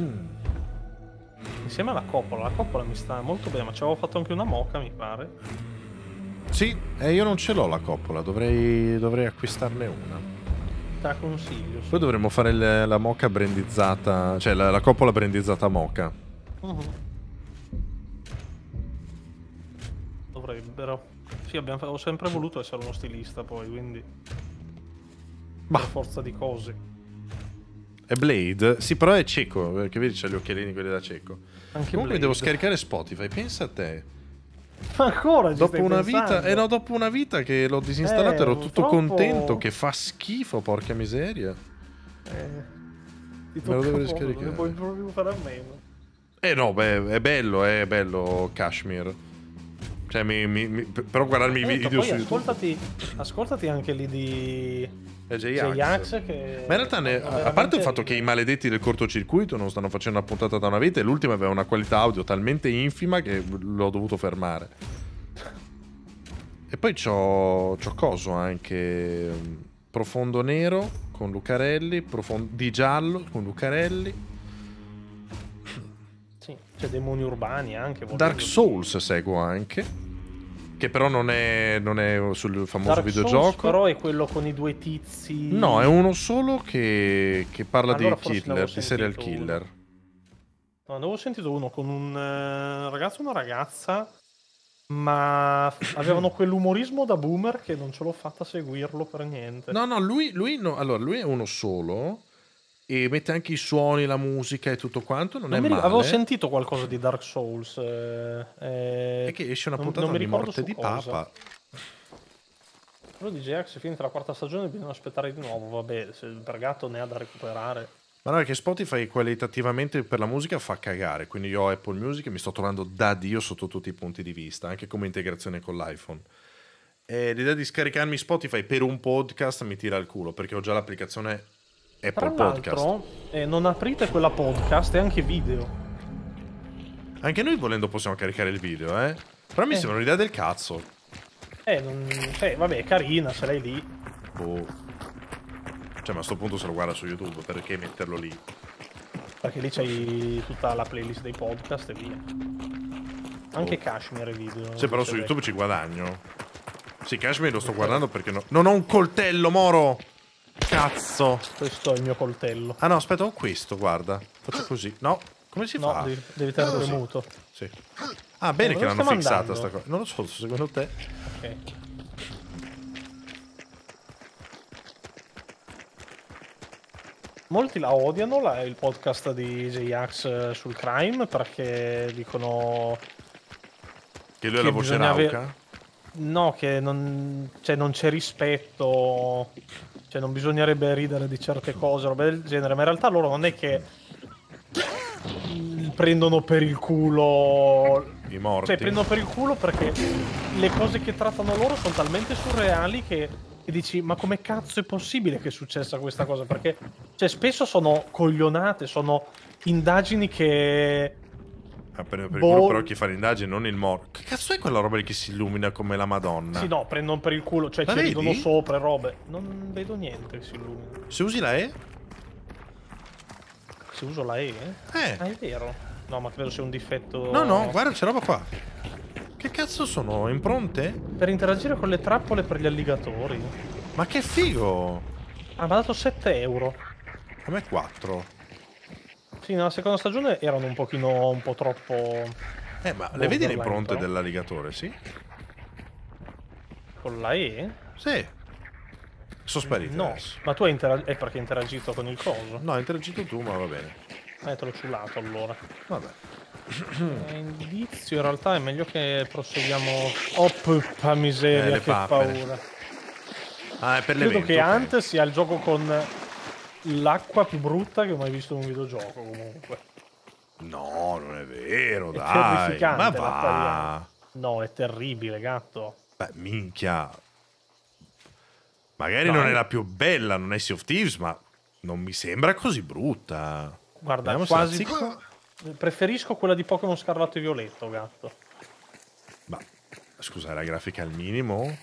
Hmm. Insieme alla coppola, la coppola mi sta molto bene, ma ci avevo fatto anche una moca, mi pare. Sì, eh, io non ce l'ho la coppola, dovrei, dovrei acquistarne una consiglio. Sì. Poi dovremmo fare le, la moca brandizzata, cioè la, la coppola brandizzata moca. Uh mhm. -huh. Dovrebbero. Sì, abbiamo, ho sempre voluto essere uno stilista poi, quindi... Ma forza di cose. E Blade? Sì, però è cieco, perché vedi c'ha gli occhialini quelli da cieco. Anche Comunque Blade. devo scaricare Spotify, pensa a te. Ma ancora dopo una vita, eh no, dopo una vita che l'ho disinstallato eh, ero tutto troppo... contento che fa schifo, porca miseria. Eh. Me lo devo riscaricare. Lo puoi proprio fare a meno. Eh no, beh, è bello, eh, è bello Kashmir. Cioè, mi, mi, mi, però guardarmi i video su ascoltati, YouTube. Ascoltati anche lì di J-Ax. Ma in realtà, ne, a parte il fatto che i maledetti del cortocircuito non stanno facendo una puntata da una vita, e l'ultima aveva una qualità audio talmente infima che l'ho dovuto fermare. E poi c'ho, c'ho coso anche mm, profondo nero con Lucarelli, profond- di giallo con Lucarelli. Sì, c'è cioè demoni urbani anche. Dark Souls seguo anche. Che però non è, non è sul famoso Dark videogioco. Souls però è quello con i due tizi. No, è uno solo che, che parla allora di killer, di serial killer. Uno. No, ne avevo sentito uno con un eh, ragazzo e una ragazza, ma avevano quell'umorismo da boomer che non ce l'ho fatta seguirlo per niente. No, no, lui, lui no. Allora, lui è uno solo e mette anche i suoni, la musica e tutto quanto. Non, non è male. Avevo sentito qualcosa di Dark Souls. Eh, eh, che esce una puntata non, non di morte di cosa. Papa. Quello di GX, finita la quarta stagione, bisogna aspettare di nuovo. Vabbè, se il Bergato ne ha da recuperare. Ma no, è che Spotify qualitativamente per la musica fa cagare, quindi io ho Apple Music e mi sto trovando da Dio sotto tutti i punti di vista, anche come integrazione con l'iPhone. E eh, l'idea di scaricarmi Spotify per un podcast mi tira il culo, perché ho già l'applicazione Apple Tra Podcast. Eh, non aprite quella podcast, è anche video. Anche noi volendo possiamo caricare il video, eh. Però mi eh. sembra un'idea del cazzo. Eh, non... eh, vabbè, è carina, ce l'hai lì. Boh. Cioè, ma a sto punto se lo guarda su YouTube, perché metterlo lì? Perché lì c'hai tutta la playlist dei podcast e via. Anche oh. Kashmir è video. Sì, però su YouTube ci guadagno. Sì, Kashmir lo sto eh. guardando perché no... Non ho un coltello, Moro! Cazzo. Questo è il mio coltello. Ah no, aspetta, ho questo, guarda. Faccio così. No, come si no, fa? devi, tenere ah, premuto. Sì. Ah, bene no, che l'hanno fissata andando? sta cosa. Non lo so, secondo te. Ok. Molti la odiano, la, il podcast di J-Ax eh, sul crime, perché dicono... Che lui è la voce rauca? Ave... No, che non, cioè, non c'è rispetto cioè non bisognerebbe ridere di certe cose, roba del genere, ma in realtà loro non è che prendono per il culo i morti. Cioè prendono per il culo perché le cose che trattano loro sono talmente surreali che e dici ma come cazzo è possibile che è successa questa cosa? Perché cioè, spesso sono coglionate, sono indagini che per, per boh. il culo però chi fa l'indagine, non il mor. Che cazzo è quella roba lì che si illumina come la Madonna? Sì, no, prendono per il culo, cioè ci vedono sopra robe. Non vedo niente che si illumina. Se usi la E? Se uso la E? Eh. eh. Ah, è vero. No, ma credo sia un difetto... No, no, guarda, c'è roba qua. Che cazzo sono? Impronte? Per interagire con le trappole per gli alligatori. Ma che figo! Ah, mi ha dato 7 euro. A 4. Sì, nella seconda stagione erano un pochino un po' troppo. Eh, ma le vedi le impronte però? dell'alligatore, sì? Con la E? Sì. Sono sparito. No, adesso. ma tu hai interagito. È perché hai interagito con il coso? No, hai interagito tu, ma va bene. Eh, te l'ho ciulato allora. Vabbè. Eh, indizio, in realtà è meglio che proseguiamo. Oh, puppa miseria, eh, che paura. Ah, è per Credo Credo che Ant sia il gioco con l'acqua più brutta che ho mai visto in un videogioco comunque. No, non è vero, è dai. Ma va. No, è terribile, gatto. Beh, minchia. Magari dai. non è eh. la più bella, non è Sea of Thieves, ma non mi sembra così brutta. Guarda, Vediamo quasi... Preferisco quella di Pokémon Scarlatto e Violetto, gatto. Ma, scusa, la grafica al minimo?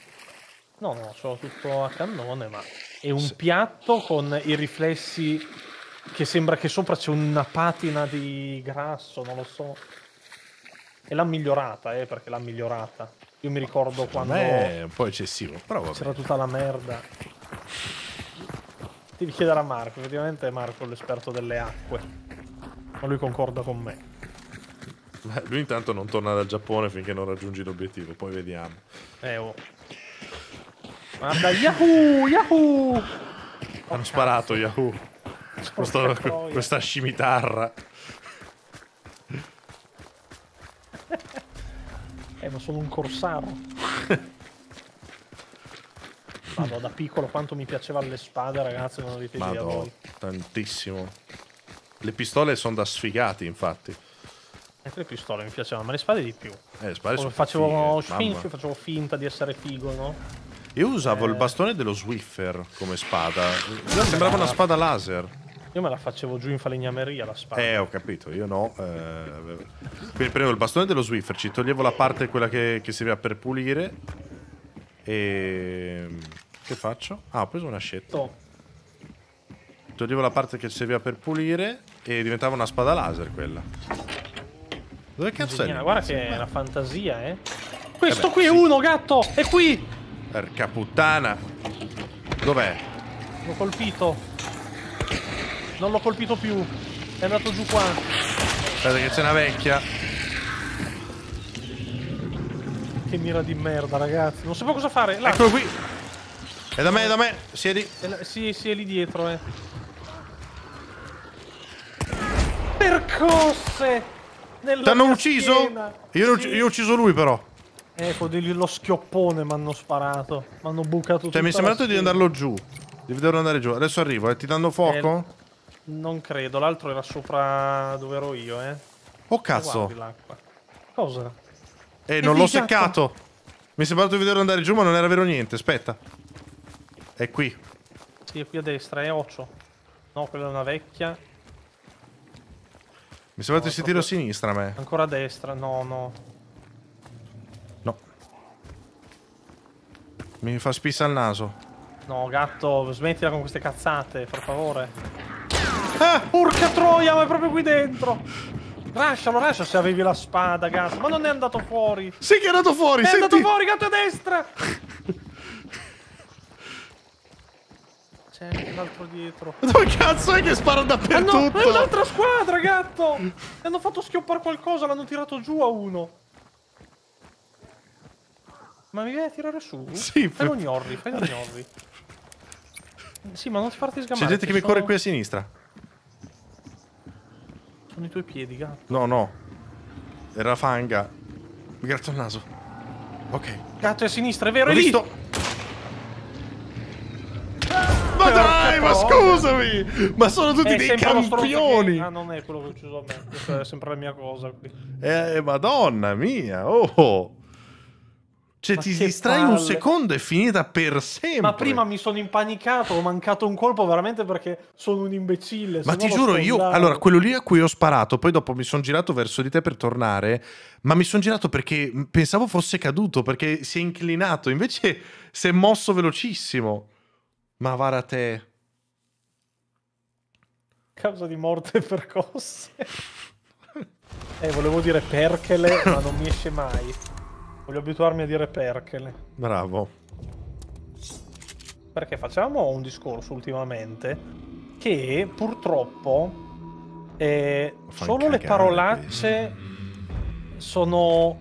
No, no, sono tutto a cannone, ma è un sì. piatto con i riflessi che sembra che sopra c'è una patina di grasso, non lo so. E l'ha migliorata, eh, perché l'ha migliorata. Io mi ricordo quando... È un po' eccessivo, però vabbè. C'era tutta la merda. Devi chiedere a Marco, effettivamente è Marco l'esperto delle acque. Ma lui concorda con me. Beh, lui intanto non torna dal Giappone finché non raggiungi l'obiettivo, poi vediamo. Eh, oh. Guarda, Yahoo! Yahoo! Hanno oh, sparato, Yahoo! Questo, questa scimitarra. eh, ma sono un corsaro. Vado da piccolo quanto mi piacevano le spade, ragazzi, non avete idea voi. Tantissimo. Le pistole sono da sfigati, infatti. Anche eh, le pistole mi piacevano, ma le spade di più. Eh, le spade sono facevo, fighe, facevo finta di essere figo, no? Io usavo eh... il bastone dello Swiffer come spada. No, sembrava una spada laser. Io me la facevo giù in falegnameria la spada. Eh, ho capito, io no. Eh... Quindi prendevo il bastone dello Swiffer, ci toglievo la parte quella che, che serviva per pulire. E. Che faccio? Ah, ho preso una scetta. Toglievo la parte che serviva per pulire e diventava una spada laser quella. Dove cazzo Ingegnera, è? Guarda che è una fantasia, eh. Questo eh beh, qui è uno, gatto! È qui! Perca puttana. Dov'è? L'ho colpito. Non l'ho colpito più. È andato giù qua. Aspetta che c'è una vecchia. Che mira di merda, ragazzi. Non so cosa fare. Là. Eccolo qui. È da me, è da me. Siedi. È la... Sì, sì, è lì dietro, eh. Percosse! Ti hanno ucciso? Io, sì. ho ucciso lui, però. Eh, lì lo schioppone mi hanno sparato. Mi hanno bucato tutto. Cioè, mi è sembrato di andarlo giù. Devi dover andare giù. Adesso arrivo, eh. Ti danno fuoco? Eh, non credo. L'altro era sopra dove ero io, eh. Oh, cazzo. Cosa? Eh, non l'ho seccato. Mi è sembrato di vederlo andare giù, ma non era vero niente. Aspetta. È qui. Sì, è qui a destra. È occio. No, quella è una vecchia. Mi sembra no, di sentire a sinistra me. Ancora a destra. No, no. Mi fa spissa il naso. No, gatto, smettila con queste cazzate, per favore. Ah, eh! urca troia, ma è proprio qui dentro. Lascialo, lascialo se avevi la spada, gatto. Ma non è andato fuori. Sì che è andato fuori, È senti... andato fuori, gatto a destra. C'è anche un altro dietro. Ma dove cazzo è che spara dappertutto? Ah, no, è un'altra squadra, gatto. E hanno fatto schioppare qualcosa, l'hanno tirato giù a uno. Ma mi viene a tirare su? Sì. Fai lo gnorri, fai un gnorri. Sì, ma non ti farti sgamare. C'è gente che sono... mi corre qui a sinistra. Sono i tuoi piedi, gatto. No, no. Era la fanga. Mi gratto il naso. Ok. Gatto è a sinistra, è vero? Ho è visto... Ah, ma dai, ma scusami! Ma sono tutti è dei campioni! Che... Ah, non è quello che ho ucciso a me. Questa è sempre la mia cosa. Qui. Eh, eh, madonna mia, oh! oh. Cioè, ma ti distrai palle. un secondo e è finita per sempre. Ma prima mi sono impanicato, ho mancato un colpo veramente perché sono un imbecille. Ma ti giuro, io. Andare. Allora, quello lì a cui ho sparato, poi dopo mi sono girato verso di te per tornare. Ma mi sono girato perché pensavo fosse caduto, perché si è inclinato. Invece si è mosso velocissimo. Ma vara te. Causa di morte <laughs> percosse. eh, volevo dire perchele, ma non mi esce mai. Voglio abituarmi a dire perchele. Bravo. Perché facciamo un discorso ultimamente che purtroppo eh, solo cagare. le parolacce sono...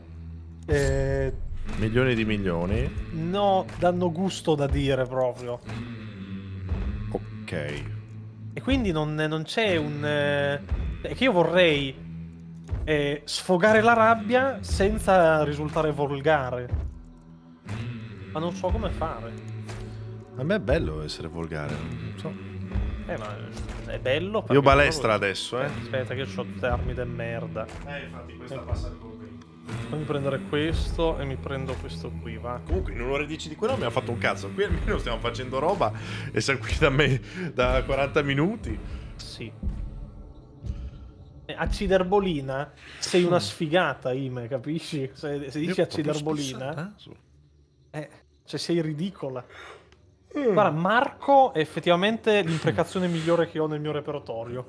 Eh, milioni di milioni? No, danno gusto da dire proprio. Ok. E quindi non, non c'è un... Eh, che io vorrei è sfogare la rabbia senza risultare volgare. Ma non so come fare. A me è bello essere volgare, non so. Eh, ma è bello. Io balestra non... adesso, eh. Aspetta, che ho tutte armi de merda. Eh, infatti, questa eh. passa come Fammi prendere questo e mi prendo questo qui, va. Comunque, in un'ora e dieci di quello mi ha fatto un cazzo. Qui almeno stiamo facendo roba e siamo qui da me da 40 minuti. Sì. Eh, a Ciderbolina sei una mm. sfigata, Ime, capisci? Se, se dici Io a Ciderbolina... Eh, cioè sei ridicola. Mm. Guarda, Marco è effettivamente l'imprecazione <clears throat> migliore che ho nel mio repertorio.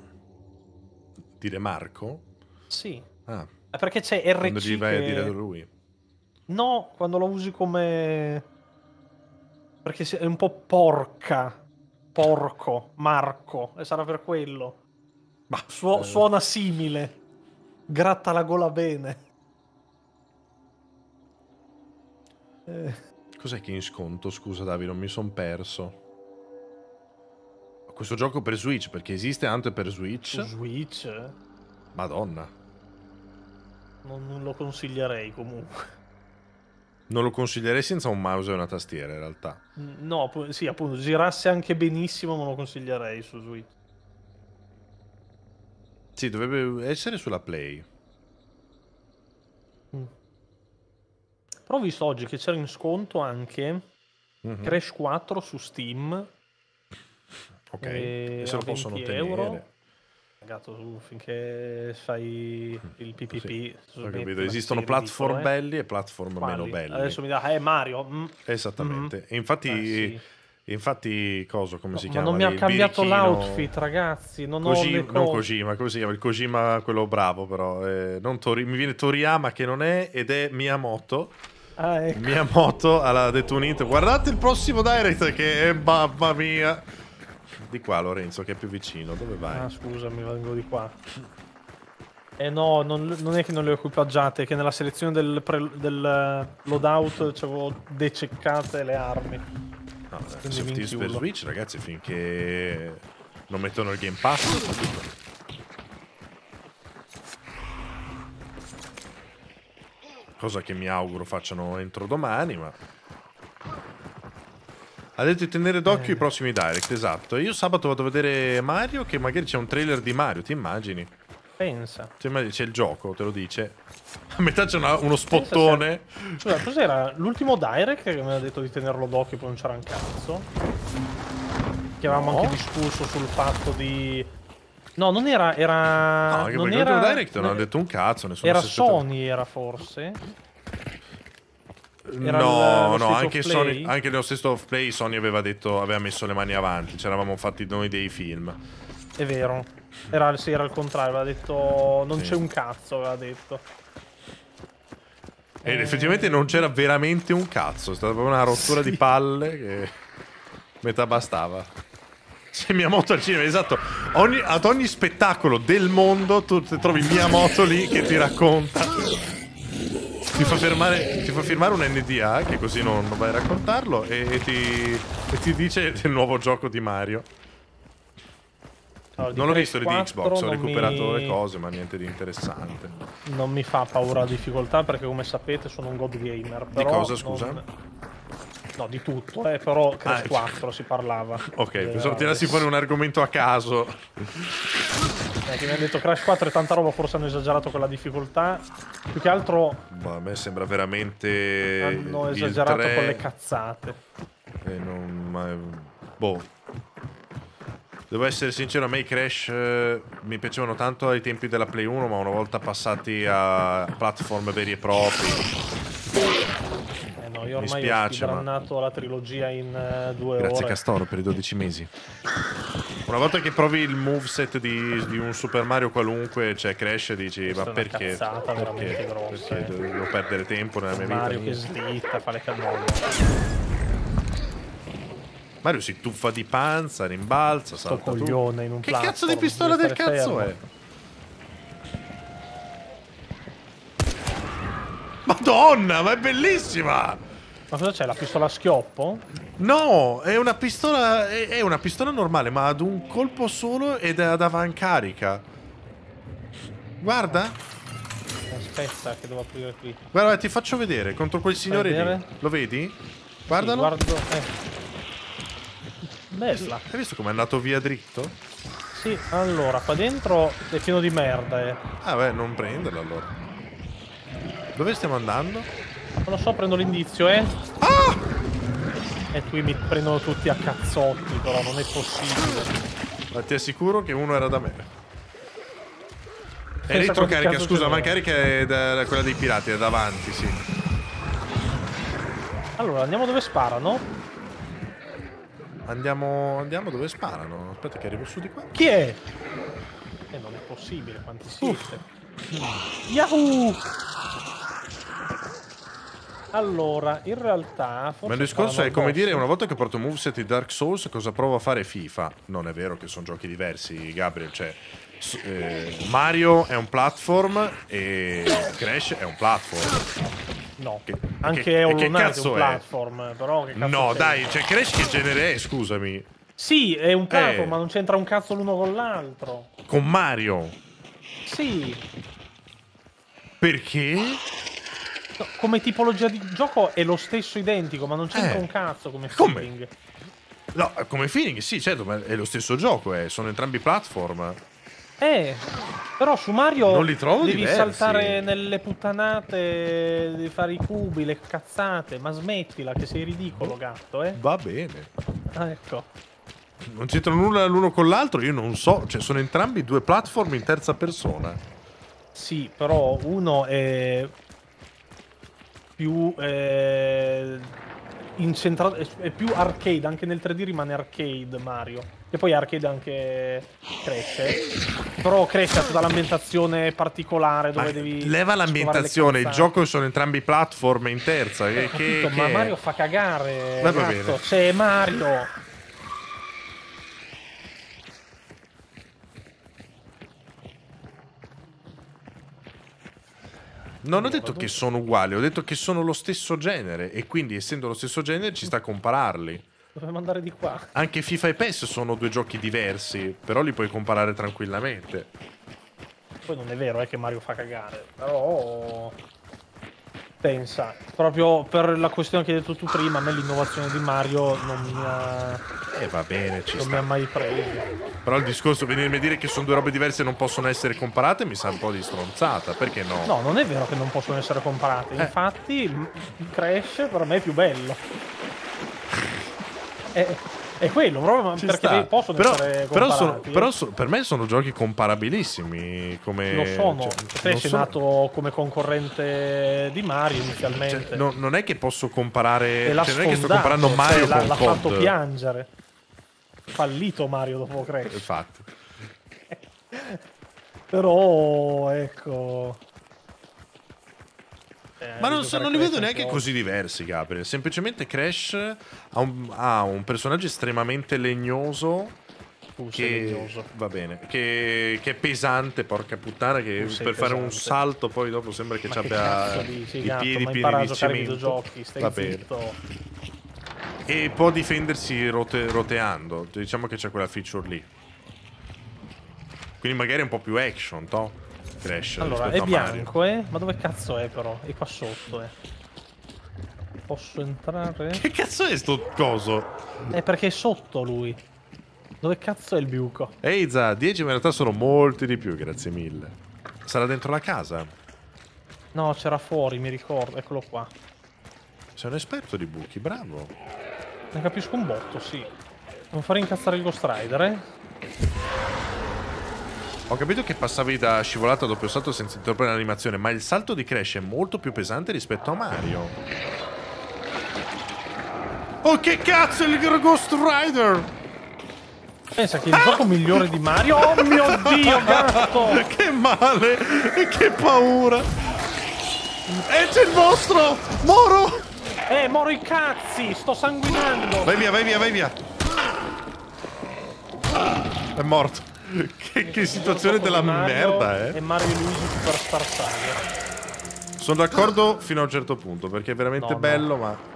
Dire Marco? Sì. Ah. Eh, perché c'è RC Quando gli vai che... a dire lui? No, quando lo usi come... Perché è un po' porca. Porco, Marco. E sarà per quello. Ma Su- eh. suona simile. Gratta la gola bene. Eh. Cos'è che in sconto? Scusa Davide, non mi sono perso. Questo gioco per Switch, perché esiste anche per Switch. Switch? Madonna. Non, non, lo consiglierei comunque. Non lo consiglierei senza un mouse e una tastiera in realtà. No, sì, appunto, girasse anche benissimo, non lo consiglierei su Switch. Sì, dovrebbe essere sulla Play. Mm. Però ho visto oggi che c'era in sconto anche mm-hmm. Crash 4 su Steam. Ok, e, se lo possono ottenere. Euro. Ragazzo, finché fai il PPP... Sì, ho capito, esistono platform ridicolo, eh. belli eh? e platform Quali? meno belli. Adesso mi dà, eh Mario. Mm. Esattamente. Mm. Infatti... Eh, sì Infatti, cosa come si chiama? non mi ha cambiato birichino... l'outfit, ragazzi. Non Koji, ho non Kojima, così, il Kojima quello bravo, però. Eh, Tori, mi viene Toriyama che non è, ed è Miyamoto. Ah, ecco. Miyamoto ha detto un hit. Guardate il prossimo direct che è mamma mia. Di qua, Lorenzo, che è più vicino. Dove vai? Ah, scusami, vengo di qua. Eh no, non, non, è che non le ho equipaggiate, che nella selezione del, pre, del loadout ci avevo dececcate le armi. No, Quindi Sea of Thieves per Switch, ragazzi, finché non mettono il Game Pass. Cosa che mi auguro facciano entro domani, ma... Ha detto di tenere d'occhio eh. i prossimi direct, esatto. Io sabato vado a vedere Mario, che magari c'è un trailer di Mario, ti immagini? Pensa. Cioè, c'è il gioco, te lo dice. A metà c'è una, uno spottone. Se... Scusa, cos'era? L'ultimo direct che mi ha detto di tenerlo d'occhio, poi non c'era un cazzo. Che avevamo no. anche discusso sul fatto di. No, non era. era... No, anche non era... l'ultimo direct non ha detto un cazzo. Nessuno era Sony, era forse. Era no, no, anche, Sony, anche nello stesso off play Sony aveva detto, aveva messo le mani avanti, ci eravamo fatti noi dei film. È vero. Era, sì, era il contrario, aveva detto non sì. c'è un cazzo, aveva detto. Ed eh. effettivamente non c'era veramente un cazzo, è stata proprio una rottura sì. di palle che metà bastava. C'è Miyamoto al cinema, esatto. Ogni, ad ogni spettacolo del mondo tu trovi Miyamoto lì che ti racconta. Ti fa, fermare, ti fa firmare un NDA, che così non, non vai a raccontarlo, e, e, ti, e ti dice del nuovo gioco di Mario. Allora, non ho visto di Xbox, ho recuperato mi... le cose, ma niente di interessante. Non mi fa paura la difficoltà perché come sapete sono un god gamer. Di cosa scusa? Non... No, di tutto, eh, però Crash ah, 4 eh, si parlava. Ok, pensavo tirassi fuori un argomento a caso. Eh, che mi hanno detto Crash 4 e tanta roba, forse hanno esagerato con la difficoltà. Più che altro... Ma boh, a me sembra veramente... Hanno esagerato 3... con le cazzate. E non... Ma... Boh. Devo essere sincero, a me i Crash eh, mi piacevano tanto ai tempi della Play 1, ma una volta passati a platform veri e propri. Eh no, io ormai mi spiace, ho sbrannato ma... la trilogia in eh, due Grazie ore. Grazie Castoro per i 12 mesi. Una volta che provi il moveset di, di un Super Mario qualunque, cioè Crash, dici Questa ma perché? È una perché? Grossa, perché eh. devo perdere tempo nella mia Mario vita? Mario che slitta, fa le cannone. Mario si tuffa di panza, rimbalza, Sto salta coglione tu. in un Che platform, cazzo di pistola del cazzo fermo. è? Madonna, ma è bellissima! Ma cosa c'è, la pistola a schioppo? No, è una pistola, è, è una pistola normale, ma ad un colpo solo ed ad avancarica. Guarda. Aspetta, che devo aprire qui. Guarda, ti faccio vedere, contro quel signore lì. Lo vedi? Guardalo. Sì, guardo, eh. Bella. Hai visto come è andato via dritto? Sì, allora, qua dentro è pieno di merda. Eh. Ah beh, non prenderlo allora. Dove stiamo andando? Non lo so, prendo l'indizio, eh. Ah! E qui mi prendono tutti a cazzotti, però non è possibile. Ma ti assicuro che uno era da me. E retrocarica, scusa, ma carica è da, da quella dei pirati, è davanti, sì. Allora, andiamo dove sparano. Andiamo, andiamo dove sparano. Aspetta che arrivo su di qua. Chi è? Eh, non è possibile, quanti siete. Uh. Yahoo! Allora, in realtà... Forse Ma il discorso è come dire, una volta che porto moveset di Dark Souls, cosa provo a fare FIFA? Non è vero che sono giochi diversi, Gabriel, cioè... Eh, Mario è un platform e Crash è un platform. No, che, anche che, Hollow Knight cazzo è un platform, è? però che cazzo No, dai, cioè, Crash che genere è, eh, scusami? Sì, è un platform, eh. ma non c'entra un cazzo l'uno con l'altro. Con Mario? Sì. Perché? No, come tipologia di gioco è lo stesso identico, ma non c'entra eh. un cazzo come, come? feeling. No, come feeling sì, certo, ma è lo stesso gioco, eh. sono entrambi platform. Eh, però su Mario non li trovo devi diversi. saltare nelle puttanate, devi fare i cubi, le cazzate, ma smettila che sei ridicolo, gatto, eh. Va bene. Ah, ecco. Non c'entrano nulla l'uno con l'altro, io non so, cioè sono entrambi due platform in terza persona. Sì, però uno è più eh incentrato, è più arcade, anche nel 3D rimane arcade Mario. E poi arcade anche cresce, però cresce tutta l'ambientazione particolare dove Ma devi... Leva l'ambientazione, il gioco sono entrambi platform in terza. Eh, eh, che, capito, che, ma che... Mario fa cagare, Ma cazzo, esatto. c'è Mario Non ho detto che sono uguali, ho detto che sono lo stesso genere e quindi essendo lo stesso genere ci sta a compararli. Dovremmo andare di qua. Anche FIFA e PES sono due giochi diversi, però li puoi comparare tranquillamente. Poi non è vero, è eh, che Mario fa cagare, però pensa. Proprio per la questione che hai detto tu prima, a me l'innovazione di Mario non mi ha. Eh, va bene, ci Non sta. mi ha mai preso. Però il discorso venirmi a dire che sono due robe diverse e non possono essere comparate mi sa un po' di stronzata, perché no? No, non è vero che non possono essere comparate. Eh. Infatti, Crash per me è più bello. Eh è quello, proprio Ci perché sta. possono però, essere però, sono, però sono, per me sono giochi comparabilissimi. Come, lo sono. Cioè, te sei sono... nato come concorrente di Mario inizialmente. Cioè, no, non è che posso comparare. Cioè, non è che sto comparando cioè, Mario cioè, con l'ha, l'ha fatto piangere. Fallito Mario dopo Crash. Infatti. <laughs> però ecco. Eh, Ma non, so, non li vedo neanche così diversi, Gabriel. Semplicemente Crash ha un, ha un personaggio estremamente legnoso. Uh, che, va bene, che, che, è pesante, porca puttana, che uh, per fare un salto poi dopo sembra che ci abbia i piedi pieni di cemento. Va bene. E può difendersi rote, roteando, diciamo che c'è quella feature lì. Quindi magari è un po' più action, to? crash. Allora, è bianco, eh? Ma dove cazzo è però? È qua sotto, eh. Posso entrare? Che cazzo è sto coso? È perché è sotto lui. Dove cazzo è il buco? Ehi, za, 10 ma in realtà sono molti di più, grazie mille. Sarà dentro la casa? No, c'era fuori, mi ricordo. Eccolo qua. Sei un esperto di buchi, bravo. Ne capisco un botto, sì. Non fare incazzare il Ghost Rider, eh? Ho capito che passavi da scivolata a doppio salto senza interrompere l'animazione, ma il salto di Crash è molto più pesante rispetto a Mario. Oh, che cazzo, è il Ghost Rider! Pensa che il gioco migliore di Mario. Oh mio dio, gatto! <laughs> che male! Che paura! E c'è il vostro! Moro! Eh, moro i cazzi! Sto sanguinando! Vai via, vai via, vai via! È morto che, che situazione della merda, eh. E Mario e Luigi Super Star Saga. Sono d'accordo fino a un certo punto, perché è veramente no, bello, no. ma...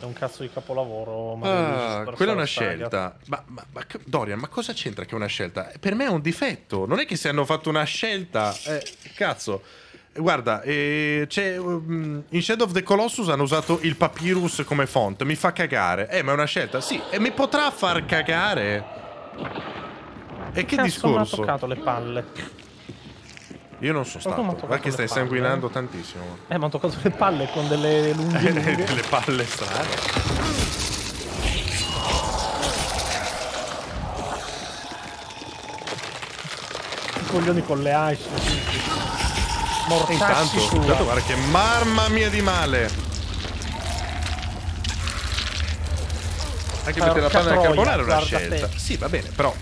È un cazzo di capolavoro. Ah, quella è una scelta. Ma, ma, ma, Dorian, ma cosa c'entra che è una scelta? Per me è un difetto. Non è che se hanno fatto una scelta... Eh, cazzo. Guarda, eh, um, in Shadow of the Colossus hanno usato il papyrus come font. Mi fa cagare. Eh, ma è una scelta. Sì, e mi potrà far cagare. E che Cazzo discorso? Mi ha toccato le palle. Io non so stato. Guarda che stai palle, sanguinando eh? tantissimo. Eh, ma ho toccato le palle con delle lunghe. <laughs> lunghe. delle palle strane. I coglioni con le ice. Mortacci Intanto, intanto guarda che mamma mia di male. Anche perché la panna del carbonara è una scelta. Te. Sì, va bene, però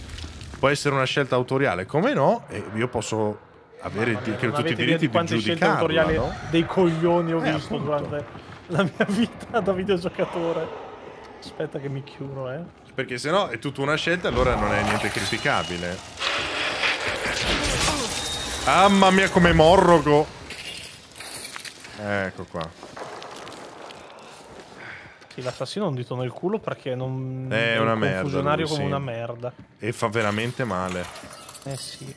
può essere una scelta autoriale, come no, e io posso avere Mamma credo, tutti i diritti di, Quante scelte autoriali no? dei coglioni ho eh, visto appunto. durante la mia vita da videogiocatore. Aspetta che mi chiudo, eh. Perché se no è tutta una scelta, allora non è niente criticabile. Mamma mia, come morrogo! Ecco qua. Sì, l'assassino ha un dito nel culo perché non è, è una un merda. Lui, come sì. una merda. E fa veramente male. Eh sì.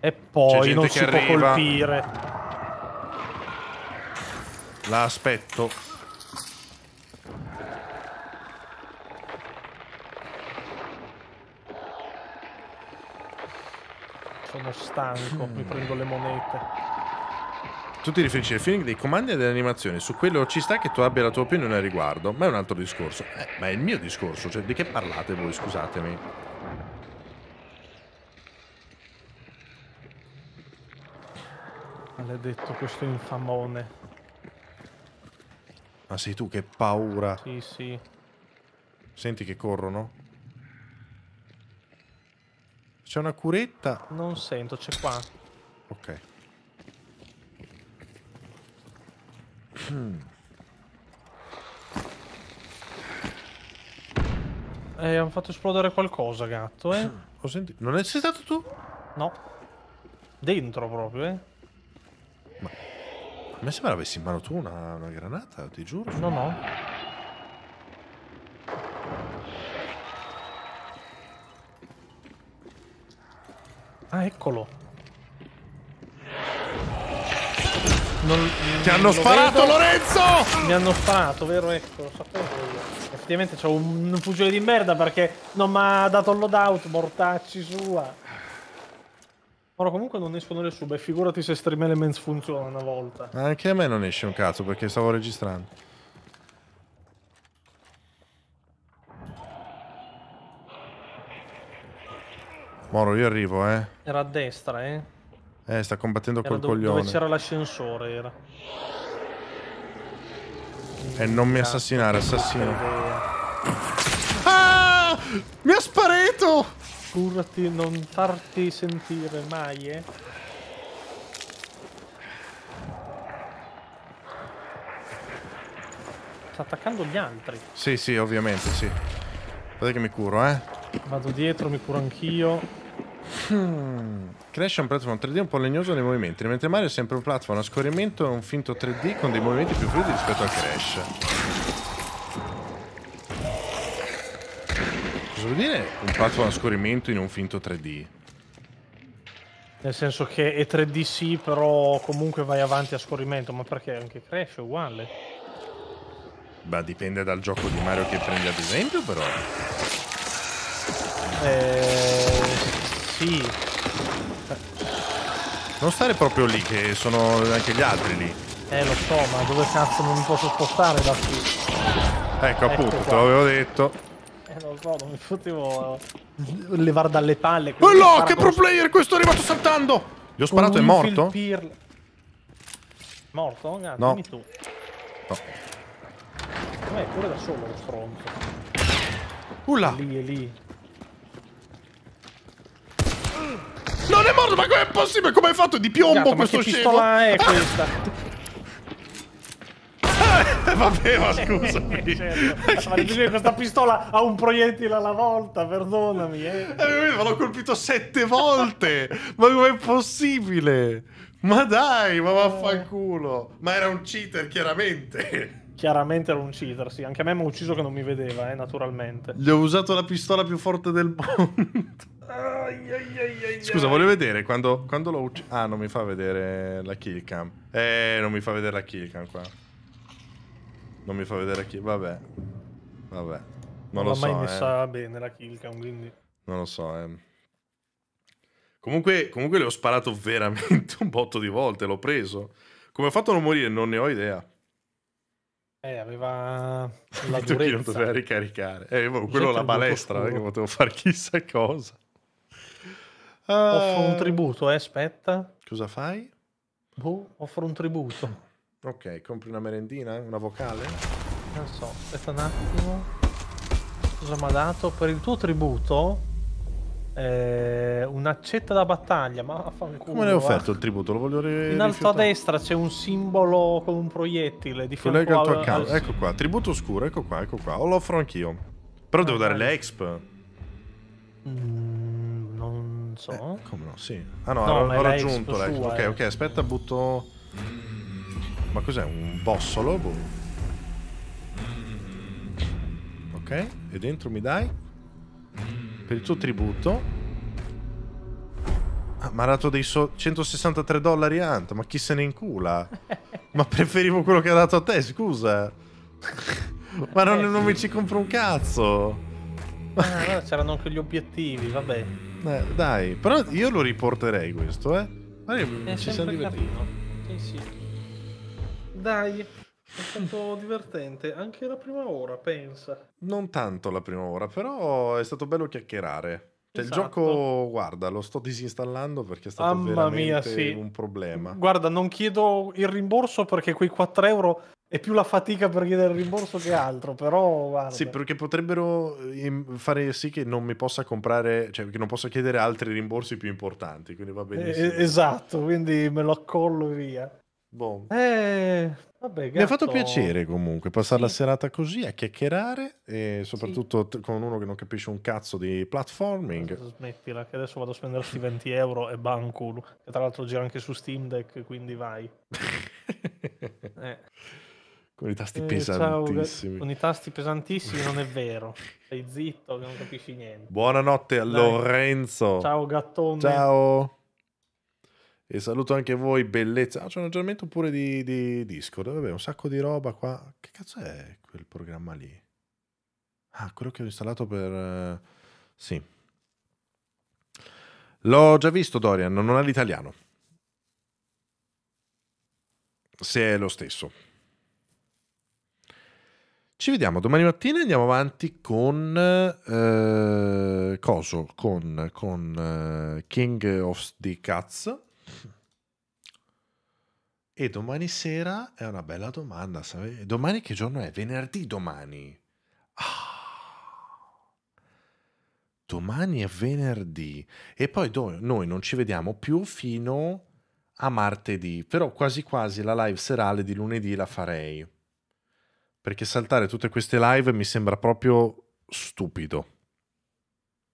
E poi non si arriva. può colpire. La aspetto. Sono stanco, mi prendo le monete tu ti riferisci al feeling dei comandi e delle animazioni, su quello ci sta che tu abbia la tua opinione al riguardo, ma è un altro discorso. Eh, ma è il mio discorso, cioè di che parlate voi, scusatemi. Maledetto questo infamone. Ma sei tu che paura. Sì, sì. Senti che corrono? C'è una curetta. Non sento, c'è qua. Ok. Eh, hanno fatto esplodere qualcosa, gatto, eh. Ho sentito. Non sei stato tu? No. Dentro proprio, eh. Ma... A me sembra avessi in mano tu una, una granata, ti giuro. No, no. Ah, eccolo. Non, Ti hanno sparato vedo. Lorenzo! Mi hanno sparato, vero? Ecco, lo sapevo io. Effettivamente c'ho un, un fucile di merda perché non mi ha dato il loadout, mortacci sua. Però comunque non escono le sub e figurati se stream elements funziona una volta. Anche a me non esce un cazzo perché stavo registrando. Moro, io arrivo, eh. Era a destra, eh. Eh, sta combattendo era col dove, coglione. Dove c'era l'ascensore era. E non mi assassinare, assassino. Ah! Mi ha sparato! Curati, non farti sentire mai, eh. Sta attaccando gli altri. Sì, sì, ovviamente, sì. Guardate che mi curo, eh. Vado dietro, mi curo anch'io. Hmm. Crash è un platform 3D un po' legnoso nei movimenti, mentre Mario è sempre un platform a scorrimento e un finto 3D con dei movimenti più fluidi rispetto a Crash. Cosa vuol dire un platform a scorrimento in un finto 3D? Nel senso che è 3D sì, però comunque vai avanti a scorrimento, ma perché anche Crash è uguale? Beh, dipende dal gioco di Mario che prendi ad esempio, però. Eh sì. Non stare proprio lì, che sono anche gli altri lì. Eh, lo so, ma dove cazzo non mi posso spostare da qui? Ecco, ecco appunto, qua. te l'avevo detto. Eh, non so, non mi potevo levare dalle palle. Quello, che pro player, questo è arrivato saltando! Gli ho sparato, è morto? Pirl... Morto? Ah, no. Dimmi tu. No. Ma è pure da solo lo stronzo. Ulla! lì, è lì. Non è morto, ma com'è possibile? Come hai fatto di piombo Gatto, questo scemo? Ma che pistola è ah! questa? Ah, <laughs> vabbè, ma eh, scusami. certo. Ma che... questa pistola ha un proiettile alla volta, perdonami. Eh. Eh, ma l'ho colpito sette volte. ma com'è possibile? Ma dai, ma vaffanculo. Ma era un cheater, chiaramente. Chiaramente era un cheater, sì. Anche a me mi ha ucciso che non mi vedeva, eh, naturalmente. Gli ho usato la pistola più forte del <laughs> mondo. Scusa, voglio vedere quando, quando lo uccido. Ah, non mi fa vedere la killcam. Eh, non mi fa vedere la killcam qua. Non mi fa vedere la killcam. Vabbè. Vabbè. Non, non l'ho so, mai eh. messa eh. bene la killcam, quindi. Non lo so, eh. Comunque, comunque le ho sparato <laughs> veramente un botto di volte, l'ho preso. Come ha fatto a non morire? Non ne ho idea. Eh, aveva <laughs> la durezza. non doveva ricaricare. Eh, boh, quello la balestra, eh, che potevo fare <laughs> chissà cosa. Offro un eh. tributo, eh, aspetta. Cosa fai? Boh, offro un tributo. Ok, compri una merendina? Una vocale? Non so, aspetta un attimo. Cosa mi ha dato? Per il tuo tributo? Eh, un'accetta da battaglia, ma fanculo, Come ne ho eh. offerto il tributo? Lo voglio In alto a destra c'è un simbolo con un proiettile di Collega al tuo account. Ecco qua, tributo oscuro, ecco qua, ecco qua. O lo offro anch'io. Però devo dare le exp. Mm, non so. Eh, come no? Sì. Ah no, no ho, ho raggiunto l'ex. ok, ok, aspetta, butto... Ma cos'è? Un bossolo? Boh. Ok, e dentro mi dai? Per il tuo tributo. Ah, mi ha dato dei so 163 dollari a Ant, ma chi se ne incula? <laughs> ma preferivo quello che ha dato a te, scusa. <laughs> ma non, eh, non mi ci compro un cazzo. Ah, c'erano anche gli obiettivi, vabbè. Mm. Eh, dai, però io lo riporterei questo, eh. Dai, ci siamo divertiti. Sì, sì. Dai, è stato divertente anche la prima ora, pensa. Non tanto la prima ora, però è stato bello chiacchierare. Cioè, esatto. Il gioco, guarda, lo sto disinstallando perché è stato Mamma veramente mia, sì. un problema. Guarda, non chiedo il rimborso perché quei 4 euro è più la fatica per chiedere il rimborso che altro, però guarda. Sì, perché potrebbero ehm, fare sì che non mi possa comprare, cioè che non possa chiedere altri rimborsi più importanti, quindi va eh, eh, benissimo. Eh, esatto, quindi me lo accollo e via. Boh. Eh, vabbè, Mi ha fatto piacere comunque passare sì. la serata così a chiacchierare e soprattutto sì. con uno che non capisce un cazzo di platforming. Smettila che adesso vado a spendersi 20 euro e banculo. Che tra l'altro gira anche su Steam Deck, quindi vai. <laughs> eh. Con i tasti eh, pesantissimi. Ciao, con i tasti pesantissimi non è vero. Stai zitto non capisci niente. Buonanotte a Dai. Lorenzo. Ciao gattone. Ciao. E saluto anche voi, bellezza. Ah, c'è un aggiornamento pure di, di Discord. Vabbè, un sacco di roba qua. Che cazzo è quel programma lì? Ah, quello che ho installato per... Eh, sì. L'ho già visto Dorian, non ha l'italiano. Se è lo stesso. Ci vediamo domani mattina e andiamo avanti con eh, Coso, con, con eh, King of the Cats. E domani sera è una bella domanda. Sabe? Domani che giorno è? Venerdì domani. Ah. Domani è venerdì. E poi do- noi non ci vediamo più fino a martedì. Però quasi quasi la live serale di lunedì la farei perché saltare tutte queste live mi sembra proprio stupido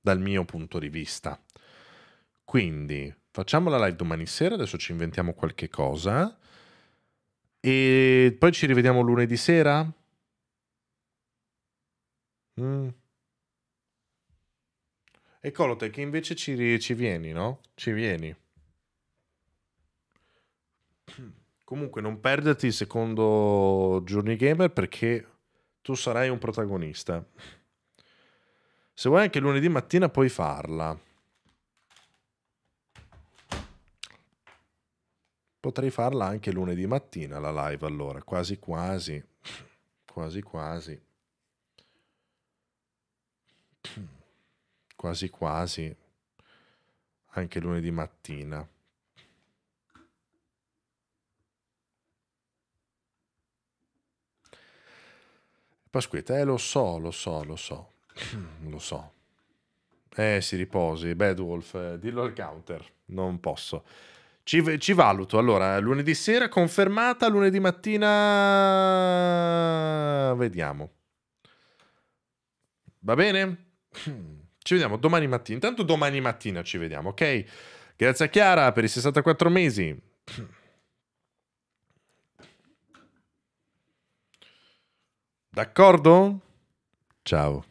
dal mio punto di vista. Quindi facciamo la live domani sera, adesso ci inventiamo qualche cosa e poi ci rivediamo lunedì sera. Mm. E Colote, che invece ci, ci vieni, no? Ci vieni. <clears throat> Comunque non perderti il secondo Journey Gamer perché tu sarai un protagonista. Se vuoi anche lunedì mattina puoi farla. Potrei farla anche lunedì mattina la live allora, quasi quasi, quasi quasi. Quasi quasi anche lunedì mattina. Pasquetta, eh lo so, lo so, lo so, <clears throat> lo so. Eh, si riposi, Bad Wolf, eh, dillo al counter, non posso. Ci, ci, valuto, allora, lunedì sera confermata, lunedì mattina vediamo. Va bene? <clears throat> Ci vediamo domani mattina, intanto domani mattina ci vediamo, ok? Grazie a Chiara per i 64 mesi. <clears throat> D'accordo? Ciao.